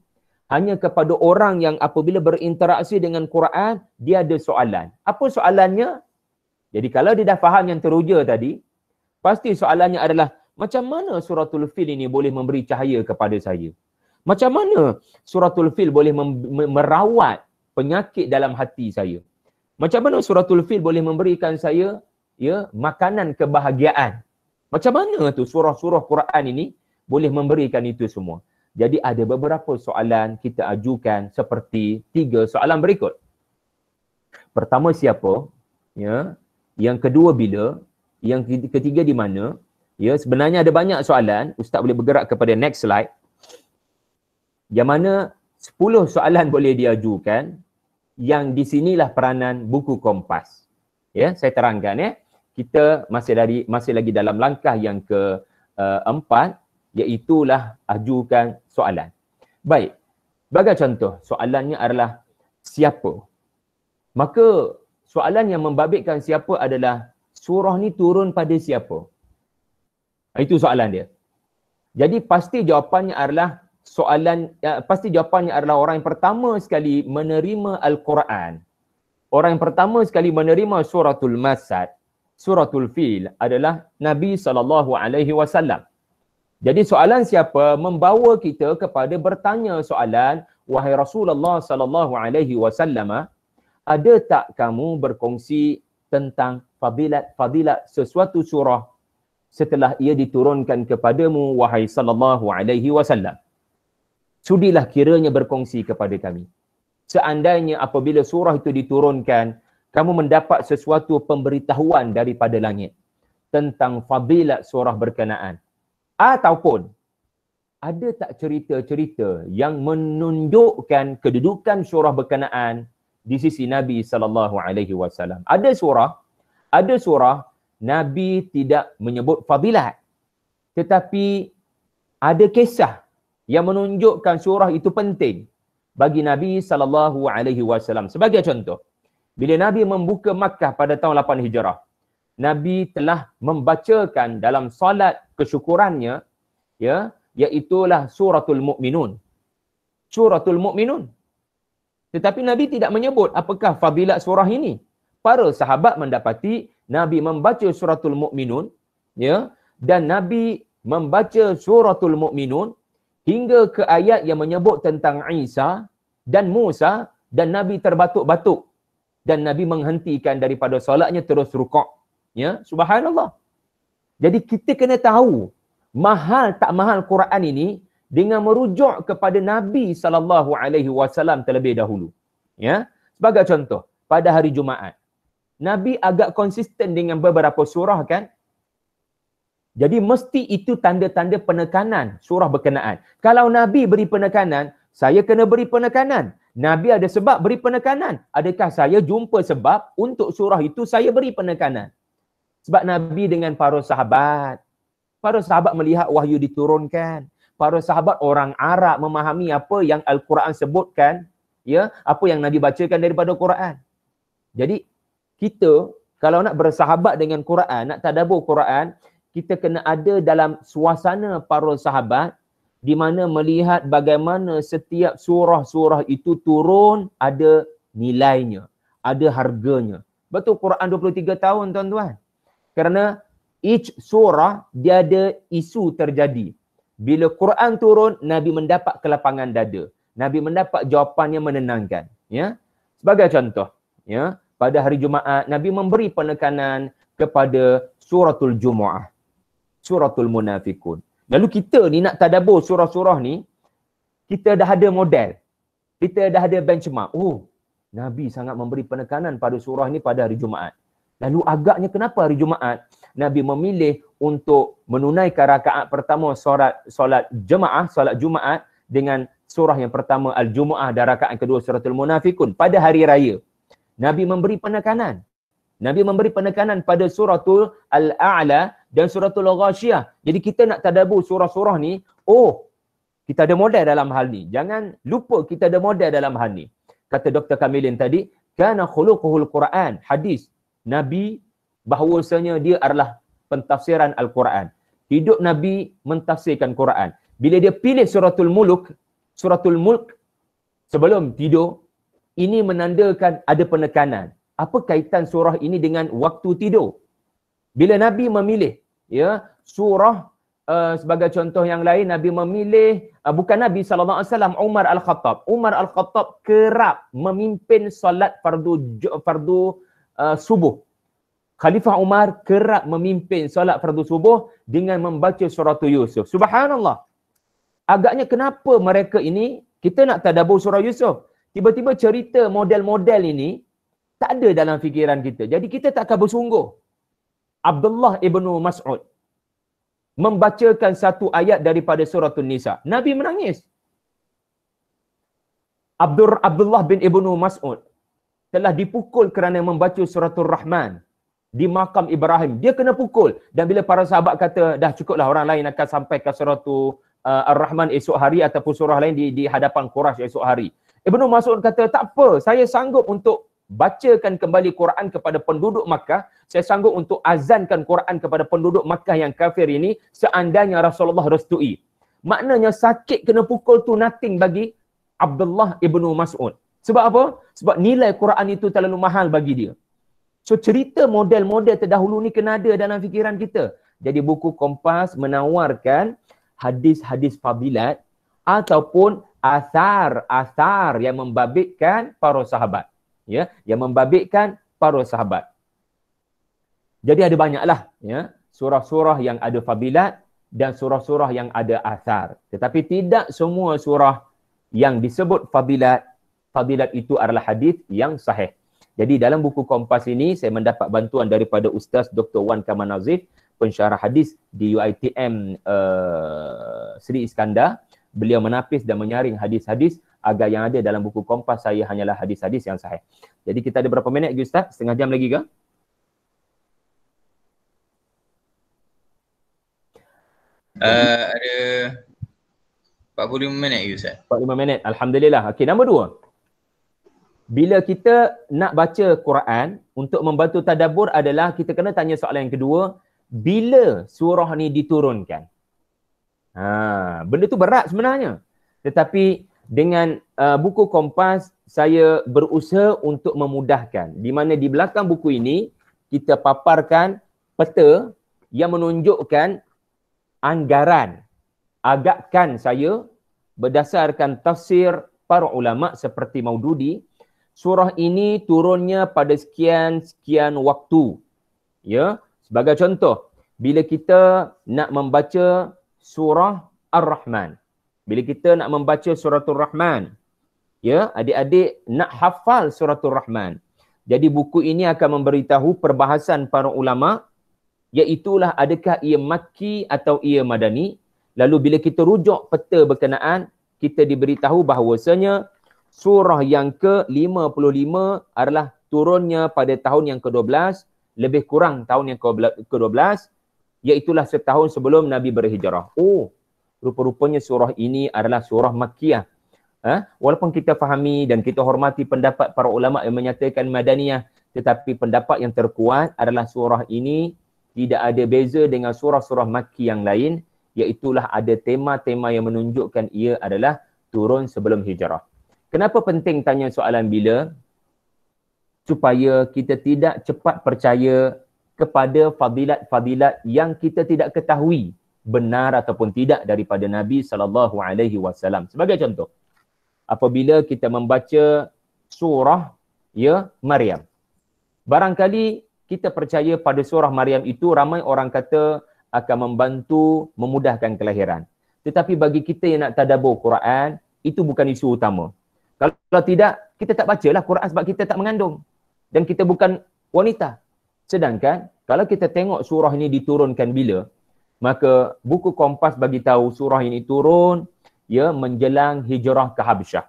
hanya kepada orang yang apabila berinteraksi dengan Quran dia ada soalan. Apa soalannya? Jadi kalau dia dah faham yang teruja tadi, pasti soalannya adalah macam mana suratul fil ini boleh memberi cahaya kepada saya? Macam mana suratul fil boleh merawat penyakit dalam hati saya? Macam mana suratul fil boleh memberikan saya ya makanan kebahagiaan? Macam mana tu surah-surah Quran ini boleh memberikan itu semua? Jadi ada beberapa soalan kita ajukan seperti tiga soalan berikut. Pertama siapa? Ya. Yang kedua bila? Yang ketiga di mana? Ya, sebenarnya ada banyak soalan. Ustaz boleh bergerak kepada next slide. Yang mana sepuluh soalan boleh diajukan yang di sinilah peranan buku kompas. Ya, saya terangkan ya. Kita masih dari masih lagi dalam langkah yang ke uh, empat iaitulah ajukan soalan. Baik, bagai contoh soalannya adalah siapa? Maka soalan yang membabitkan siapa adalah surah ni turun pada siapa? Ha, itu soalan dia. Jadi pasti jawapannya adalah soalan, ya, pasti jawapannya adalah orang yang pertama sekali menerima Al-Quran. Orang yang pertama sekali menerima suratul Masad, suratul Fil adalah Nabi SAW. Jadi soalan siapa membawa kita kepada bertanya soalan wahai Rasulullah sallallahu alaihi wasallam ada tak kamu berkongsi tentang fadilat-fadilat sesuatu surah setelah ia diturunkan kepadamu wahai sallallahu alaihi wasallam sudilah kiranya berkongsi kepada kami seandainya apabila surah itu diturunkan kamu mendapat sesuatu pemberitahuan daripada langit tentang fadilat surah berkenaan ataupun ada tak cerita-cerita yang menunjukkan kedudukan surah berkenaan di sisi Nabi sallallahu alaihi wasallam. Ada surah, ada surah Nabi tidak menyebut fadilat. Tetapi ada kisah yang menunjukkan surah itu penting bagi Nabi sallallahu alaihi wasallam. Sebagai contoh, bila Nabi membuka Makkah pada tahun 8 Hijrah, Nabi telah membacakan dalam solat kesyukurannya ya iaitu suratul mukminun suratul mukminun tetapi Nabi tidak menyebut apakah fadilat surah ini para sahabat mendapati Nabi membaca suratul mukminun ya dan Nabi membaca suratul mukminun hingga ke ayat yang menyebut tentang Isa dan Musa dan Nabi terbatuk-batuk dan Nabi menghentikan daripada solatnya terus rukuk ya subhanallah jadi kita kena tahu mahal tak mahal Quran ini dengan merujuk kepada Nabi sallallahu alaihi wasallam terlebih dahulu ya sebagai contoh pada hari Jumaat Nabi agak konsisten dengan beberapa surah kan jadi mesti itu tanda-tanda penekanan surah berkenaan kalau Nabi beri penekanan saya kena beri penekanan Nabi ada sebab beri penekanan. Adakah saya jumpa sebab untuk surah itu saya beri penekanan? Sebab Nabi dengan para sahabat. Para sahabat melihat wahyu diturunkan. Para sahabat orang Arab memahami apa yang Al-Quran sebutkan. Ya, apa yang Nabi bacakan daripada Quran. Jadi kita kalau nak bersahabat dengan Quran, nak tadabur Quran, kita kena ada dalam suasana para sahabat di mana melihat bagaimana setiap surah-surah itu turun ada nilainya, ada harganya. Betul Quran 23 tahun tuan-tuan kerana each surah dia ada isu terjadi bila Quran turun nabi mendapat kelapangan dada nabi mendapat jawapan yang menenangkan ya sebagai contoh ya pada hari jumaat nabi memberi penekanan kepada suratul Jumaat suratul munafikun lalu kita ni nak tadabbur surah-surah ni kita dah ada model kita dah ada benchmark oh nabi sangat memberi penekanan pada surah ni pada hari jumaat Lalu agaknya kenapa hari Jumaat Nabi memilih untuk menunaikan rakaat pertama solat solat jemaah, solat Jumaat dengan surah yang pertama Al-Jumu'ah dan rakaat kedua suratul munafikun pada hari raya. Nabi memberi penekanan. Nabi memberi penekanan pada suratul Al-A'la dan suratul Ghashiyah. Jadi kita nak tadabur surah-surah ni, oh kita ada modal dalam hal ni. Jangan lupa kita ada modal dalam hal ni. Kata Dr. Kamilin tadi, kana khuluquhul Quran, hadis Nabi bahawasanya dia adalah pentafsiran Al-Quran. Hidup Nabi mentafsirkan Quran. Bila dia pilih suratul muluk, suratul mulk sebelum tidur, ini menandakan ada penekanan. Apa kaitan surah ini dengan waktu tidur? Bila Nabi memilih ya surah uh, sebagai contoh yang lain Nabi memilih uh, bukan Nabi saw Umar Al-Khattab. Umar Al-Khattab kerap memimpin solat fardu fardu uh, subuh. Khalifah Umar kerap memimpin solat fardu subuh dengan membaca surah tu Yusuf. Subhanallah. Agaknya kenapa mereka ini, kita nak tadabur surah Yusuf. Tiba-tiba cerita model-model ini tak ada dalam fikiran kita. Jadi kita tak akan bersungguh. Abdullah ibn Mas'ud membacakan satu ayat daripada surah nisa Nabi menangis. Abdur Abdullah bin Ibnu Mas'ud telah dipukul kerana membaca suratul Rahman di makam Ibrahim. Dia kena pukul. Dan bila para sahabat kata, dah cukuplah orang lain akan sampaikan suratul uh, Ar-Rahman esok hari ataupun surah lain di, di hadapan Quraisy esok hari. Ibnu Mas'ud kata, tak apa, saya sanggup untuk bacakan kembali Quran kepada penduduk Makkah. Saya sanggup untuk azankan Quran kepada penduduk Makkah yang kafir ini seandainya Rasulullah restui. Maknanya sakit kena pukul tu nothing bagi Abdullah ibnu Mas'ud. Sebab apa? Sebab nilai Quran itu terlalu mahal bagi dia. So cerita model-model terdahulu ni kena ada dalam fikiran kita. Jadi buku Kompas menawarkan hadis-hadis fabilat ataupun asar-asar yang membabitkan para sahabat. Ya, yang membabitkan para sahabat. Jadi ada banyaklah ya, surah-surah yang ada fabilat dan surah-surah yang ada asar. Tetapi tidak semua surah yang disebut fabilat fadilat itu adalah hadis yang sahih. Jadi dalam buku Kompas ini saya mendapat bantuan daripada Ustaz Dr. Wan Kamal Nazif pensyarah hadis di UiTM uh, eh, Sri Iskandar. Beliau menapis dan menyaring hadis-hadis agar yang ada dalam buku Kompas saya hanyalah hadis-hadis yang sahih. Jadi kita ada berapa minit Ustaz? Setengah jam lagi ke? Uh, ada 45 minit Ustaz. 45 minit. Alhamdulillah. Okey, nombor dua bila kita nak baca Quran untuk membantu tadabur adalah kita kena tanya soalan yang kedua bila surah ni diturunkan ha benda tu berat sebenarnya tetapi dengan uh, buku kompas saya berusaha untuk memudahkan di mana di belakang buku ini kita paparkan peta yang menunjukkan anggaran agakkan saya berdasarkan tafsir para ulama seperti Maududi surah ini turunnya pada sekian-sekian waktu. Ya, sebagai contoh, bila kita nak membaca surah Ar-Rahman. Bila kita nak membaca surah Ar-Rahman, ya, adik-adik nak hafal surah Ar-Rahman. Jadi buku ini akan memberitahu perbahasan para ulama iaitulah adakah ia makki atau ia madani. Lalu bila kita rujuk peta berkenaan, kita diberitahu bahawasanya surah yang ke-55 adalah turunnya pada tahun yang ke-12 lebih kurang tahun yang ke-12 iaitulah setahun sebelum Nabi berhijrah. Oh, rupa-rupanya surah ini adalah surah Makkiyah. Eh, walaupun kita fahami dan kita hormati pendapat para ulama yang menyatakan Madaniyah, tetapi pendapat yang terkuat adalah surah ini tidak ada beza dengan surah-surah Makki yang lain, iaitulah ada tema-tema yang menunjukkan ia adalah turun sebelum hijrah. Kenapa penting tanya soalan bila? Supaya kita tidak cepat percaya kepada fadilat-fadilat yang kita tidak ketahui benar ataupun tidak daripada Nabi sallallahu alaihi wasallam. Sebagai contoh, apabila kita membaca surah ya Maryam. Barangkali kita percaya pada surah Maryam itu ramai orang kata akan membantu memudahkan kelahiran. Tetapi bagi kita yang nak tadabur Quran, itu bukan isu utama. Kalau tidak, kita tak lah Quran sebab kita tak mengandung. Dan kita bukan wanita. Sedangkan, kalau kita tengok surah ini diturunkan bila, maka buku kompas bagi tahu surah ini turun, ya menjelang hijrah ke Habsyah.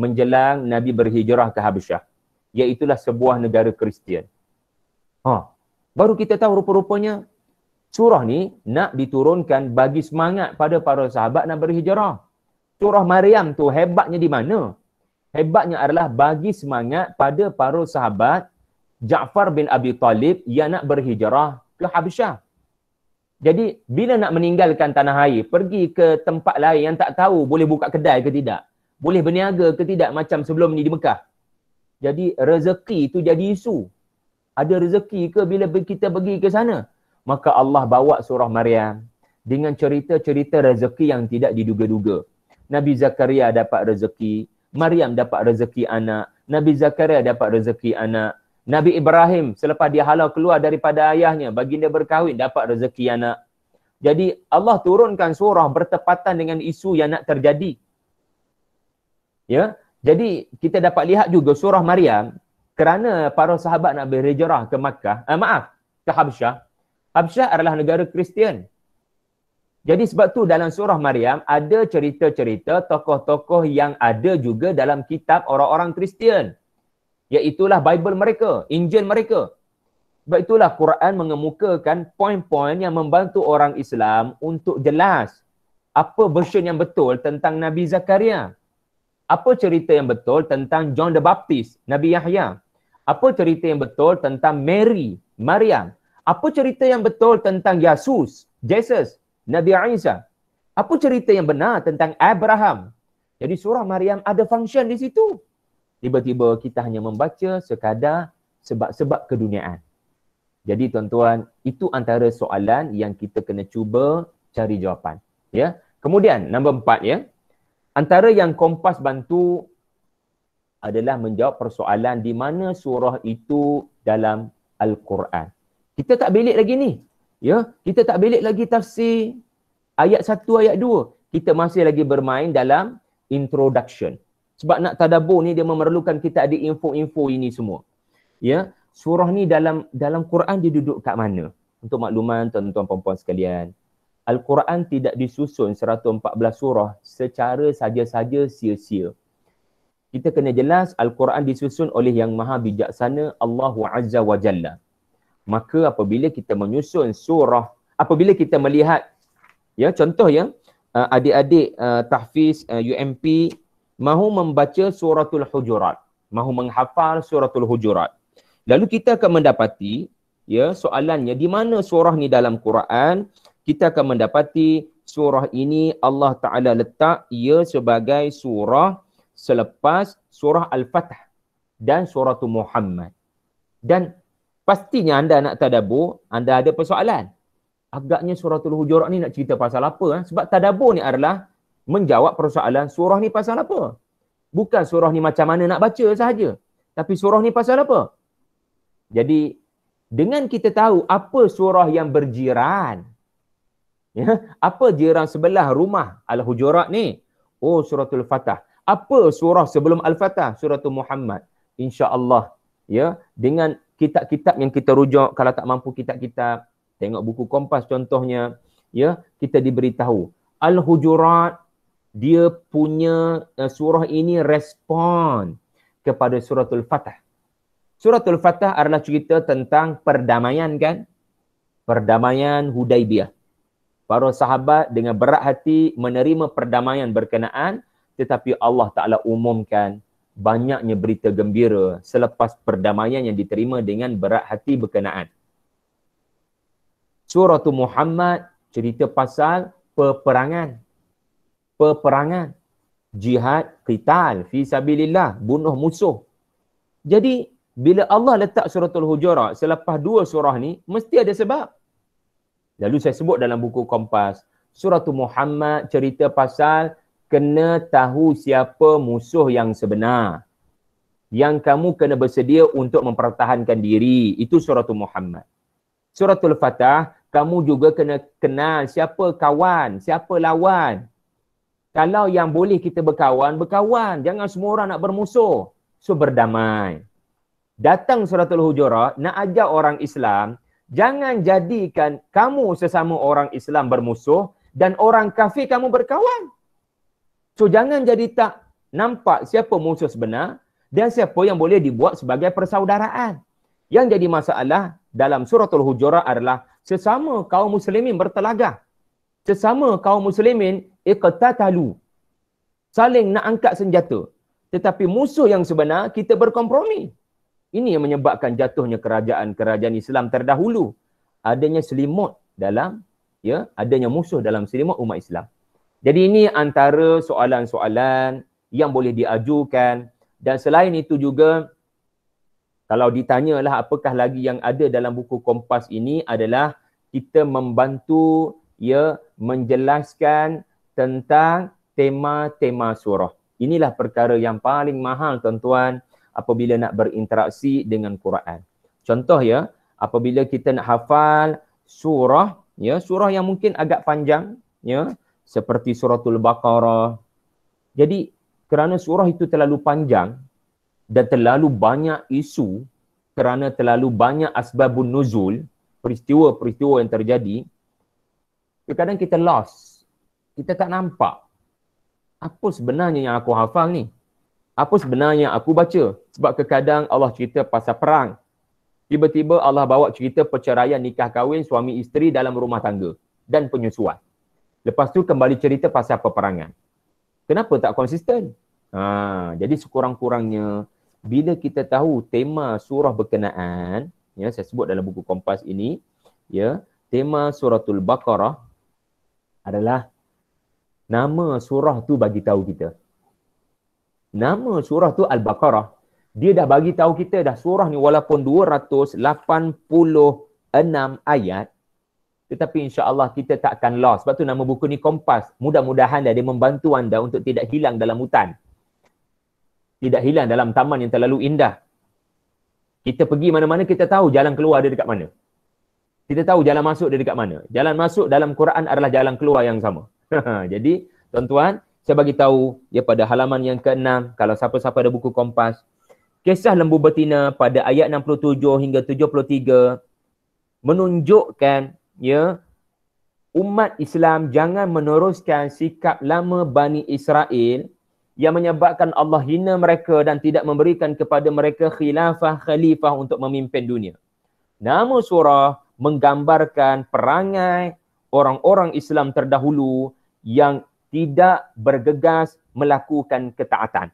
Menjelang Nabi berhijrah ke Habsyah. Iaitulah sebuah negara Kristian. Ha. Baru kita tahu rupa-rupanya, surah ni nak diturunkan bagi semangat pada para sahabat nak berhijrah. Surah Maryam tu hebatnya di mana? hebatnya adalah bagi semangat pada para sahabat Ja'far bin Abi Talib yang nak berhijrah ke Habsyah. Jadi bila nak meninggalkan tanah air, pergi ke tempat lain yang tak tahu boleh buka kedai ke tidak. Boleh berniaga ke tidak macam sebelum ni di Mekah. Jadi rezeki tu jadi isu. Ada rezeki ke bila kita pergi ke sana? Maka Allah bawa surah Maryam dengan cerita-cerita rezeki yang tidak diduga-duga. Nabi Zakaria dapat rezeki, Maryam dapat rezeki anak, Nabi Zakaria dapat rezeki anak, Nabi Ibrahim selepas dia halau keluar daripada ayahnya, baginda berkahwin dapat rezeki anak. Jadi Allah turunkan surah bertepatan dengan isu yang nak terjadi. Ya, jadi kita dapat lihat juga surah Maryam kerana para sahabat nak berhijrah ke Makkah, eh, maaf, ke Habsyah. Habsyah adalah negara Kristian. Jadi sebab tu dalam surah Maryam ada cerita-cerita tokoh-tokoh yang ada juga dalam kitab orang-orang Kristian. Iaitulah Bible mereka, Injil mereka. Sebab itulah Quran mengemukakan poin-poin yang membantu orang Islam untuk jelas apa version yang betul tentang Nabi Zakaria. Apa cerita yang betul tentang John the Baptist, Nabi Yahya. Apa cerita yang betul tentang Mary, Maryam. Apa cerita yang betul tentang Yesus, Jesus, Nabi Isa. Apa cerita yang benar tentang Abraham? Jadi surah Maryam ada function di situ. Tiba-tiba kita hanya membaca sekadar sebab-sebab keduniaan. Jadi tuan-tuan, itu antara soalan yang kita kena cuba cari jawapan. Ya. Kemudian nombor empat ya. Antara yang kompas bantu adalah menjawab persoalan di mana surah itu dalam Al-Quran. Kita tak bilik lagi ni. Ya, kita tak belik lagi tafsir ayat satu ayat dua, Kita masih lagi bermain dalam introduction. Sebab nak tadabbur ni dia memerlukan kita ada info-info ini semua. Ya, surah ni dalam dalam Quran dia duduk kat mana? Untuk makluman tuan-tuan puan sekalian. Al-Quran tidak disusun 114 surah secara saja-saja sia-sia. Kita kena jelas Al-Quran disusun oleh Yang Maha Bijaksana Allahu Azza wa Jalla maka apabila kita menyusun surah apabila kita melihat ya contoh ya uh, adik-adik uh, tahfiz uh, UMP mahu membaca suratul hujurat mahu menghafal suratul hujurat lalu kita akan mendapati ya soalannya di mana surah ni dalam Quran kita akan mendapati surah ini Allah Taala letak ia sebagai surah selepas surah Al-Fath dan surah Muhammad dan pastinya anda nak tadabur, anda ada persoalan. Agaknya surah Tuluh Hujurat ni nak cerita pasal apa? Eh? Sebab tadabur ni adalah menjawab persoalan surah ni pasal apa? Bukan surah ni macam mana nak baca sahaja. Tapi surah ni pasal apa? Jadi, dengan kita tahu apa surah yang berjiran, ya? apa jiran sebelah rumah Al-Hujurat ni, oh surah Tuluh Fatah. Apa surah sebelum Al-Fatah? Surah Tuluh Muhammad. InsyaAllah, ya? dengan kitab-kitab yang kita rujuk kalau tak mampu kitab-kitab tengok buku kompas contohnya ya kita diberitahu al-hujurat dia punya uh, surah ini respon kepada suratul fatah suratul fatah adalah cerita tentang perdamaian kan perdamaian hudaibiyah para sahabat dengan berat hati menerima perdamaian berkenaan tetapi Allah taala umumkan banyaknya berita gembira selepas perdamaian yang diterima dengan berat hati berkenaan. Surah tu Muhammad cerita pasal peperangan. Peperangan. Jihad, qital, fi sabilillah, bunuh musuh. Jadi, bila Allah letak surah tul hujurat selepas dua surah ni, mesti ada sebab. Lalu saya sebut dalam buku Kompas, surah Muhammad cerita pasal kena tahu siapa musuh yang sebenar yang kamu kena bersedia untuk mempertahankan diri itu surah Muhammad suratul fatah kamu juga kena kenal siapa kawan siapa lawan kalau yang boleh kita berkawan berkawan jangan semua orang nak bermusuh so berdamai datang suratul hujurat nak ajar orang Islam jangan jadikan kamu sesama orang Islam bermusuh dan orang kafir kamu berkawan So jangan jadi tak nampak siapa musuh sebenar dan siapa yang boleh dibuat sebagai persaudaraan. Yang jadi masalah dalam suratul hujurat adalah sesama kaum muslimin bertelagah. Sesama kaum muslimin iqtatalu. Saling nak angkat senjata. Tetapi musuh yang sebenar kita berkompromi. Ini yang menyebabkan jatuhnya kerajaan-kerajaan Islam terdahulu. Adanya selimut dalam ya, adanya musuh dalam selimut umat Islam. Jadi ini antara soalan-soalan yang boleh diajukan dan selain itu juga kalau ditanyalah apakah lagi yang ada dalam buku kompas ini adalah kita membantu ya menjelaskan tentang tema-tema surah. Inilah perkara yang paling mahal tuan-tuan apabila nak berinteraksi dengan Quran. Contoh ya, apabila kita nak hafal surah ya, surah yang mungkin agak panjang ya, seperti suratul baqarah jadi kerana surah itu terlalu panjang dan terlalu banyak isu kerana terlalu banyak asbabun nuzul peristiwa-peristiwa yang terjadi kadang kita lost kita tak nampak apa sebenarnya yang aku hafal ni apa sebenarnya yang aku baca sebab kadang Allah cerita pasal perang tiba-tiba Allah bawa cerita perceraian nikah kahwin suami isteri dalam rumah tangga dan penyusuan Lepas tu kembali cerita pasal peperangan. Kenapa tak konsisten? Ha, jadi sekurang-kurangnya bila kita tahu tema surah berkenaan, ya saya sebut dalam buku kompas ini, ya, tema suratul baqarah adalah nama surah tu bagi tahu kita. Nama surah tu al-baqarah, dia dah bagi tahu kita dah surah ni walaupun 286 ayat tetapi insya-Allah kita tak akan lost. Sebab tu nama buku ni kompas. Mudah-mudahan dia membantu anda untuk tidak hilang dalam hutan. Tidak hilang dalam taman yang terlalu indah. Kita pergi mana-mana kita tahu jalan keluar dia dekat mana. Kita tahu jalan masuk dia dekat mana. Jalan masuk dalam Quran adalah jalan keluar yang sama. Jadi, tuan-tuan, saya bagi tahu ya pada halaman yang ke-6 kalau siapa-siapa ada buku kompas. Kisah lembu betina pada ayat 67 hingga 73 menunjukkan ya umat Islam jangan meneruskan sikap lama Bani Israel yang menyebabkan Allah hina mereka dan tidak memberikan kepada mereka khilafah khalifah untuk memimpin dunia. Nama surah menggambarkan perangai orang-orang Islam terdahulu yang tidak bergegas melakukan ketaatan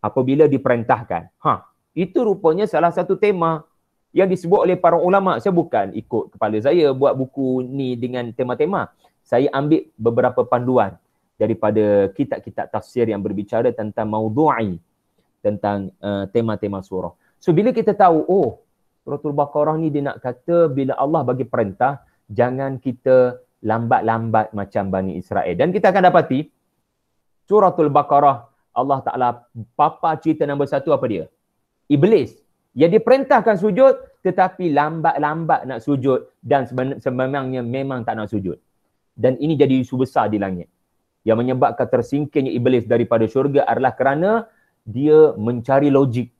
apabila diperintahkan. Ha, itu rupanya salah satu tema yang disebut oleh para ulama saya bukan ikut kepala saya buat buku ni dengan tema-tema saya ambil beberapa panduan daripada kitab-kitab tafsir yang berbicara tentang maudhu'i tentang uh, tema-tema surah so bila kita tahu oh suratul baqarah ni dia nak kata bila Allah bagi perintah jangan kita lambat-lambat macam Bani Israel dan kita akan dapati suratul baqarah Allah Ta'ala papa cerita nombor satu apa dia? Iblis. Ia diperintahkan sujud tetapi lambat-lambat nak sujud dan sebenarnya memang tak nak sujud. Dan ini jadi isu besar di langit. Yang menyebabkan tersingkirnya iblis daripada syurga adalah kerana dia mencari logik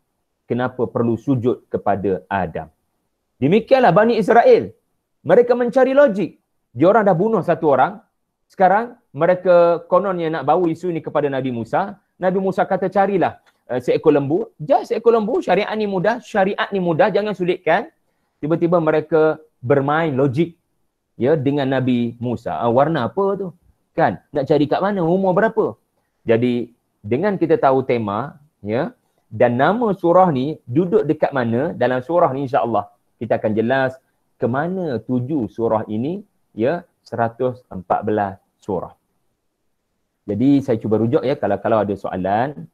kenapa perlu sujud kepada Adam. Demikianlah Bani Israel. Mereka mencari logik. Dia orang dah bunuh satu orang. Sekarang mereka kononnya nak bawa isu ini kepada Nabi Musa. Nabi Musa kata carilah Eh, seekor lembu. Just seekor lembu, syariat ni mudah, syariat ni mudah, jangan sulitkan. Tiba-tiba mereka bermain logik ya dengan Nabi Musa. Uh, warna apa tu? Kan? Nak cari kat mana? Umur berapa? Jadi dengan kita tahu tema ya dan nama surah ni duduk dekat mana dalam surah ni insya-Allah kita akan jelas ke mana tuju surah ini ya 114 surah. Jadi saya cuba rujuk ya kalau kalau ada soalan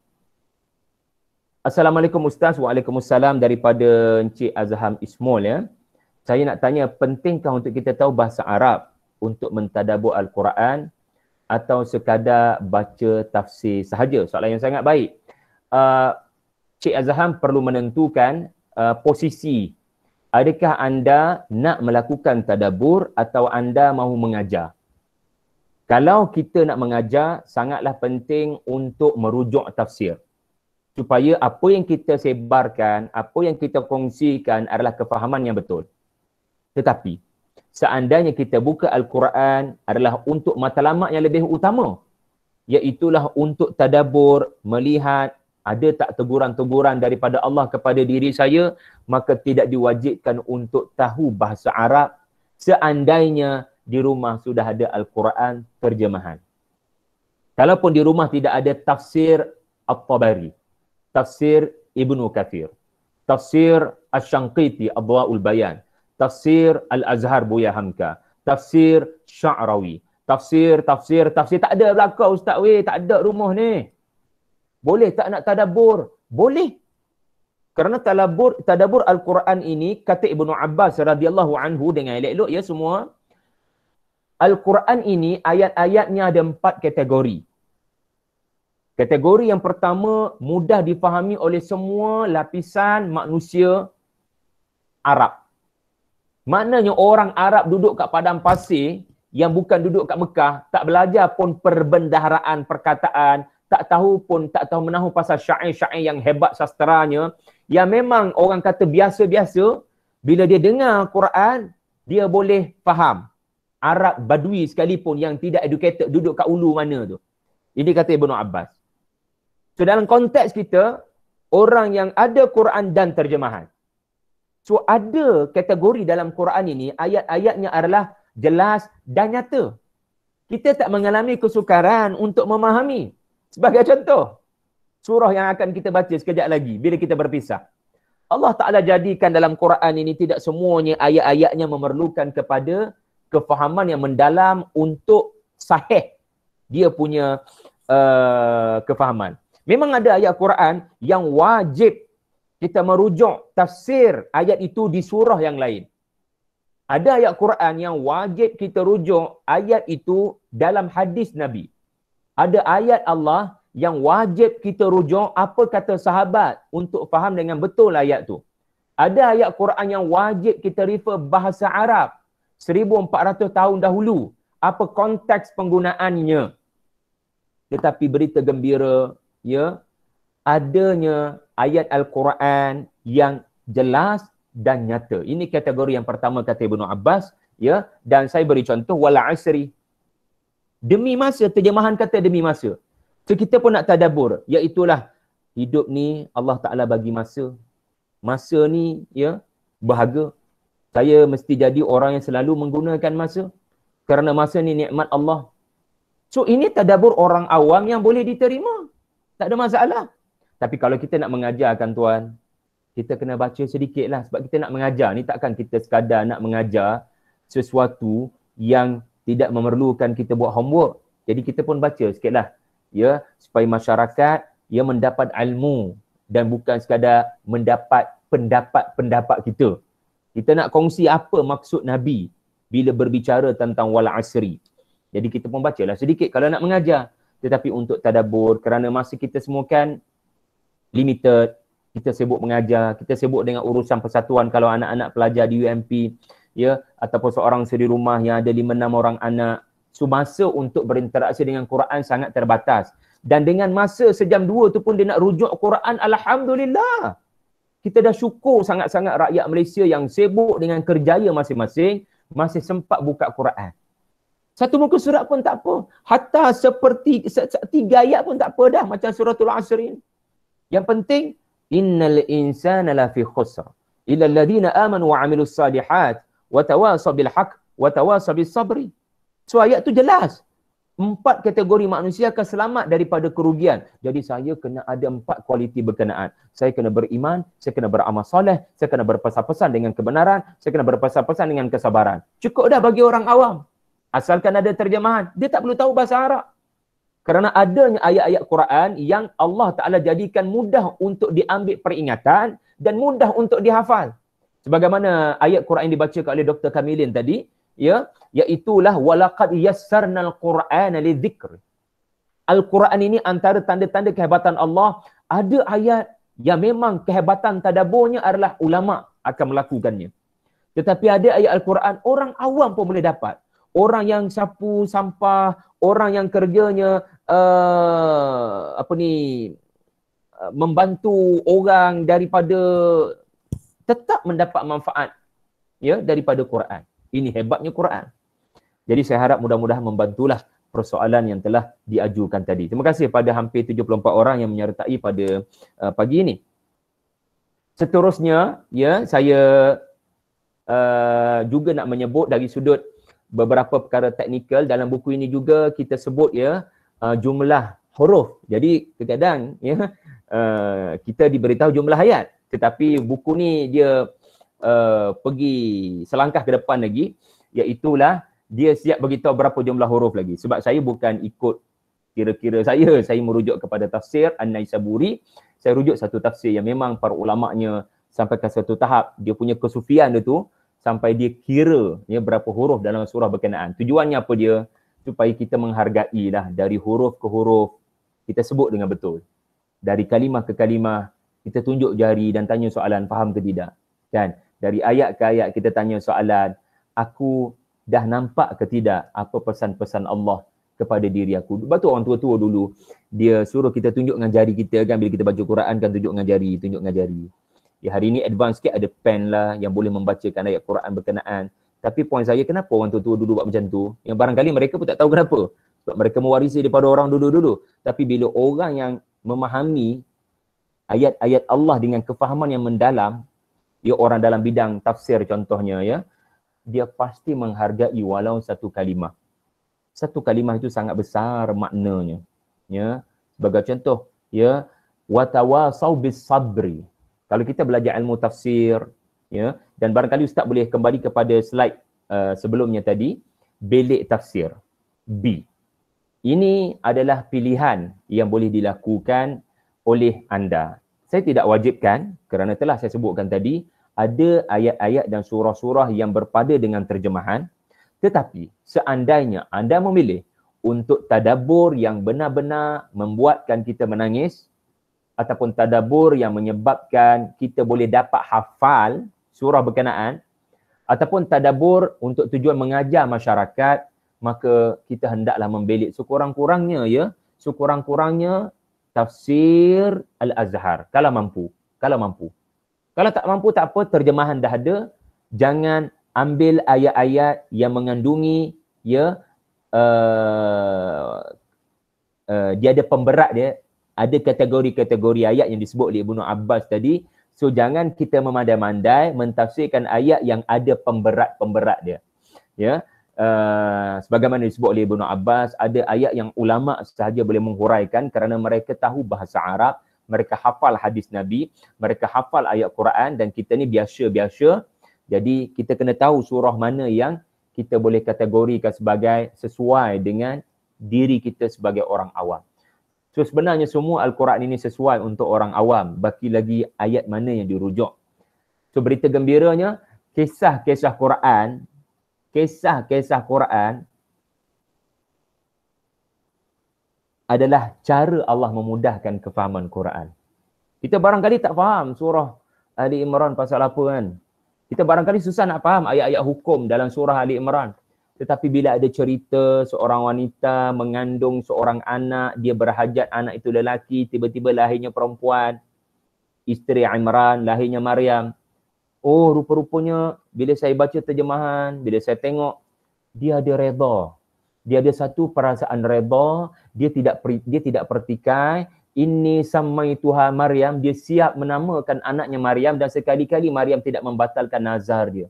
Assalamualaikum Ustaz, Waalaikumsalam daripada Encik Azham Ismail ya. Saya nak tanya, pentingkah untuk kita tahu bahasa Arab untuk mentadabur Al-Quran atau sekadar baca tafsir sahaja? Soalan yang sangat baik. Uh, Cik Azham perlu menentukan uh, posisi. Adakah anda nak melakukan tadabur atau anda mahu mengajar? Kalau kita nak mengajar, sangatlah penting untuk merujuk tafsir supaya apa yang kita sebarkan, apa yang kita kongsikan adalah kefahaman yang betul. Tetapi seandainya kita buka al-Quran adalah untuk matlamat yang lebih utama, iaitulah untuk tadabur melihat ada tak teguran-teguran daripada Allah kepada diri saya, maka tidak diwajibkan untuk tahu bahasa Arab seandainya di rumah sudah ada al-Quran terjemahan. Kalaupun di rumah tidak ada tafsir At-Tabari, tafsir Ibnu Kathir, tafsir Ash-Shanqiti Adwaul Bayan, tafsir Al-Azhar Buya Hamka, tafsir Sya'rawi, tafsir, tafsir, tafsir. Tak ada belakang Ustaz weh, tak ada rumah ni. Boleh tak nak tadabur? Boleh. Kerana tadabur, tadabur Al-Quran ini, kata Ibnu Abbas radhiyallahu anhu dengan elok-elok ya semua, Al-Quran ini ayat-ayatnya ada empat kategori. Kategori yang pertama mudah dipahami oleh semua lapisan manusia Arab. Maknanya orang Arab duduk kat padang pasir yang bukan duduk kat Mekah tak belajar pun perbendaharaan perkataan, tak tahu pun tak tahu menahu pasal syair-syair yang hebat sastranya yang memang orang kata biasa-biasa bila dia dengar Quran dia boleh faham. Arab badui sekalipun yang tidak educated duduk kat ulu mana tu. Ini kata Ibnu Abbas. So dalam konteks kita, orang yang ada Quran dan terjemahan. So ada kategori dalam Quran ini, ayat-ayatnya adalah jelas dan nyata. Kita tak mengalami kesukaran untuk memahami. Sebagai contoh, surah yang akan kita baca sekejap lagi bila kita berpisah. Allah Ta'ala jadikan dalam Quran ini tidak semuanya ayat-ayatnya memerlukan kepada kefahaman yang mendalam untuk sahih dia punya uh, kefahaman. Memang ada ayat Quran yang wajib kita merujuk tafsir ayat itu di surah yang lain. Ada ayat Quran yang wajib kita rujuk ayat itu dalam hadis Nabi. Ada ayat Allah yang wajib kita rujuk apa kata sahabat untuk faham dengan betul ayat tu. Ada ayat Quran yang wajib kita refer bahasa Arab 1400 tahun dahulu. Apa konteks penggunaannya? Tetapi berita gembira, ya adanya ayat al-Quran yang jelas dan nyata. Ini kategori yang pertama kata Ibnu Abbas ya dan saya beri contoh wala asri demi masa terjemahan kata demi masa. So kita pun nak tadabbur iaitu hidup ni Allah Taala bagi masa. Masa ni ya berharga. Saya mesti jadi orang yang selalu menggunakan masa kerana masa ni nikmat Allah. So ini tadabbur orang awam yang boleh diterima. Tak ada masalah. Tapi kalau kita nak mengajarkan tuan, kita kena baca sedikit lah sebab kita nak mengajar. Ni takkan kita sekadar nak mengajar sesuatu yang tidak memerlukan kita buat homework. Jadi kita pun baca sikit lah. Ya, supaya masyarakat ia ya, mendapat ilmu dan bukan sekadar mendapat pendapat-pendapat kita. Kita nak kongsi apa maksud Nabi bila berbicara tentang wal asri. Jadi kita pun bacalah sedikit kalau nak mengajar tetapi untuk tadabur kerana masa kita semua kan limited kita sibuk mengajar kita sibuk dengan urusan persatuan kalau anak-anak pelajar di UMP ya ataupun seorang sendiri rumah yang ada 5 6 orang anak so masa untuk berinteraksi dengan Quran sangat terbatas dan dengan masa sejam dua tu pun dia nak rujuk Quran alhamdulillah kita dah syukur sangat-sangat rakyat Malaysia yang sibuk dengan kerjaya masing-masing masih sempat buka Quran satu muka surat pun tak apa. Hatta seperti tiga ayat pun tak apa dah macam surah Tul Asr Yang penting innal insana lafi khusra, illa alladhina amanu wa amilus salihat wa tawasaw bil haqq wa tawasaw sabri. So ayat tu jelas. Empat kategori manusia akan selamat daripada kerugian. Jadi saya kena ada empat kualiti berkenaan. Saya kena beriman, saya kena beramal soleh, saya kena berpesan-pesan dengan kebenaran, saya kena berpesan-pesan dengan kesabaran. Cukup dah bagi orang awam. Asalkan ada terjemahan, dia tak perlu tahu bahasa Arab. Kerana adanya ayat-ayat Quran yang Allah Ta'ala jadikan mudah untuk diambil peringatan dan mudah untuk dihafal. Sebagaimana ayat Quran yang dibaca oleh Dr. Kamilin tadi, ya, iaitulah walaqad yassarna al-Quran li Al-Quran ini antara tanda-tanda kehebatan Allah, ada ayat yang memang kehebatan tadabburnya adalah ulama akan melakukannya. Tetapi ada ayat Al-Quran orang awam pun boleh dapat orang yang sapu sampah, orang yang kerjanya uh, apa ni eh, membantu orang daripada tetap mendapat manfaat ya daripada Quran. Ini hebatnya Quran. Jadi saya harap mudah-mudahan membantulah persoalan yang telah diajukan tadi. Terima kasih kepada hampir 74 orang yang menyertai pada uh, pagi ini. Seterusnya, ya, saya uh, juga nak menyebut dari sudut beberapa perkara teknikal dalam buku ini juga kita sebut ya uh, jumlah huruf. Jadi kadang ya uh, kita diberitahu jumlah ayat tetapi buku ni dia uh, pergi selangkah ke depan lagi iaitu lah dia siap beritahu berapa jumlah huruf lagi sebab saya bukan ikut kira-kira saya saya merujuk kepada tafsir An-Naisaburi saya rujuk satu tafsir yang memang para ulama'nya sampai ke satu tahap dia punya kesufian dia tu sampai dia kira ya berapa huruf dalam surah berkenaan. Tujuannya apa dia? Supaya kita menghargai lah dari huruf ke huruf kita sebut dengan betul. Dari kalimah ke kalimah kita tunjuk jari dan tanya soalan faham ke tidak. Kan? Dari ayat ke ayat kita tanya soalan aku dah nampak ke tidak apa pesan-pesan Allah kepada diri aku. Sebab tu orang tua-tua dulu dia suruh kita tunjuk dengan jari kita kan bila kita baca Quran kan tunjuk dengan jari, tunjuk dengan jari. Ya, hari ini advance sikit ada pen lah yang boleh membacakan ayat Quran berkenaan. Tapi poin saya kenapa orang tua-tua dulu buat macam tu? Yang barangkali mereka pun tak tahu kenapa. Sebab mereka mewarisi daripada orang dulu-dulu. Tapi bila orang yang memahami ayat-ayat Allah dengan kefahaman yang mendalam, dia orang dalam bidang tafsir contohnya ya, dia pasti menghargai walau satu kalimah. Satu kalimah itu sangat besar maknanya. Ya, sebagai contoh, ya, watawasau bis sabri kalau kita belajar ilmu tafsir ya dan barangkali ustaz boleh kembali kepada slide uh, sebelumnya tadi belik tafsir B ini adalah pilihan yang boleh dilakukan oleh anda saya tidak wajibkan kerana telah saya sebutkan tadi ada ayat-ayat dan surah-surah yang berpada dengan terjemahan tetapi seandainya anda memilih untuk tadabur yang benar-benar membuatkan kita menangis ataupun tadabur yang menyebabkan kita boleh dapat hafal surah berkenaan ataupun tadabur untuk tujuan mengajar masyarakat maka kita hendaklah membelik sekurang-kurangnya ya sekurang-kurangnya tafsir al-azhar kalau mampu kalau mampu kalau tak mampu tak apa terjemahan dah ada jangan ambil ayat-ayat yang mengandungi ya uh, uh, dia ada pemberat dia ada kategori-kategori ayat yang disebut oleh Ibnu Abbas tadi. So jangan kita memandai-mandai mentafsirkan ayat yang ada pemberat-pemberat dia. Ya. Uh, sebagaimana disebut oleh Ibnu Abbas, ada ayat yang ulama sahaja boleh menghuraikan kerana mereka tahu bahasa Arab, mereka hafal hadis Nabi, mereka hafal ayat Quran dan kita ni biasa-biasa. Jadi kita kena tahu surah mana yang kita boleh kategorikan sebagai sesuai dengan diri kita sebagai orang awam. So sebenarnya semua Al-Quran ini sesuai untuk orang awam. Baki lagi ayat mana yang dirujuk. So berita gembiranya, kisah-kisah Quran, kisah-kisah Quran adalah cara Allah memudahkan kefahaman Quran. Kita barangkali tak faham surah Ali Imran pasal apa kan. Kita barangkali susah nak faham ayat-ayat hukum dalam surah Ali Imran. Tetapi bila ada cerita seorang wanita mengandung seorang anak, dia berhajat anak itu lelaki, tiba-tiba lahirnya perempuan, isteri Imran, lahirnya Maryam. Oh, rupa-rupanya bila saya baca terjemahan, bila saya tengok, dia ada reda. Dia ada satu perasaan reda, dia tidak dia tidak pertikai, ini samai Tuhan Maryam, dia siap menamakan anaknya Maryam dan sekali-kali Maryam tidak membatalkan nazar dia.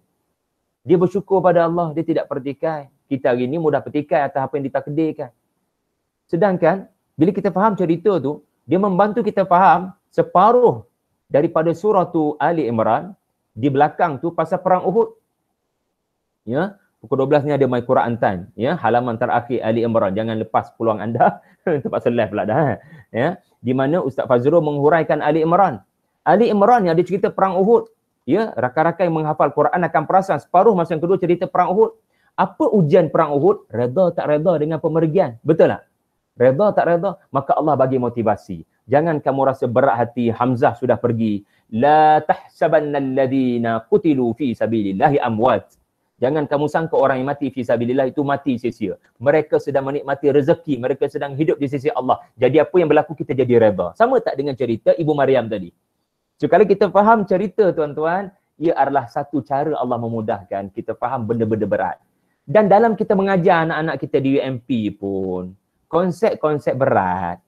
Dia bersyukur pada Allah, dia tidak pertikai. Kita hari ini mudah pertikai atas apa yang ditakdirkan. Sedangkan, bila kita faham cerita tu, dia membantu kita faham separuh daripada surah tu Ali Imran di belakang tu pasal perang Uhud. Ya, pukul 12 ni ada My Quran Ya, halaman terakhir Ali Imran. Jangan lepas peluang anda. tempat pasal pula dah. Eh. Ya, di mana Ustaz Fazrul menghuraikan Ali Imran. Ali Imran yang ada cerita perang Uhud ya rakan-rakan yang menghafal Quran akan perasan separuh masa yang kedua cerita perang Uhud apa ujian perang Uhud redha tak redha dengan pemergian betul tak redha tak redha maka Allah bagi motivasi jangan kamu rasa berat hati Hamzah sudah pergi la tahsabannalladhina qutilu fi sabilillahi amwat jangan kamu sangka orang yang mati fi sabilillah itu mati sia-sia mereka sedang menikmati rezeki mereka sedang hidup di sisi Allah jadi apa yang berlaku kita jadi redha sama tak dengan cerita ibu Maryam tadi So kalau kita faham cerita tuan-tuan, ia adalah satu cara Allah memudahkan kita faham benda-benda berat. Dan dalam kita mengajar anak-anak kita di UMP pun, konsep-konsep berat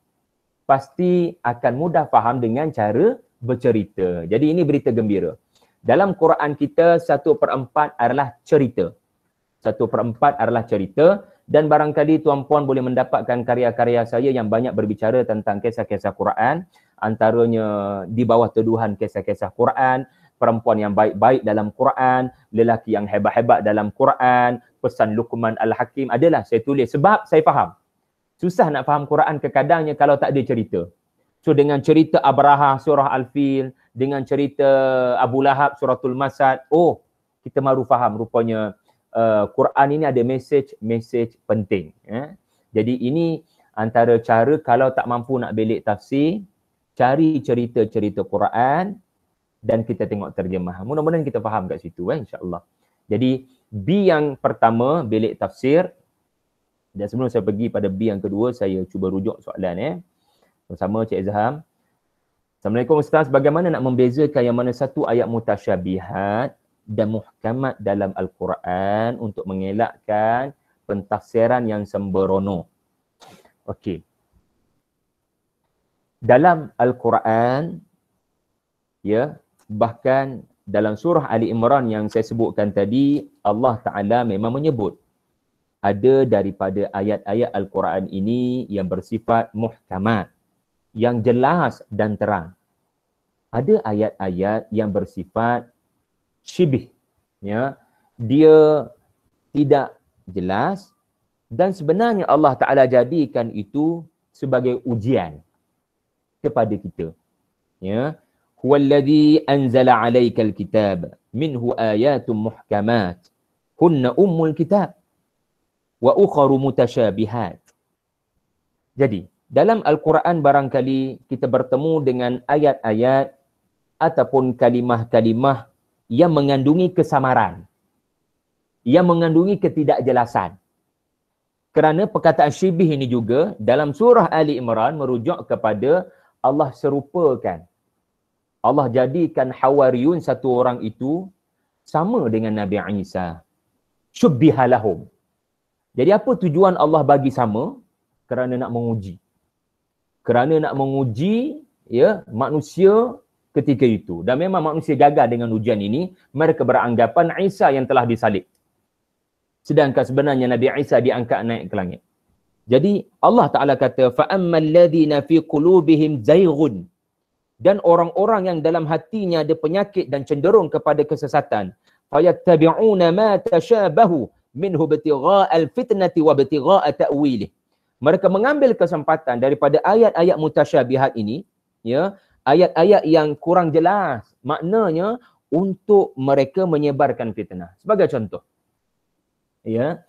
pasti akan mudah faham dengan cara bercerita. Jadi ini berita gembira. Dalam Quran kita, satu per empat adalah cerita. Satu per empat adalah cerita. Dan barangkali tuan-puan boleh mendapatkan karya-karya saya yang banyak berbicara tentang kisah-kisah Quran antaranya di bawah tuduhan kisah-kisah Quran, perempuan yang baik-baik dalam Quran, lelaki yang hebat-hebat dalam Quran, pesan Luqman Al-Hakim adalah saya tulis sebab saya faham. Susah nak faham Quran kekadangnya kalau tak ada cerita. So dengan cerita Abraha surah Al-Fil, dengan cerita Abu Lahab suratul Masad, oh kita baru faham rupanya uh, Quran ini ada message-message penting. Eh? Jadi ini antara cara kalau tak mampu nak belik tafsir, cari cerita-cerita Quran dan kita tengok terjemah. Mudah-mudahan kita faham kat situ eh insya-Allah. Jadi B yang pertama bilik tafsir dan sebelum saya pergi pada B yang kedua saya cuba rujuk soalan eh bersama Cik Zaham. Assalamualaikum Ustaz, bagaimana nak membezakan yang mana satu ayat mutasyabihat dan muhkamat dalam Al-Quran untuk mengelakkan pentafsiran yang sembrono? Okey, dalam al-Quran ya bahkan dalam surah Ali Imran yang saya sebutkan tadi Allah Taala memang menyebut ada daripada ayat-ayat al-Quran ini yang bersifat muhkamat yang jelas dan terang ada ayat-ayat yang bersifat syibih ya dia tidak jelas dan sebenarnya Allah Taala jadikan itu sebagai ujian kepada kita. Ya. Huwallazi anzala alaikal kitab minhu ayatun muhkamat hunna ummul kitab wa ukharu mutashabihat. Jadi, dalam Al-Quran barangkali kita bertemu dengan ayat-ayat ataupun kalimah-kalimah yang mengandungi kesamaran. Yang mengandungi ketidakjelasan. Kerana perkataan syibih ini juga dalam surah Ali Imran merujuk kepada Allah serupakan. Allah jadikan Hawariyun satu orang itu sama dengan Nabi Isa. Syubbihalahum. Jadi apa tujuan Allah bagi sama? Kerana nak menguji. Kerana nak menguji ya manusia ketika itu. Dan memang manusia gagal dengan ujian ini, mereka beranggapan Isa yang telah disalib. Sedangkan sebenarnya Nabi Isa diangkat naik ke langit. Jadi Allah Taala kata fa ammal ladina fi qulubihim dan orang-orang yang dalam hatinya ada penyakit dan cenderung kepada kesesatan fayattabi'una ma tashabahu minhu ibtigha'al fitnati wa ibtigha'a ta'wilih mereka mengambil kesempatan daripada ayat-ayat mutasyabihat ini ya ayat-ayat yang kurang jelas maknanya untuk mereka menyebarkan fitnah sebagai contoh ya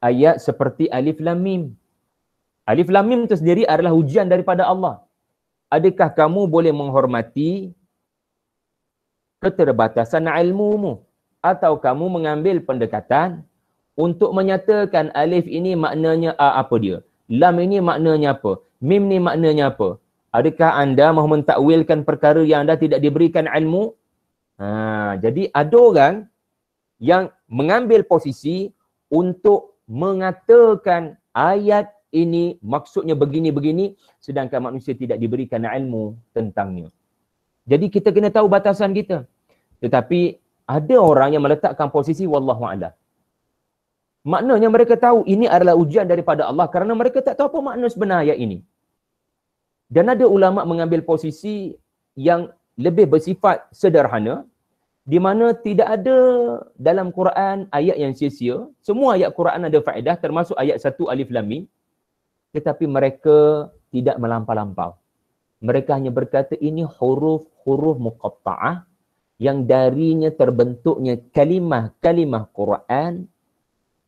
ayat seperti alif lam mim Alif Lam Mim tersendiri adalah ujian daripada Allah. Adakah kamu boleh menghormati keterbatasan ilmumu? Atau kamu mengambil pendekatan untuk menyatakan alif ini maknanya A, apa dia? Lam ini maknanya apa? Mim ini maknanya apa? Adakah anda mahu mentakwilkan perkara yang anda tidak diberikan ilmu? Ha, jadi ada orang yang mengambil posisi untuk mengatakan ayat ini maksudnya begini begini sedangkan manusia tidak diberikan ilmu tentangnya jadi kita kena tahu batasan kita tetapi ada orang yang meletakkan posisi wallahu a'lam maknanya mereka tahu ini adalah ujian daripada Allah kerana mereka tak tahu apa makna sebenar ayat ini dan ada ulama mengambil posisi yang lebih bersifat sederhana di mana tidak ada dalam Quran ayat yang sia-sia. Semua ayat Quran ada faedah termasuk ayat 1 Alif Lam Mim tetapi mereka tidak melampau-lampau. Mereka hanya berkata ini huruf-huruf muqatta'ah yang darinya terbentuknya kalimah-kalimah Quran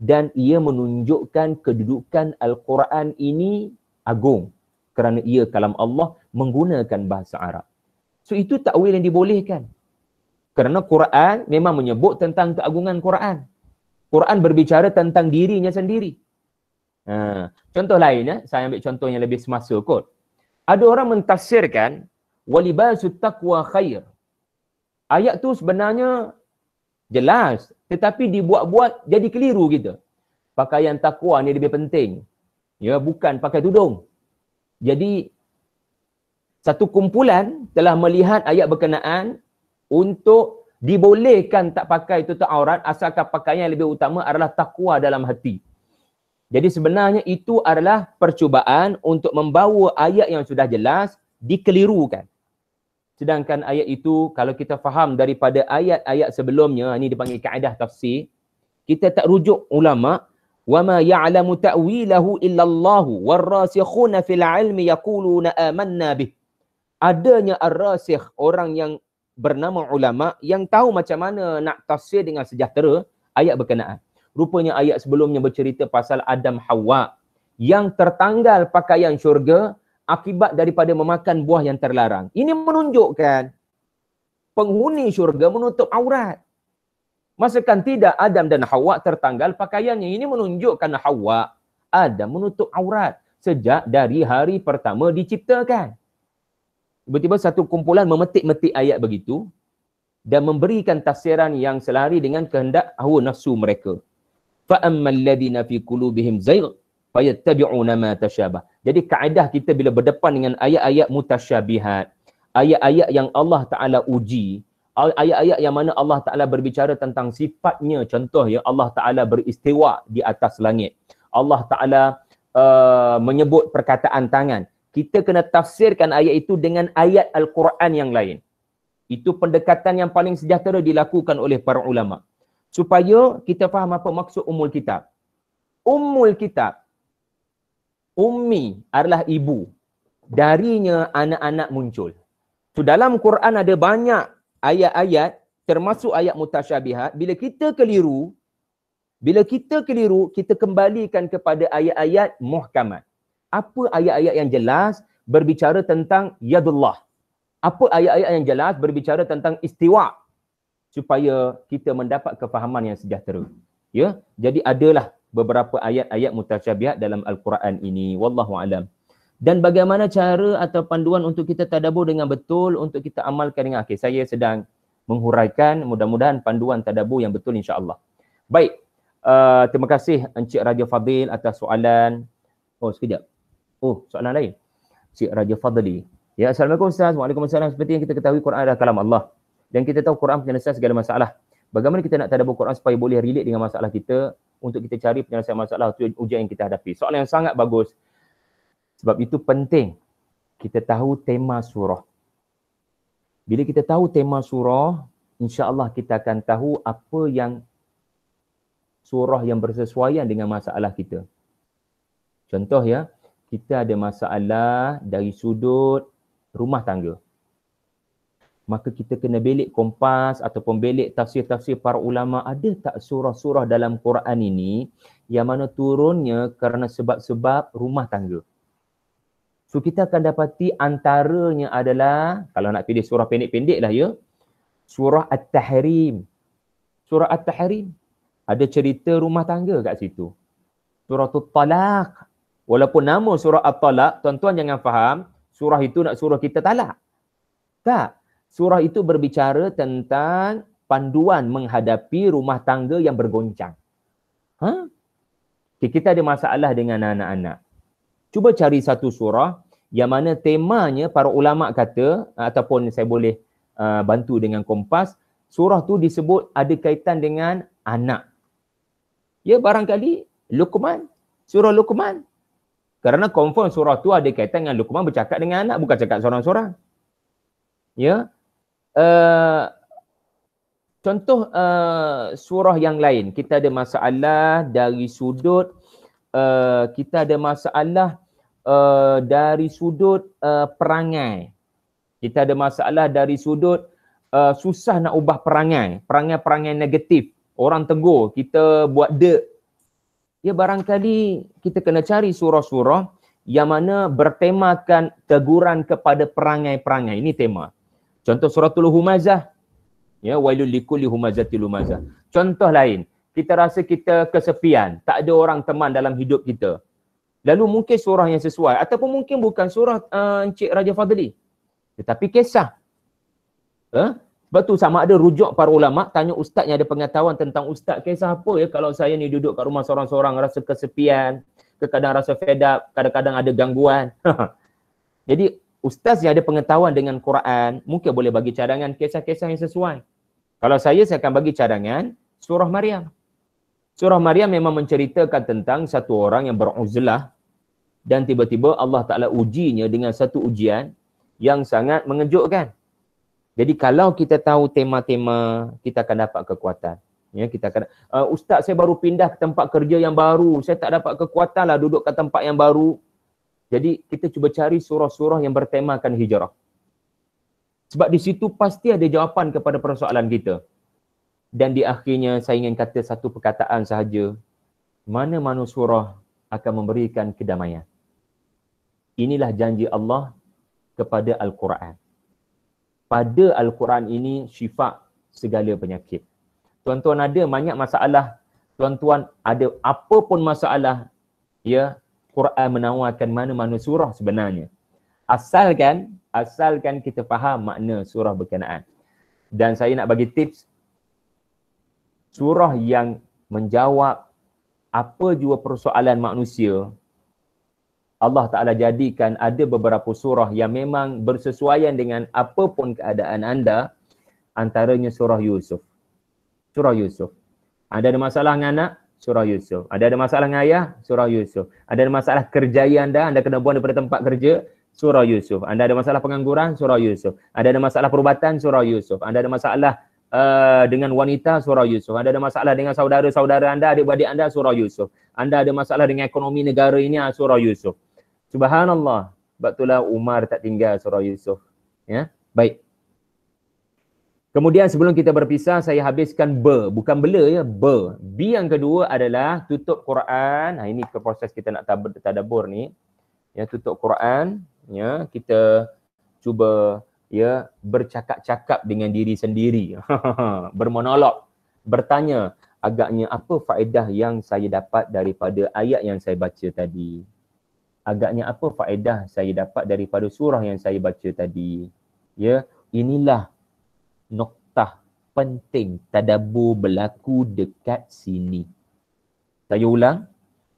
dan ia menunjukkan kedudukan Al-Quran ini agung kerana ia kalam Allah menggunakan bahasa Arab. So itu takwil yang dibolehkan. Kerana Quran memang menyebut tentang keagungan Quran. Quran berbicara tentang dirinya sendiri. Ha. Contoh lain, eh. saya ambil contoh yang lebih semasa kot. Ada orang mentafsirkan, walibasu taqwa khair. Ayat tu sebenarnya jelas, tetapi dibuat-buat jadi keliru kita. Pakaian takwa ni lebih penting. Ya, bukan pakai tudung. Jadi, satu kumpulan telah melihat ayat berkenaan untuk dibolehkan tak pakai tutup aurat asalkan pakaian yang lebih utama adalah takwa dalam hati. Jadi sebenarnya itu adalah percubaan untuk membawa ayat yang sudah jelas dikelirukan. Sedangkan ayat itu kalau kita faham daripada ayat-ayat sebelumnya, ini dipanggil kaedah tafsir, kita tak rujuk ulama وَمَا يَعْلَمُ تَأْوِيلَهُ إِلَّا اللَّهُ وَالرَّاسِخُونَ فِي الْعِلْمِ يَقُولُونَ آمَنَّا بِهِ Adanya ar-rasikh, orang yang bernama ulama yang tahu macam mana nak tafsir dengan sejahtera ayat berkenaan. Rupanya ayat sebelumnya bercerita pasal Adam Hawa yang tertanggal pakaian syurga akibat daripada memakan buah yang terlarang. Ini menunjukkan penghuni syurga menutup aurat. Masakan tidak Adam dan Hawa tertanggal pakaiannya. Ini menunjukkan Hawa Adam menutup aurat sejak dari hari pertama diciptakan. Tiba-tiba satu kumpulan memetik-metik ayat begitu dan memberikan tafsiran yang selari dengan kehendak hawa nafsu mereka. فَأَمَّا الَّذِينَ فِي قُلُوبِهِمْ زَيْغٌ فَيَتَّبِعُونَ مَا تَشَابَهُ Jadi kaedah kita bila berdepan dengan ayat-ayat mutasyabihat, ayat-ayat yang Allah Ta'ala uji, ayat-ayat yang mana Allah Ta'ala berbicara tentang sifatnya, contoh yang Allah Ta'ala beristiwa di atas langit. Allah Ta'ala uh, menyebut perkataan tangan. Kita kena tafsirkan ayat itu dengan ayat Al-Quran yang lain. Itu pendekatan yang paling sejahtera dilakukan oleh para ulama' supaya kita faham apa maksud umul kitab. Umul kitab, ummi adalah ibu. Darinya anak-anak muncul. So, dalam Quran ada banyak ayat-ayat termasuk ayat mutasyabihat. Bila kita keliru, bila kita keliru, kita kembalikan kepada ayat-ayat muhkamat. Apa ayat-ayat yang jelas berbicara tentang yadullah? Apa ayat-ayat yang jelas berbicara tentang istiwa' supaya kita mendapat kefahaman yang sejahtera. Ya, jadi adalah beberapa ayat-ayat mutasyabihat dalam al-Quran ini wallahu alam. Dan bagaimana cara atau panduan untuk kita tadabbur dengan betul untuk kita amalkan dengan akhir. Saya sedang menghuraikan mudah-mudahan panduan tadabbur yang betul insya-Allah. Baik. Uh, terima kasih Encik Raja Fadil atas soalan. Oh, sekejap. Oh, soalan lain. Encik Raja Fadli. Ya, Assalamualaikum Ustaz. Waalaikumsalam. Seperti yang kita ketahui, Quran adalah kalam Allah dan kita tahu Quran penyelesaian segala masalah. Bagaimana kita nak tadabbur Quran supaya boleh relate dengan masalah kita untuk kita cari penyelesaian masalah atau ujian yang kita hadapi. Soalan yang sangat bagus. Sebab itu penting kita tahu tema surah. Bila kita tahu tema surah, insya-Allah kita akan tahu apa yang surah yang bersesuaian dengan masalah kita. Contoh ya, kita ada masalah dari sudut rumah tangga maka kita kena belik kompas ataupun belik tafsir-tafsir para ulama ada tak surah-surah dalam Quran ini yang mana turunnya kerana sebab-sebab rumah tangga. So kita akan dapati antaranya adalah kalau nak pilih surah pendek-pendek lah ya. Surah At-Tahrim. Surah At-Tahrim ada cerita rumah tangga kat situ. Surah At-Talaq. Walaupun nama surah At-Talaq, tuan-tuan jangan faham, surah itu nak suruh kita talak. Tak. Surah itu berbicara tentang panduan menghadapi rumah tangga yang bergoncang. Ha? Okay, kita ada masalah dengan anak-anak. Cuba cari satu surah yang mana temanya para ulama kata eh, ataupun saya boleh uh, bantu dengan kompas, surah tu disebut ada kaitan dengan anak. Ya barangkali Luqman, surah Luqman. Kerana confirm surah tu ada kaitan dengan Luqman bercakap dengan anak bukan cakap seorang-seorang. Ya, Eh, contoh uh, surah yang lain kita ada masalah dari sudut uh, kita ada masalah uh, dari sudut uh, perangai kita ada masalah dari sudut uh, susah nak ubah perangai perangai-perangai negatif orang tegur kita buat de ya barangkali kita kena cari surah-surah yang mana bertemakan teguran kepada perangai-perangai ini tema Contoh suratul humazah. Ya, wailul likulli humazatil humazah. Contoh lain, kita rasa kita kesepian, tak ada orang teman dalam hidup kita. Lalu mungkin surah yang sesuai ataupun mungkin bukan surah uh, Encik Raja Fadli. Tetapi kisah. Eh? Sebab tu sama ada rujuk para ulama tanya ustaz yang ada pengetahuan tentang ustaz kisah apa ya kalau saya ni duduk kat rumah seorang-seorang rasa kesepian, kadang-kadang rasa fed kadang-kadang ada gangguan. Jadi ustaz yang ada pengetahuan dengan Quran mungkin boleh bagi cadangan kisah-kisah yang sesuai. Kalau saya saya akan bagi cadangan surah Maryam. Surah Maryam memang menceritakan tentang satu orang yang beruzlah dan tiba-tiba Allah Taala ujinya dengan satu ujian yang sangat mengejutkan. Jadi kalau kita tahu tema-tema kita akan dapat kekuatan. Ya, kita akan uh, ustaz saya baru pindah ke tempat kerja yang baru. Saya tak dapat kekuatan lah duduk ke tempat yang baru. Jadi kita cuba cari surah-surah yang bertemakan hijrah. Sebab di situ pasti ada jawapan kepada persoalan kita. Dan di akhirnya saya ingin kata satu perkataan sahaja. Mana-mana surah akan memberikan kedamaian. Inilah janji Allah kepada Al-Quran. Pada Al-Quran ini syifat segala penyakit. Tuan-tuan ada banyak masalah. Tuan-tuan ada apa pun masalah. Ya, Quran menawarkan mana-mana surah sebenarnya. Asalkan, asalkan kita faham makna surah berkenaan. Dan saya nak bagi tips surah yang menjawab apa jua persoalan manusia Allah Ta'ala jadikan ada beberapa surah yang memang bersesuaian dengan apapun keadaan anda antaranya surah Yusuf. Surah Yusuf. ada masalah dengan anak? surah Yusuf. Ada ada masalah dengan ayah, surah Yusuf. Ada ada masalah kerjaya anda, anda kena buang daripada tempat kerja, surah Yusuf. Anda ada masalah pengangguran, surah Yusuf. Ada ada masalah perubatan, surah Yusuf. Anda ada masalah uh, dengan wanita, surah Yusuf. Anda ada masalah dengan saudara-saudara anda, adik-adik anda, surah Yusuf. Anda ada masalah dengan ekonomi negara ini, ah, surah Yusuf. Subhanallah. Sebab itulah Umar tak tinggal surah Yusuf. Ya, baik. Kemudian sebelum kita berpisah, saya habiskan be, bukan bela ya, be. B yang kedua adalah tutup Quran. Nah, ini proses kita nak tadabur ni. Ya, tutup Quran, ya, kita cuba ya bercakap-cakap dengan diri sendiri. Bermonolog, bertanya agaknya apa faedah yang saya dapat daripada ayat yang saya baca tadi. Agaknya apa faedah saya dapat daripada surah yang saya baca tadi. Ya, inilah noktah penting tadabur berlaku dekat sini. Saya ulang,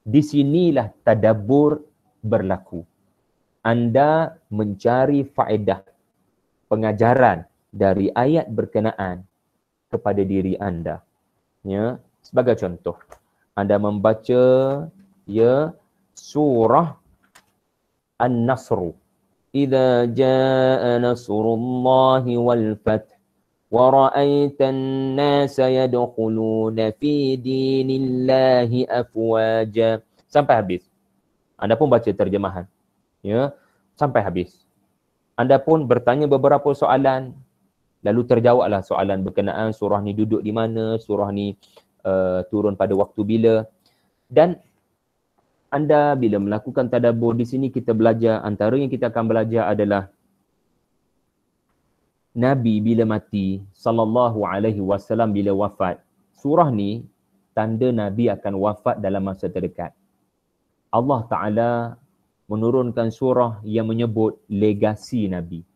di sinilah tadabur berlaku. Anda mencari faedah pengajaran dari ayat berkenaan kepada diri anda. Ya, sebagai contoh, anda membaca ya surah An-Nasr. Idza jaa nasrullahi wal fath ورأيت الناس يدخلون في دين الله أفواجا sampai habis anda pun baca terjemahan ya sampai habis anda pun bertanya beberapa soalan lalu terjawablah soalan berkenaan surah ni duduk di mana surah ni uh, turun pada waktu bila dan anda bila melakukan tadabbur di sini kita belajar antara yang kita akan belajar adalah Nabi bila mati sallallahu alaihi wasallam bila wafat surah ni tanda Nabi akan wafat dalam masa terdekat Allah Ta'ala menurunkan surah yang menyebut legasi Nabi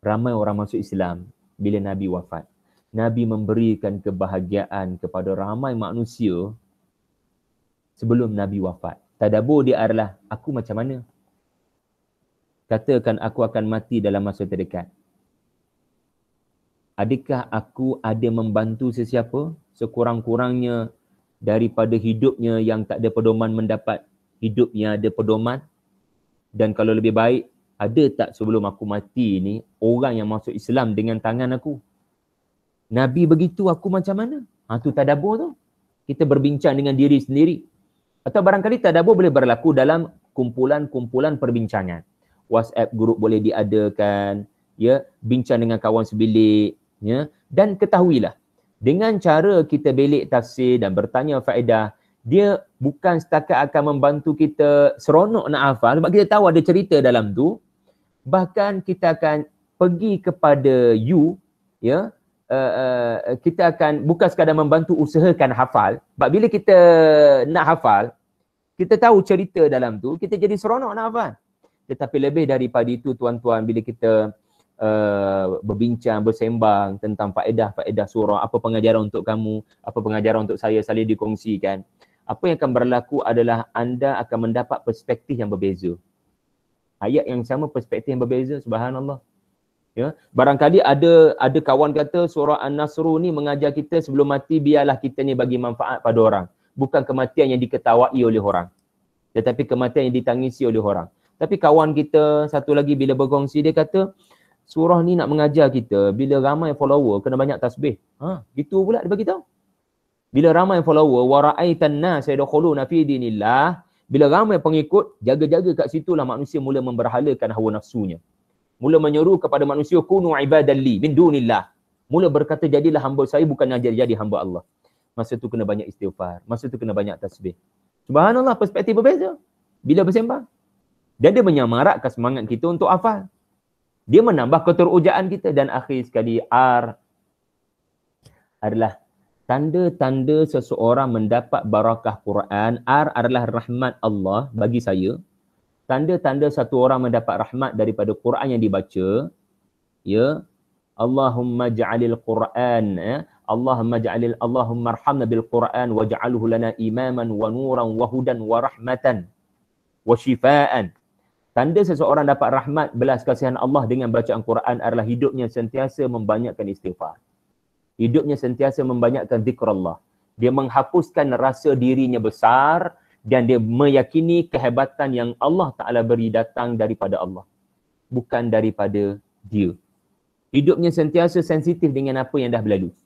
ramai orang masuk Islam bila Nabi wafat Nabi memberikan kebahagiaan kepada ramai manusia sebelum Nabi wafat tadabur dia adalah aku macam mana katakan aku akan mati dalam masa terdekat adakah aku ada membantu sesiapa sekurang-kurangnya daripada hidupnya yang tak ada pedoman mendapat hidupnya ada pedoman dan kalau lebih baik ada tak sebelum aku mati ni orang yang masuk Islam dengan tangan aku Nabi begitu aku macam mana ha tu tadabbur tu kita berbincang dengan diri sendiri atau barangkali tadabbur boleh berlaku dalam kumpulan-kumpulan perbincangan WhatsApp grup boleh diadakan ya bincang dengan kawan sebilik ya dan ketahuilah dengan cara kita belik tafsir dan bertanya faedah dia bukan setakat akan membantu kita seronok nak hafal sebab kita tahu ada cerita dalam tu bahkan kita akan pergi kepada you ya uh, uh, kita akan bukan sekadar membantu usahakan hafal sebab bila kita nak hafal kita tahu cerita dalam tu kita jadi seronok nak hafal tetapi lebih daripada itu tuan-tuan bila kita Eh, berbincang, bersembang tentang faedah-faedah surah, apa pengajaran untuk kamu, apa pengajaran untuk saya, saling dikongsikan. Apa yang akan berlaku adalah anda akan mendapat perspektif yang berbeza. Ayat yang sama perspektif yang berbeza, subhanallah. Ya, barangkali ada ada kawan kata surah an Nasr ni mengajar kita sebelum mati biarlah kita ni bagi manfaat pada orang. Bukan kematian yang diketawai oleh orang. Tetapi kematian yang ditangisi oleh orang. Tapi kawan kita satu lagi bila berkongsi dia kata surah ni nak mengajar kita bila ramai follower kena banyak tasbih. Ha, gitu pula dia bagi tahu. Bila ramai follower wa ra'aitan nas yadkhuluna fi dinillah, bila ramai pengikut jaga-jaga kat situlah manusia mula memberhalakan hawa nafsunya. Mula menyeru kepada manusia kunu ibadan li min dunillah. Mula berkata jadilah hamba saya bukan jadi jadi hamba Allah. Masa tu kena banyak istighfar, masa tu kena banyak tasbih. Subhanallah perspektif berbeza. Bila bersembang dan dia menyamarakkan semangat kita untuk hafal dia menambah keterujaan kita dan akhir sekali ar adalah tanda-tanda seseorang mendapat barakah Quran ar adalah rahmat Allah bagi saya tanda-tanda satu orang mendapat rahmat daripada Quran yang dibaca ya Allahumma ja'alil Quran ya Allahumma ja'alil Allahumma arhamna bil Quran waj'alhu lana imaman wa nuran wa hudan wa rahmatan wa shifaan Tanda seseorang dapat rahmat belas kasihan Allah dengan bacaan Quran adalah hidupnya sentiasa membanyakkan istighfar. Hidupnya sentiasa membanyakkan zikr Allah. Dia menghapuskan rasa dirinya besar dan dia meyakini kehebatan yang Allah Ta'ala beri datang daripada Allah. Bukan daripada dia. Hidupnya sentiasa sensitif dengan apa yang dah berlalu.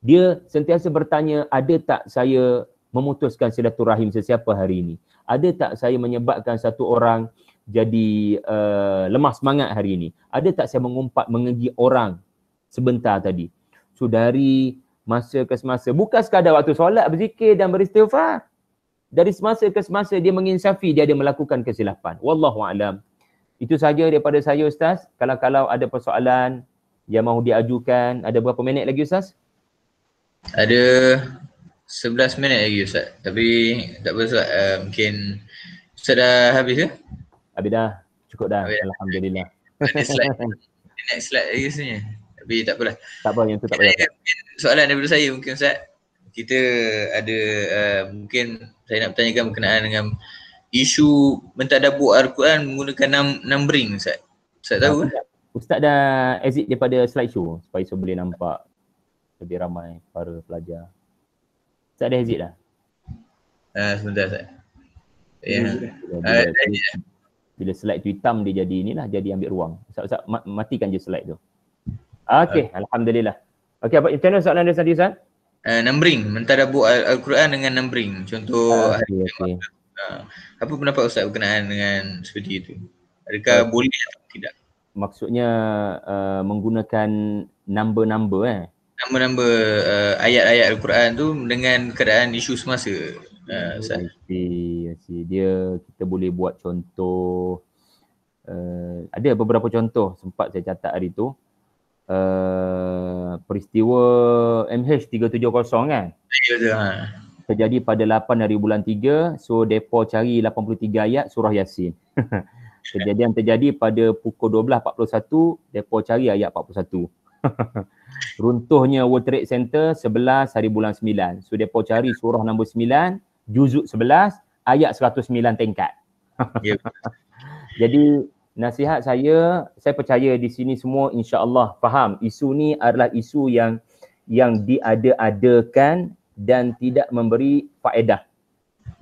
Dia sentiasa bertanya, ada tak saya memutuskan silaturahim sesiapa hari ini? Ada tak saya menyebabkan satu orang jadi uh, lemah semangat hari ini? Ada tak saya mengumpat mengegi orang sebentar tadi? So dari masa ke semasa, bukan sekadar waktu solat, berzikir dan beristighfar. Dari semasa ke semasa dia menginsafi, dia ada melakukan kesilapan. Wallahu a'lam. Itu saja daripada saya ustaz. Kalau-kalau ada persoalan yang mahu diajukan, ada berapa minit lagi ustaz? Ada 11 minit lagi ustaz. Tapi tak apa ustaz, uh, mungkin sudah habis Ya? Habis dah. Cukup dah. Habis Alhamdulillah. Okay. Next slide. Next slide lagi sebenarnya. Tapi tak apalah. Tak apa yang tu tak payah. Soalan daripada saya mungkin Ustaz. Kita ada uh, mungkin saya nak bertanyakan berkenaan dengan isu mentadabur Al-Quran menggunakan num- numbering Ustaz. Ustaz tahu ke? Ustaz dah exit daripada slideshow supaya saya boleh nampak lebih ramai para pelajar. Ustaz dah exit dah? Uh, sebentar Ustaz. Ya. Yeah. Ya, uh, bila slide tu hitam dia jadi lah, jadi ambil ruang. Ustaz-ustaz matikan je slide tu. Ah, okay, uh, ah. alhamdulillah. Okay, apa channel soalan dia tadi Ustaz? Uh, numbering, mentadabbur al-Quran dengan numbering. Contoh uh, okay, okay. Uh, apa pendapat Ustaz berkenaan dengan studi itu? Adakah uh, boleh atau tidak? Maksudnya uh, menggunakan number-number eh? Number-number uh, ayat-ayat al-Quran tu dengan keadaan isu semasa. Uh, ah, si dia kita boleh buat contoh uh, ada beberapa contoh sempat saya catat hari tu uh, peristiwa MH370 kan ya, ya, ya. terjadi pada 8 hari bulan 3 so depo cari 83 ayat surah yasin kejadian terjadi pada pukul 12.41 depo cari ayat 41 Runtuhnya World Trade Center 11 hari bulan 9. So depa cari surah nombor juzuk 11 ayat 109 tingkat. Yeah. Jadi nasihat saya, saya percaya di sini semua insya-Allah faham isu ni adalah isu yang yang diada-adakan dan tidak memberi faedah.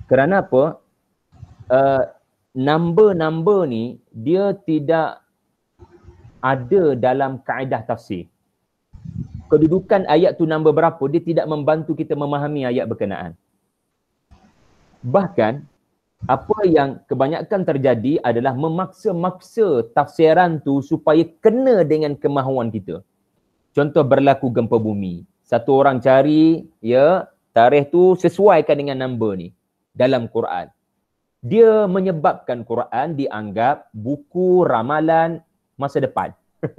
Kerana apa? Uh, number-number ni dia tidak ada dalam kaedah tafsir. Kedudukan ayat tu number berapa dia tidak membantu kita memahami ayat berkenaan. Bahkan apa yang kebanyakan terjadi adalah memaksa-maksa tafsiran tu supaya kena dengan kemahuan kita. Contoh berlaku gempa bumi. Satu orang cari ya tarikh tu sesuaikan dengan nombor ni dalam Quran. Dia menyebabkan Quran dianggap buku ramalan masa depan.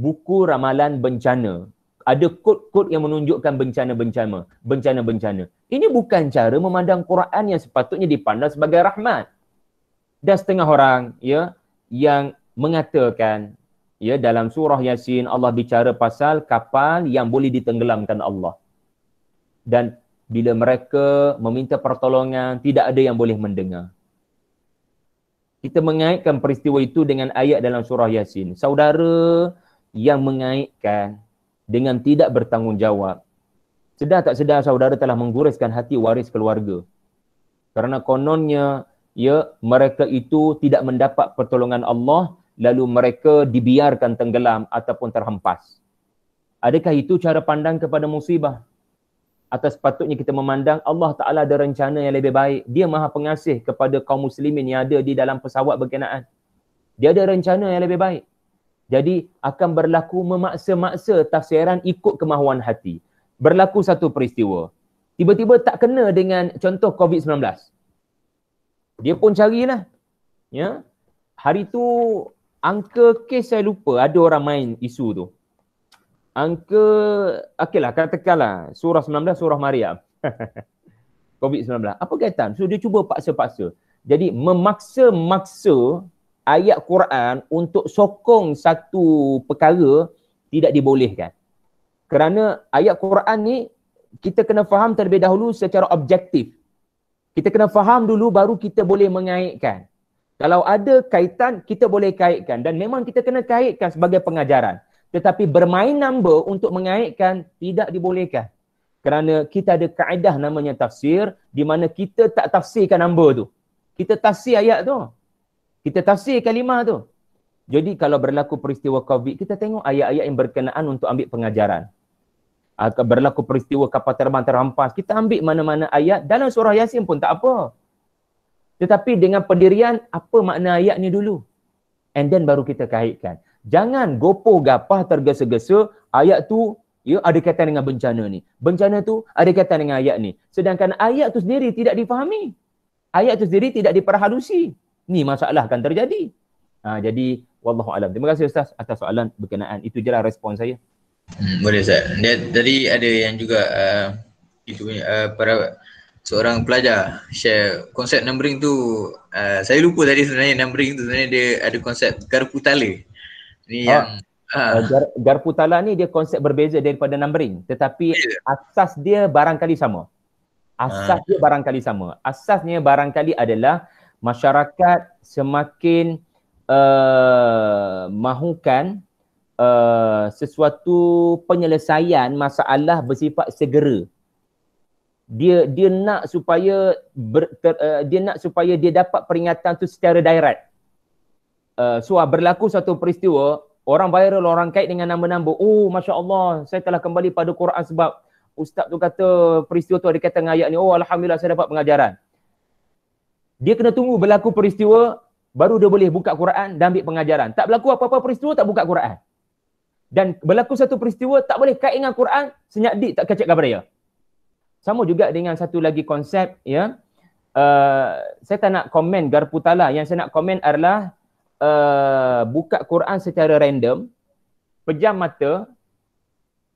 buku ramalan bencana ada kod-kod yang menunjukkan bencana-bencana, bencana-bencana. Ini bukan cara memandang Quran yang sepatutnya dipandang sebagai rahmat. Dan setengah orang ya yang mengatakan ya dalam surah Yasin Allah bicara pasal kapal yang boleh ditenggelamkan Allah. Dan bila mereka meminta pertolongan, tidak ada yang boleh mendengar. Kita mengaitkan peristiwa itu dengan ayat dalam surah Yasin. Saudara yang mengaitkan dengan tidak bertanggungjawab. Sedar tak sedar saudara telah menggoreskan hati waris keluarga. Kerana kononnya ya mereka itu tidak mendapat pertolongan Allah lalu mereka dibiarkan tenggelam ataupun terhempas. Adakah itu cara pandang kepada musibah? Atas patutnya kita memandang Allah Ta'ala ada rencana yang lebih baik. Dia maha pengasih kepada kaum muslimin yang ada di dalam pesawat berkenaan. Dia ada rencana yang lebih baik. Jadi akan berlaku memaksa-maksa tafsiran ikut kemahuan hati. Berlaku satu peristiwa. Tiba-tiba tak kena dengan contoh COVID-19. Dia pun carilah. Ya. Hari tu angka kes saya lupa ada orang main isu tu. Angka, okeylah katakanlah surah 19 surah Maryam. COVID-19. Apa kaitan? So dia cuba paksa-paksa. Jadi memaksa-maksa ayat Quran untuk sokong satu perkara tidak dibolehkan. Kerana ayat Quran ni kita kena faham terlebih dahulu secara objektif. Kita kena faham dulu baru kita boleh mengaitkan. Kalau ada kaitan kita boleh kaitkan dan memang kita kena kaitkan sebagai pengajaran. Tetapi bermain number untuk mengaitkan tidak dibolehkan. Kerana kita ada kaedah namanya tafsir di mana kita tak tafsirkan number tu. Kita tafsir ayat tu. Kita tafsir kalimah tu. Jadi kalau berlaku peristiwa COVID, kita tengok ayat-ayat yang berkenaan untuk ambil pengajaran. Berlaku peristiwa kapal terbang terhampas, kita ambil mana-mana ayat dalam surah Yasin pun tak apa. Tetapi dengan pendirian, apa makna ayat ni dulu? And then baru kita kaitkan. Jangan gopoh gapah tergesa-gesa ayat tu ya, ada kaitan dengan bencana ni. Bencana tu ada kaitan dengan ayat ni. Sedangkan ayat tu sendiri tidak difahami. Ayat tu sendiri tidak diperhalusi ni masalah akan terjadi. Ha, jadi wallahu alam. Terima kasih ustaz atas soalan berkenaan. Itu jelah respon saya. Hmm, boleh ustaz. Dia, tadi ada yang juga uh, itu uh, para seorang pelajar share konsep numbering tu uh, saya lupa tadi sebenarnya numbering tu sebenarnya dia ada konsep garpu tala. Ni ah, ha. yang Uh, gar, garpu tala ni dia konsep berbeza daripada numbering tetapi ya. asas dia barangkali sama. Ah. Asas uh, dia barangkali sama. Asasnya barangkali adalah masyarakat semakin uh, mahukan uh, sesuatu penyelesaian masalah bersifat segera dia dia nak supaya ber, ter, uh, dia nak supaya dia dapat peringatan tu secara direct uh, so ah, berlaku satu peristiwa orang viral orang kait dengan nama-nama oh masya-Allah saya telah kembali pada Quran sebab ustaz tu kata peristiwa tu ada kata dengan ayat ni oh alhamdulillah saya dapat pengajaran dia kena tunggu berlaku peristiwa baru dia boleh buka Quran dan ambil pengajaran. Tak berlaku apa-apa peristiwa tak buka Quran. Dan berlaku satu peristiwa tak boleh kait dengan Quran, senyap dik tak kacak gabar dia. Sama juga dengan satu lagi konsep ya. Uh, saya tak nak komen garpu tala. Yang saya nak komen adalah uh, buka Quran secara random, pejam mata,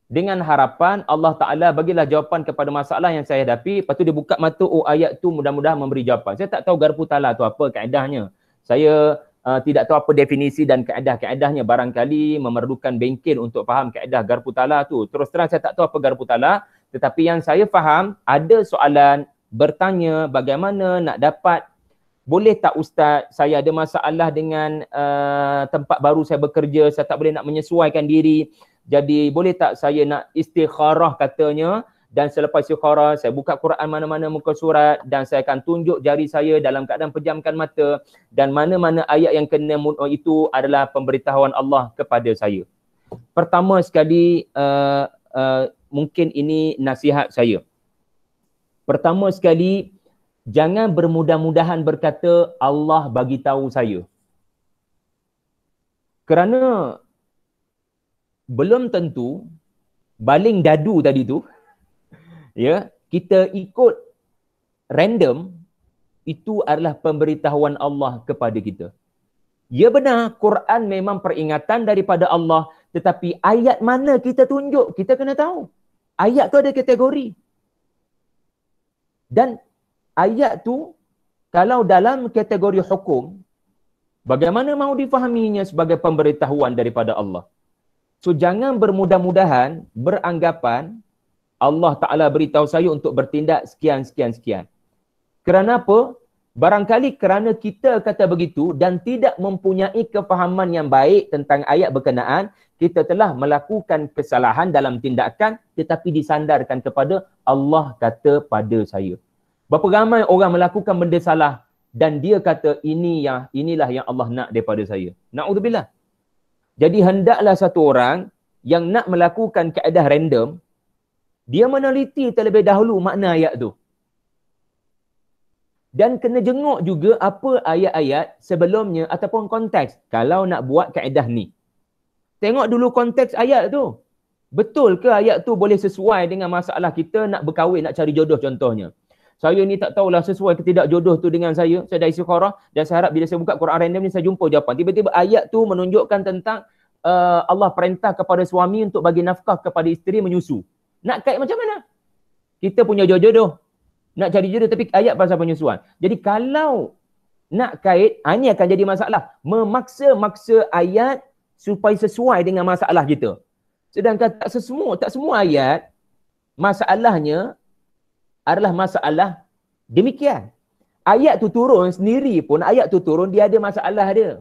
dengan harapan Allah Ta'ala bagilah jawapan kepada masalah yang saya hadapi lepas tu dia buka mata oh ayat tu mudah-mudahan memberi jawapan saya tak tahu garpu tala tu apa kaedahnya saya uh, tidak tahu apa definisi dan kaedah-kaedahnya barangkali memerlukan bengkel untuk faham kaedah garpu tala tu terus terang saya tak tahu apa garpu tala tetapi yang saya faham ada soalan bertanya bagaimana nak dapat boleh tak ustaz saya ada masalah dengan uh, tempat baru saya bekerja saya tak boleh nak menyesuaikan diri jadi boleh tak saya nak istikharah katanya dan selepas istikharah saya buka Quran mana-mana muka surat dan saya akan tunjuk jari saya dalam keadaan pejamkan mata dan mana-mana ayat yang kena uh, itu adalah pemberitahuan Allah kepada saya. Pertama sekali uh, uh, mungkin ini nasihat saya. Pertama sekali jangan bermudah-mudahan berkata Allah bagi tahu saya. Kerana belum tentu baling dadu tadi tu ya kita ikut random itu adalah pemberitahuan Allah kepada kita. Ya benar Quran memang peringatan daripada Allah tetapi ayat mana kita tunjuk kita kena tahu. Ayat tu ada kategori. Dan ayat tu kalau dalam kategori hukum bagaimana mau difahaminya sebagai pemberitahuan daripada Allah? So jangan bermudah-mudahan beranggapan Allah Ta'ala beritahu saya untuk bertindak sekian, sekian, sekian. Kerana apa? Barangkali kerana kita kata begitu dan tidak mempunyai kefahaman yang baik tentang ayat berkenaan, kita telah melakukan kesalahan dalam tindakan tetapi disandarkan kepada Allah kata pada saya. Berapa ramai orang melakukan benda salah dan dia kata ini yang inilah yang Allah nak daripada saya. Naudzubillah. Jadi hendaklah satu orang yang nak melakukan kaedah random, dia meneliti terlebih dahulu makna ayat tu. Dan kena jenguk juga apa ayat-ayat sebelumnya ataupun konteks kalau nak buat kaedah ni. Tengok dulu konteks ayat tu. Betul ke ayat tu boleh sesuai dengan masalah kita nak berkahwin, nak cari jodoh contohnya saya ni tak tahulah sesuai ke tidak jodoh tu dengan saya. Saya dah istikharah dan saya harap bila saya buka Quran random ni saya jumpa jawapan. Tiba-tiba ayat tu menunjukkan tentang uh, Allah perintah kepada suami untuk bagi nafkah kepada isteri menyusu. Nak kait macam mana? Kita punya jodoh-jodoh. Nak cari jodoh tapi ayat pasal penyusuan. Jadi kalau nak kait, ini ha, akan jadi masalah. Memaksa-maksa ayat supaya sesuai dengan masalah kita. Sedangkan tak semua tak semua ayat masalahnya adalah masalah demikian. Ayat tu turun sendiri pun, ayat tu turun dia ada masalah dia.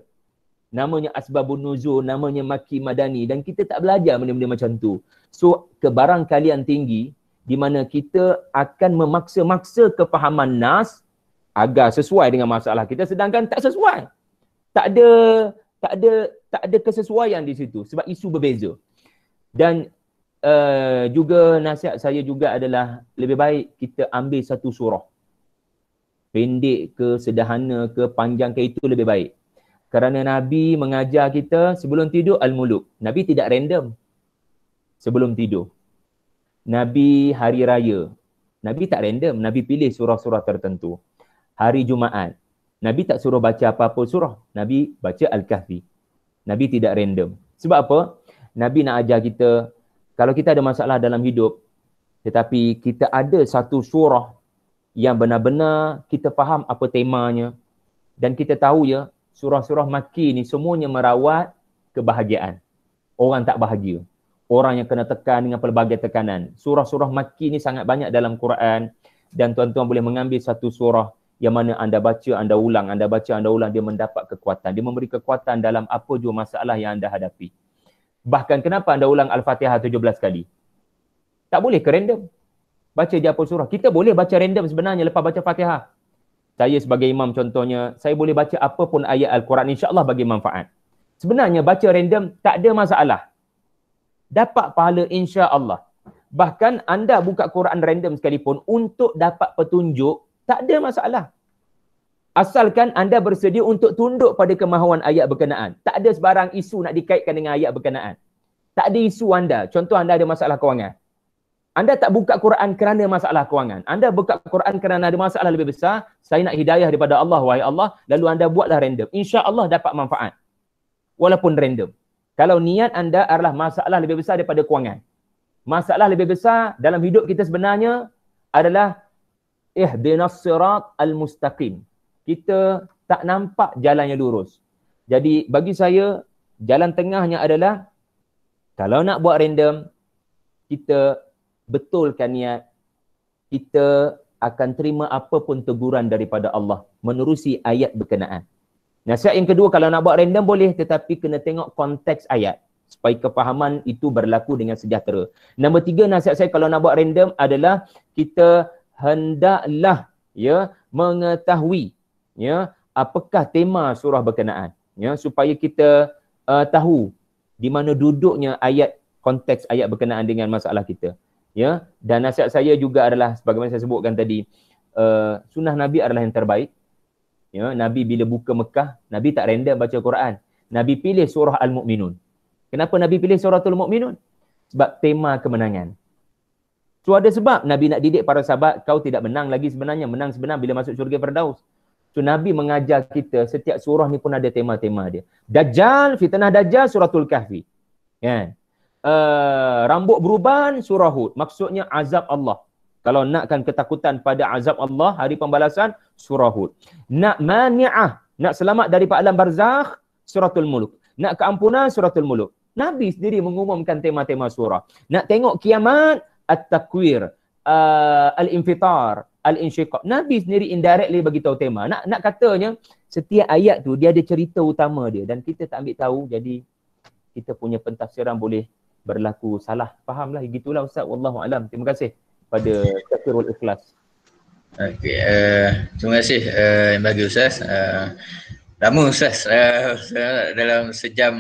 Namanya Asbabun Nuzul, namanya Maki Madani dan kita tak belajar benda-benda macam tu. So kebarangkalian tinggi di mana kita akan memaksa-maksa kefahaman Nas agar sesuai dengan masalah kita sedangkan tak sesuai. Tak ada tak ada tak ada kesesuaian di situ sebab isu berbeza. Dan uh, juga nasihat saya juga adalah lebih baik kita ambil satu surah. Pendek ke, sederhana ke, panjang ke itu lebih baik. Kerana Nabi mengajar kita sebelum tidur al-muluk. Nabi tidak random sebelum tidur. Nabi hari raya. Nabi tak random. Nabi pilih surah-surah tertentu. Hari Jumaat. Nabi tak suruh baca apa-apa surah. Nabi baca Al-Kahfi. Nabi tidak random. Sebab apa? Nabi nak ajar kita kalau kita ada masalah dalam hidup tetapi kita ada satu surah yang benar-benar kita faham apa temanya dan kita tahu ya surah-surah maki ni semuanya merawat kebahagiaan orang tak bahagia orang yang kena tekan dengan pelbagai tekanan surah-surah maki ni sangat banyak dalam Quran dan tuan-tuan boleh mengambil satu surah yang mana anda baca anda ulang anda baca anda ulang dia mendapat kekuatan dia memberi kekuatan dalam apa jua masalah yang anda hadapi Bahkan kenapa anda ulang Al-Fatihah 17 kali? Tak boleh ke random? Baca je apa surah. Kita boleh baca random sebenarnya lepas baca Fatihah. Saya sebagai imam contohnya, saya boleh baca apa pun ayat Al-Quran insyaallah bagi manfaat. Sebenarnya baca random tak ada masalah. Dapat pahala insyaallah Bahkan anda buka Quran random sekalipun untuk dapat petunjuk tak ada masalah. Asalkan anda bersedia untuk tunduk pada kemahuan ayat berkenaan. Tak ada sebarang isu nak dikaitkan dengan ayat berkenaan. Tak ada isu anda. Contoh anda ada masalah kewangan. Anda tak buka Quran kerana masalah kewangan. Anda buka Quran kerana ada masalah lebih besar. Saya nak hidayah daripada Allah, wahai Allah. Lalu anda buatlah random. Insya Allah dapat manfaat. Walaupun random. Kalau niat anda adalah masalah lebih besar daripada kewangan. Masalah lebih besar dalam hidup kita sebenarnya adalah ihdinas sirat al-mustaqim kita tak nampak jalan yang lurus. Jadi bagi saya jalan tengahnya adalah kalau nak buat random kita betulkan niat kita akan terima apa pun teguran daripada Allah menerusi ayat berkenaan. Nasihat yang kedua kalau nak buat random boleh tetapi kena tengok konteks ayat supaya kefahaman itu berlaku dengan sejahtera. Nombor tiga nasihat saya kalau nak buat random adalah kita hendaklah ya mengetahui ya apakah tema surah berkenaan ya supaya kita uh, tahu di mana duduknya ayat konteks ayat berkenaan dengan masalah kita ya dan nasihat saya juga adalah sebagaimana saya sebutkan tadi uh, sunnah nabi adalah yang terbaik ya nabi bila buka Mekah nabi tak rendah baca Quran nabi pilih surah al-mukminun kenapa nabi pilih surah al-mukminun sebab tema kemenangan So ada sebab Nabi nak didik para sahabat kau tidak menang lagi sebenarnya menang sebenarnya bila masuk syurga Firdaus. So Nabi mengajar kita setiap surah ni pun ada tema-tema dia. Dajjal, fitnah Dajjal, suratul kahfi. Kan? Uh, rambut beruban, surah Hud. Maksudnya azab Allah. Kalau nakkan ketakutan pada azab Allah, hari pembalasan, surah Hud. Nak mani'ah, nak selamat dari alam barzakh, suratul muluk. Nak keampunan, suratul muluk. Nabi sendiri mengumumkan tema-tema surah. Nak tengok kiamat, at-takwir. Uh, al-infitar, al-insyiqab. Nabi sendiri indirectly bagi tahu tema. Nak nak katanya setiap ayat tu dia ada cerita utama dia dan kita tak ambil tahu jadi kita punya pentafsiran boleh berlaku salah. Fahamlah gitulah ustaz wallahu alam. Terima kasih pada Syakirul Ikhlas. Okey, uh, terima kasih uh, yang bagi ustaz. Uh, lama ustaz uh, dalam sejam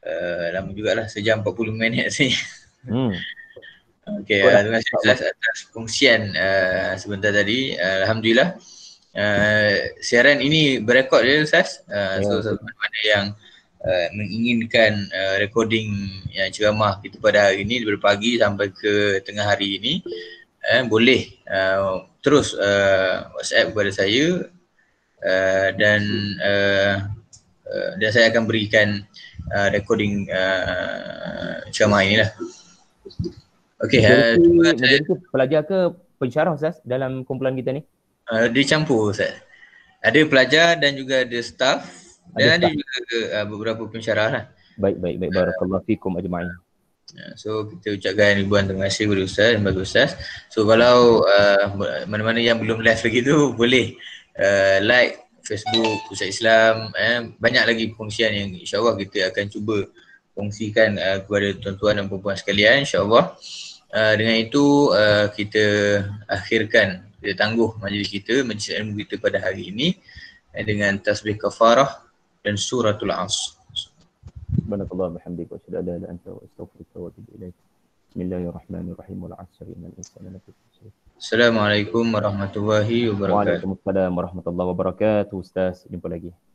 uh, lama jugalah sejam 40 minit sini. Hmm. Okey, uh, terima kasih atas, atas pengsian uh, eh, sebentar tadi. Uh, Alhamdulillah. Uh, siaran ini berekod je Ustaz. Uh, yeah. So, mana-mana yang uh, menginginkan uh, recording yang ceramah kita pada hari ini daripada pagi sampai ke tengah hari ini eh, boleh uh, terus uh, WhatsApp kepada saya uh, dan uh, dan saya akan berikan uh, recording uh, ceramah inilah. Okey, macam uh, tu pelajar ke pensyarah Ustaz dalam kumpulan kita ni? Uh, dia campur Ustaz. Ada pelajar dan juga ada staff ada dan staff. ada juga uh, beberapa pensyarah lah. Baik, baik, baik. Barakallah uh, fikum ajma'in. So kita ucapkan ribuan terima kasih kepada Ustaz dan bagi Ustaz. So kalau uh, mana-mana yang belum live lagi tu boleh uh, like Facebook Pusat Islam eh, banyak lagi pengungsian yang insyaAllah kita akan cuba kongsikan uh, kepada tuan-tuan dan perempuan sekalian insyaAllah. Allah. Eh, dengan itu uh, kita akhirkan kita tangguh majlis kita majlis ilmu kita pada hari ini eh, dengan tasbih kafarah dan suratul as. Subhanakallah bihamdika wa shalla ala anta wa astaghfiruka wa atubu ilaik. Bismillahirrahmanirrahim. Wal 'asri innal insana lafi khusr. Assalamualaikum warahmatullahi wabarakatuh. Waalaikumsalam warahmatullahi wabarakatuh. Ustaz, jumpa lagi.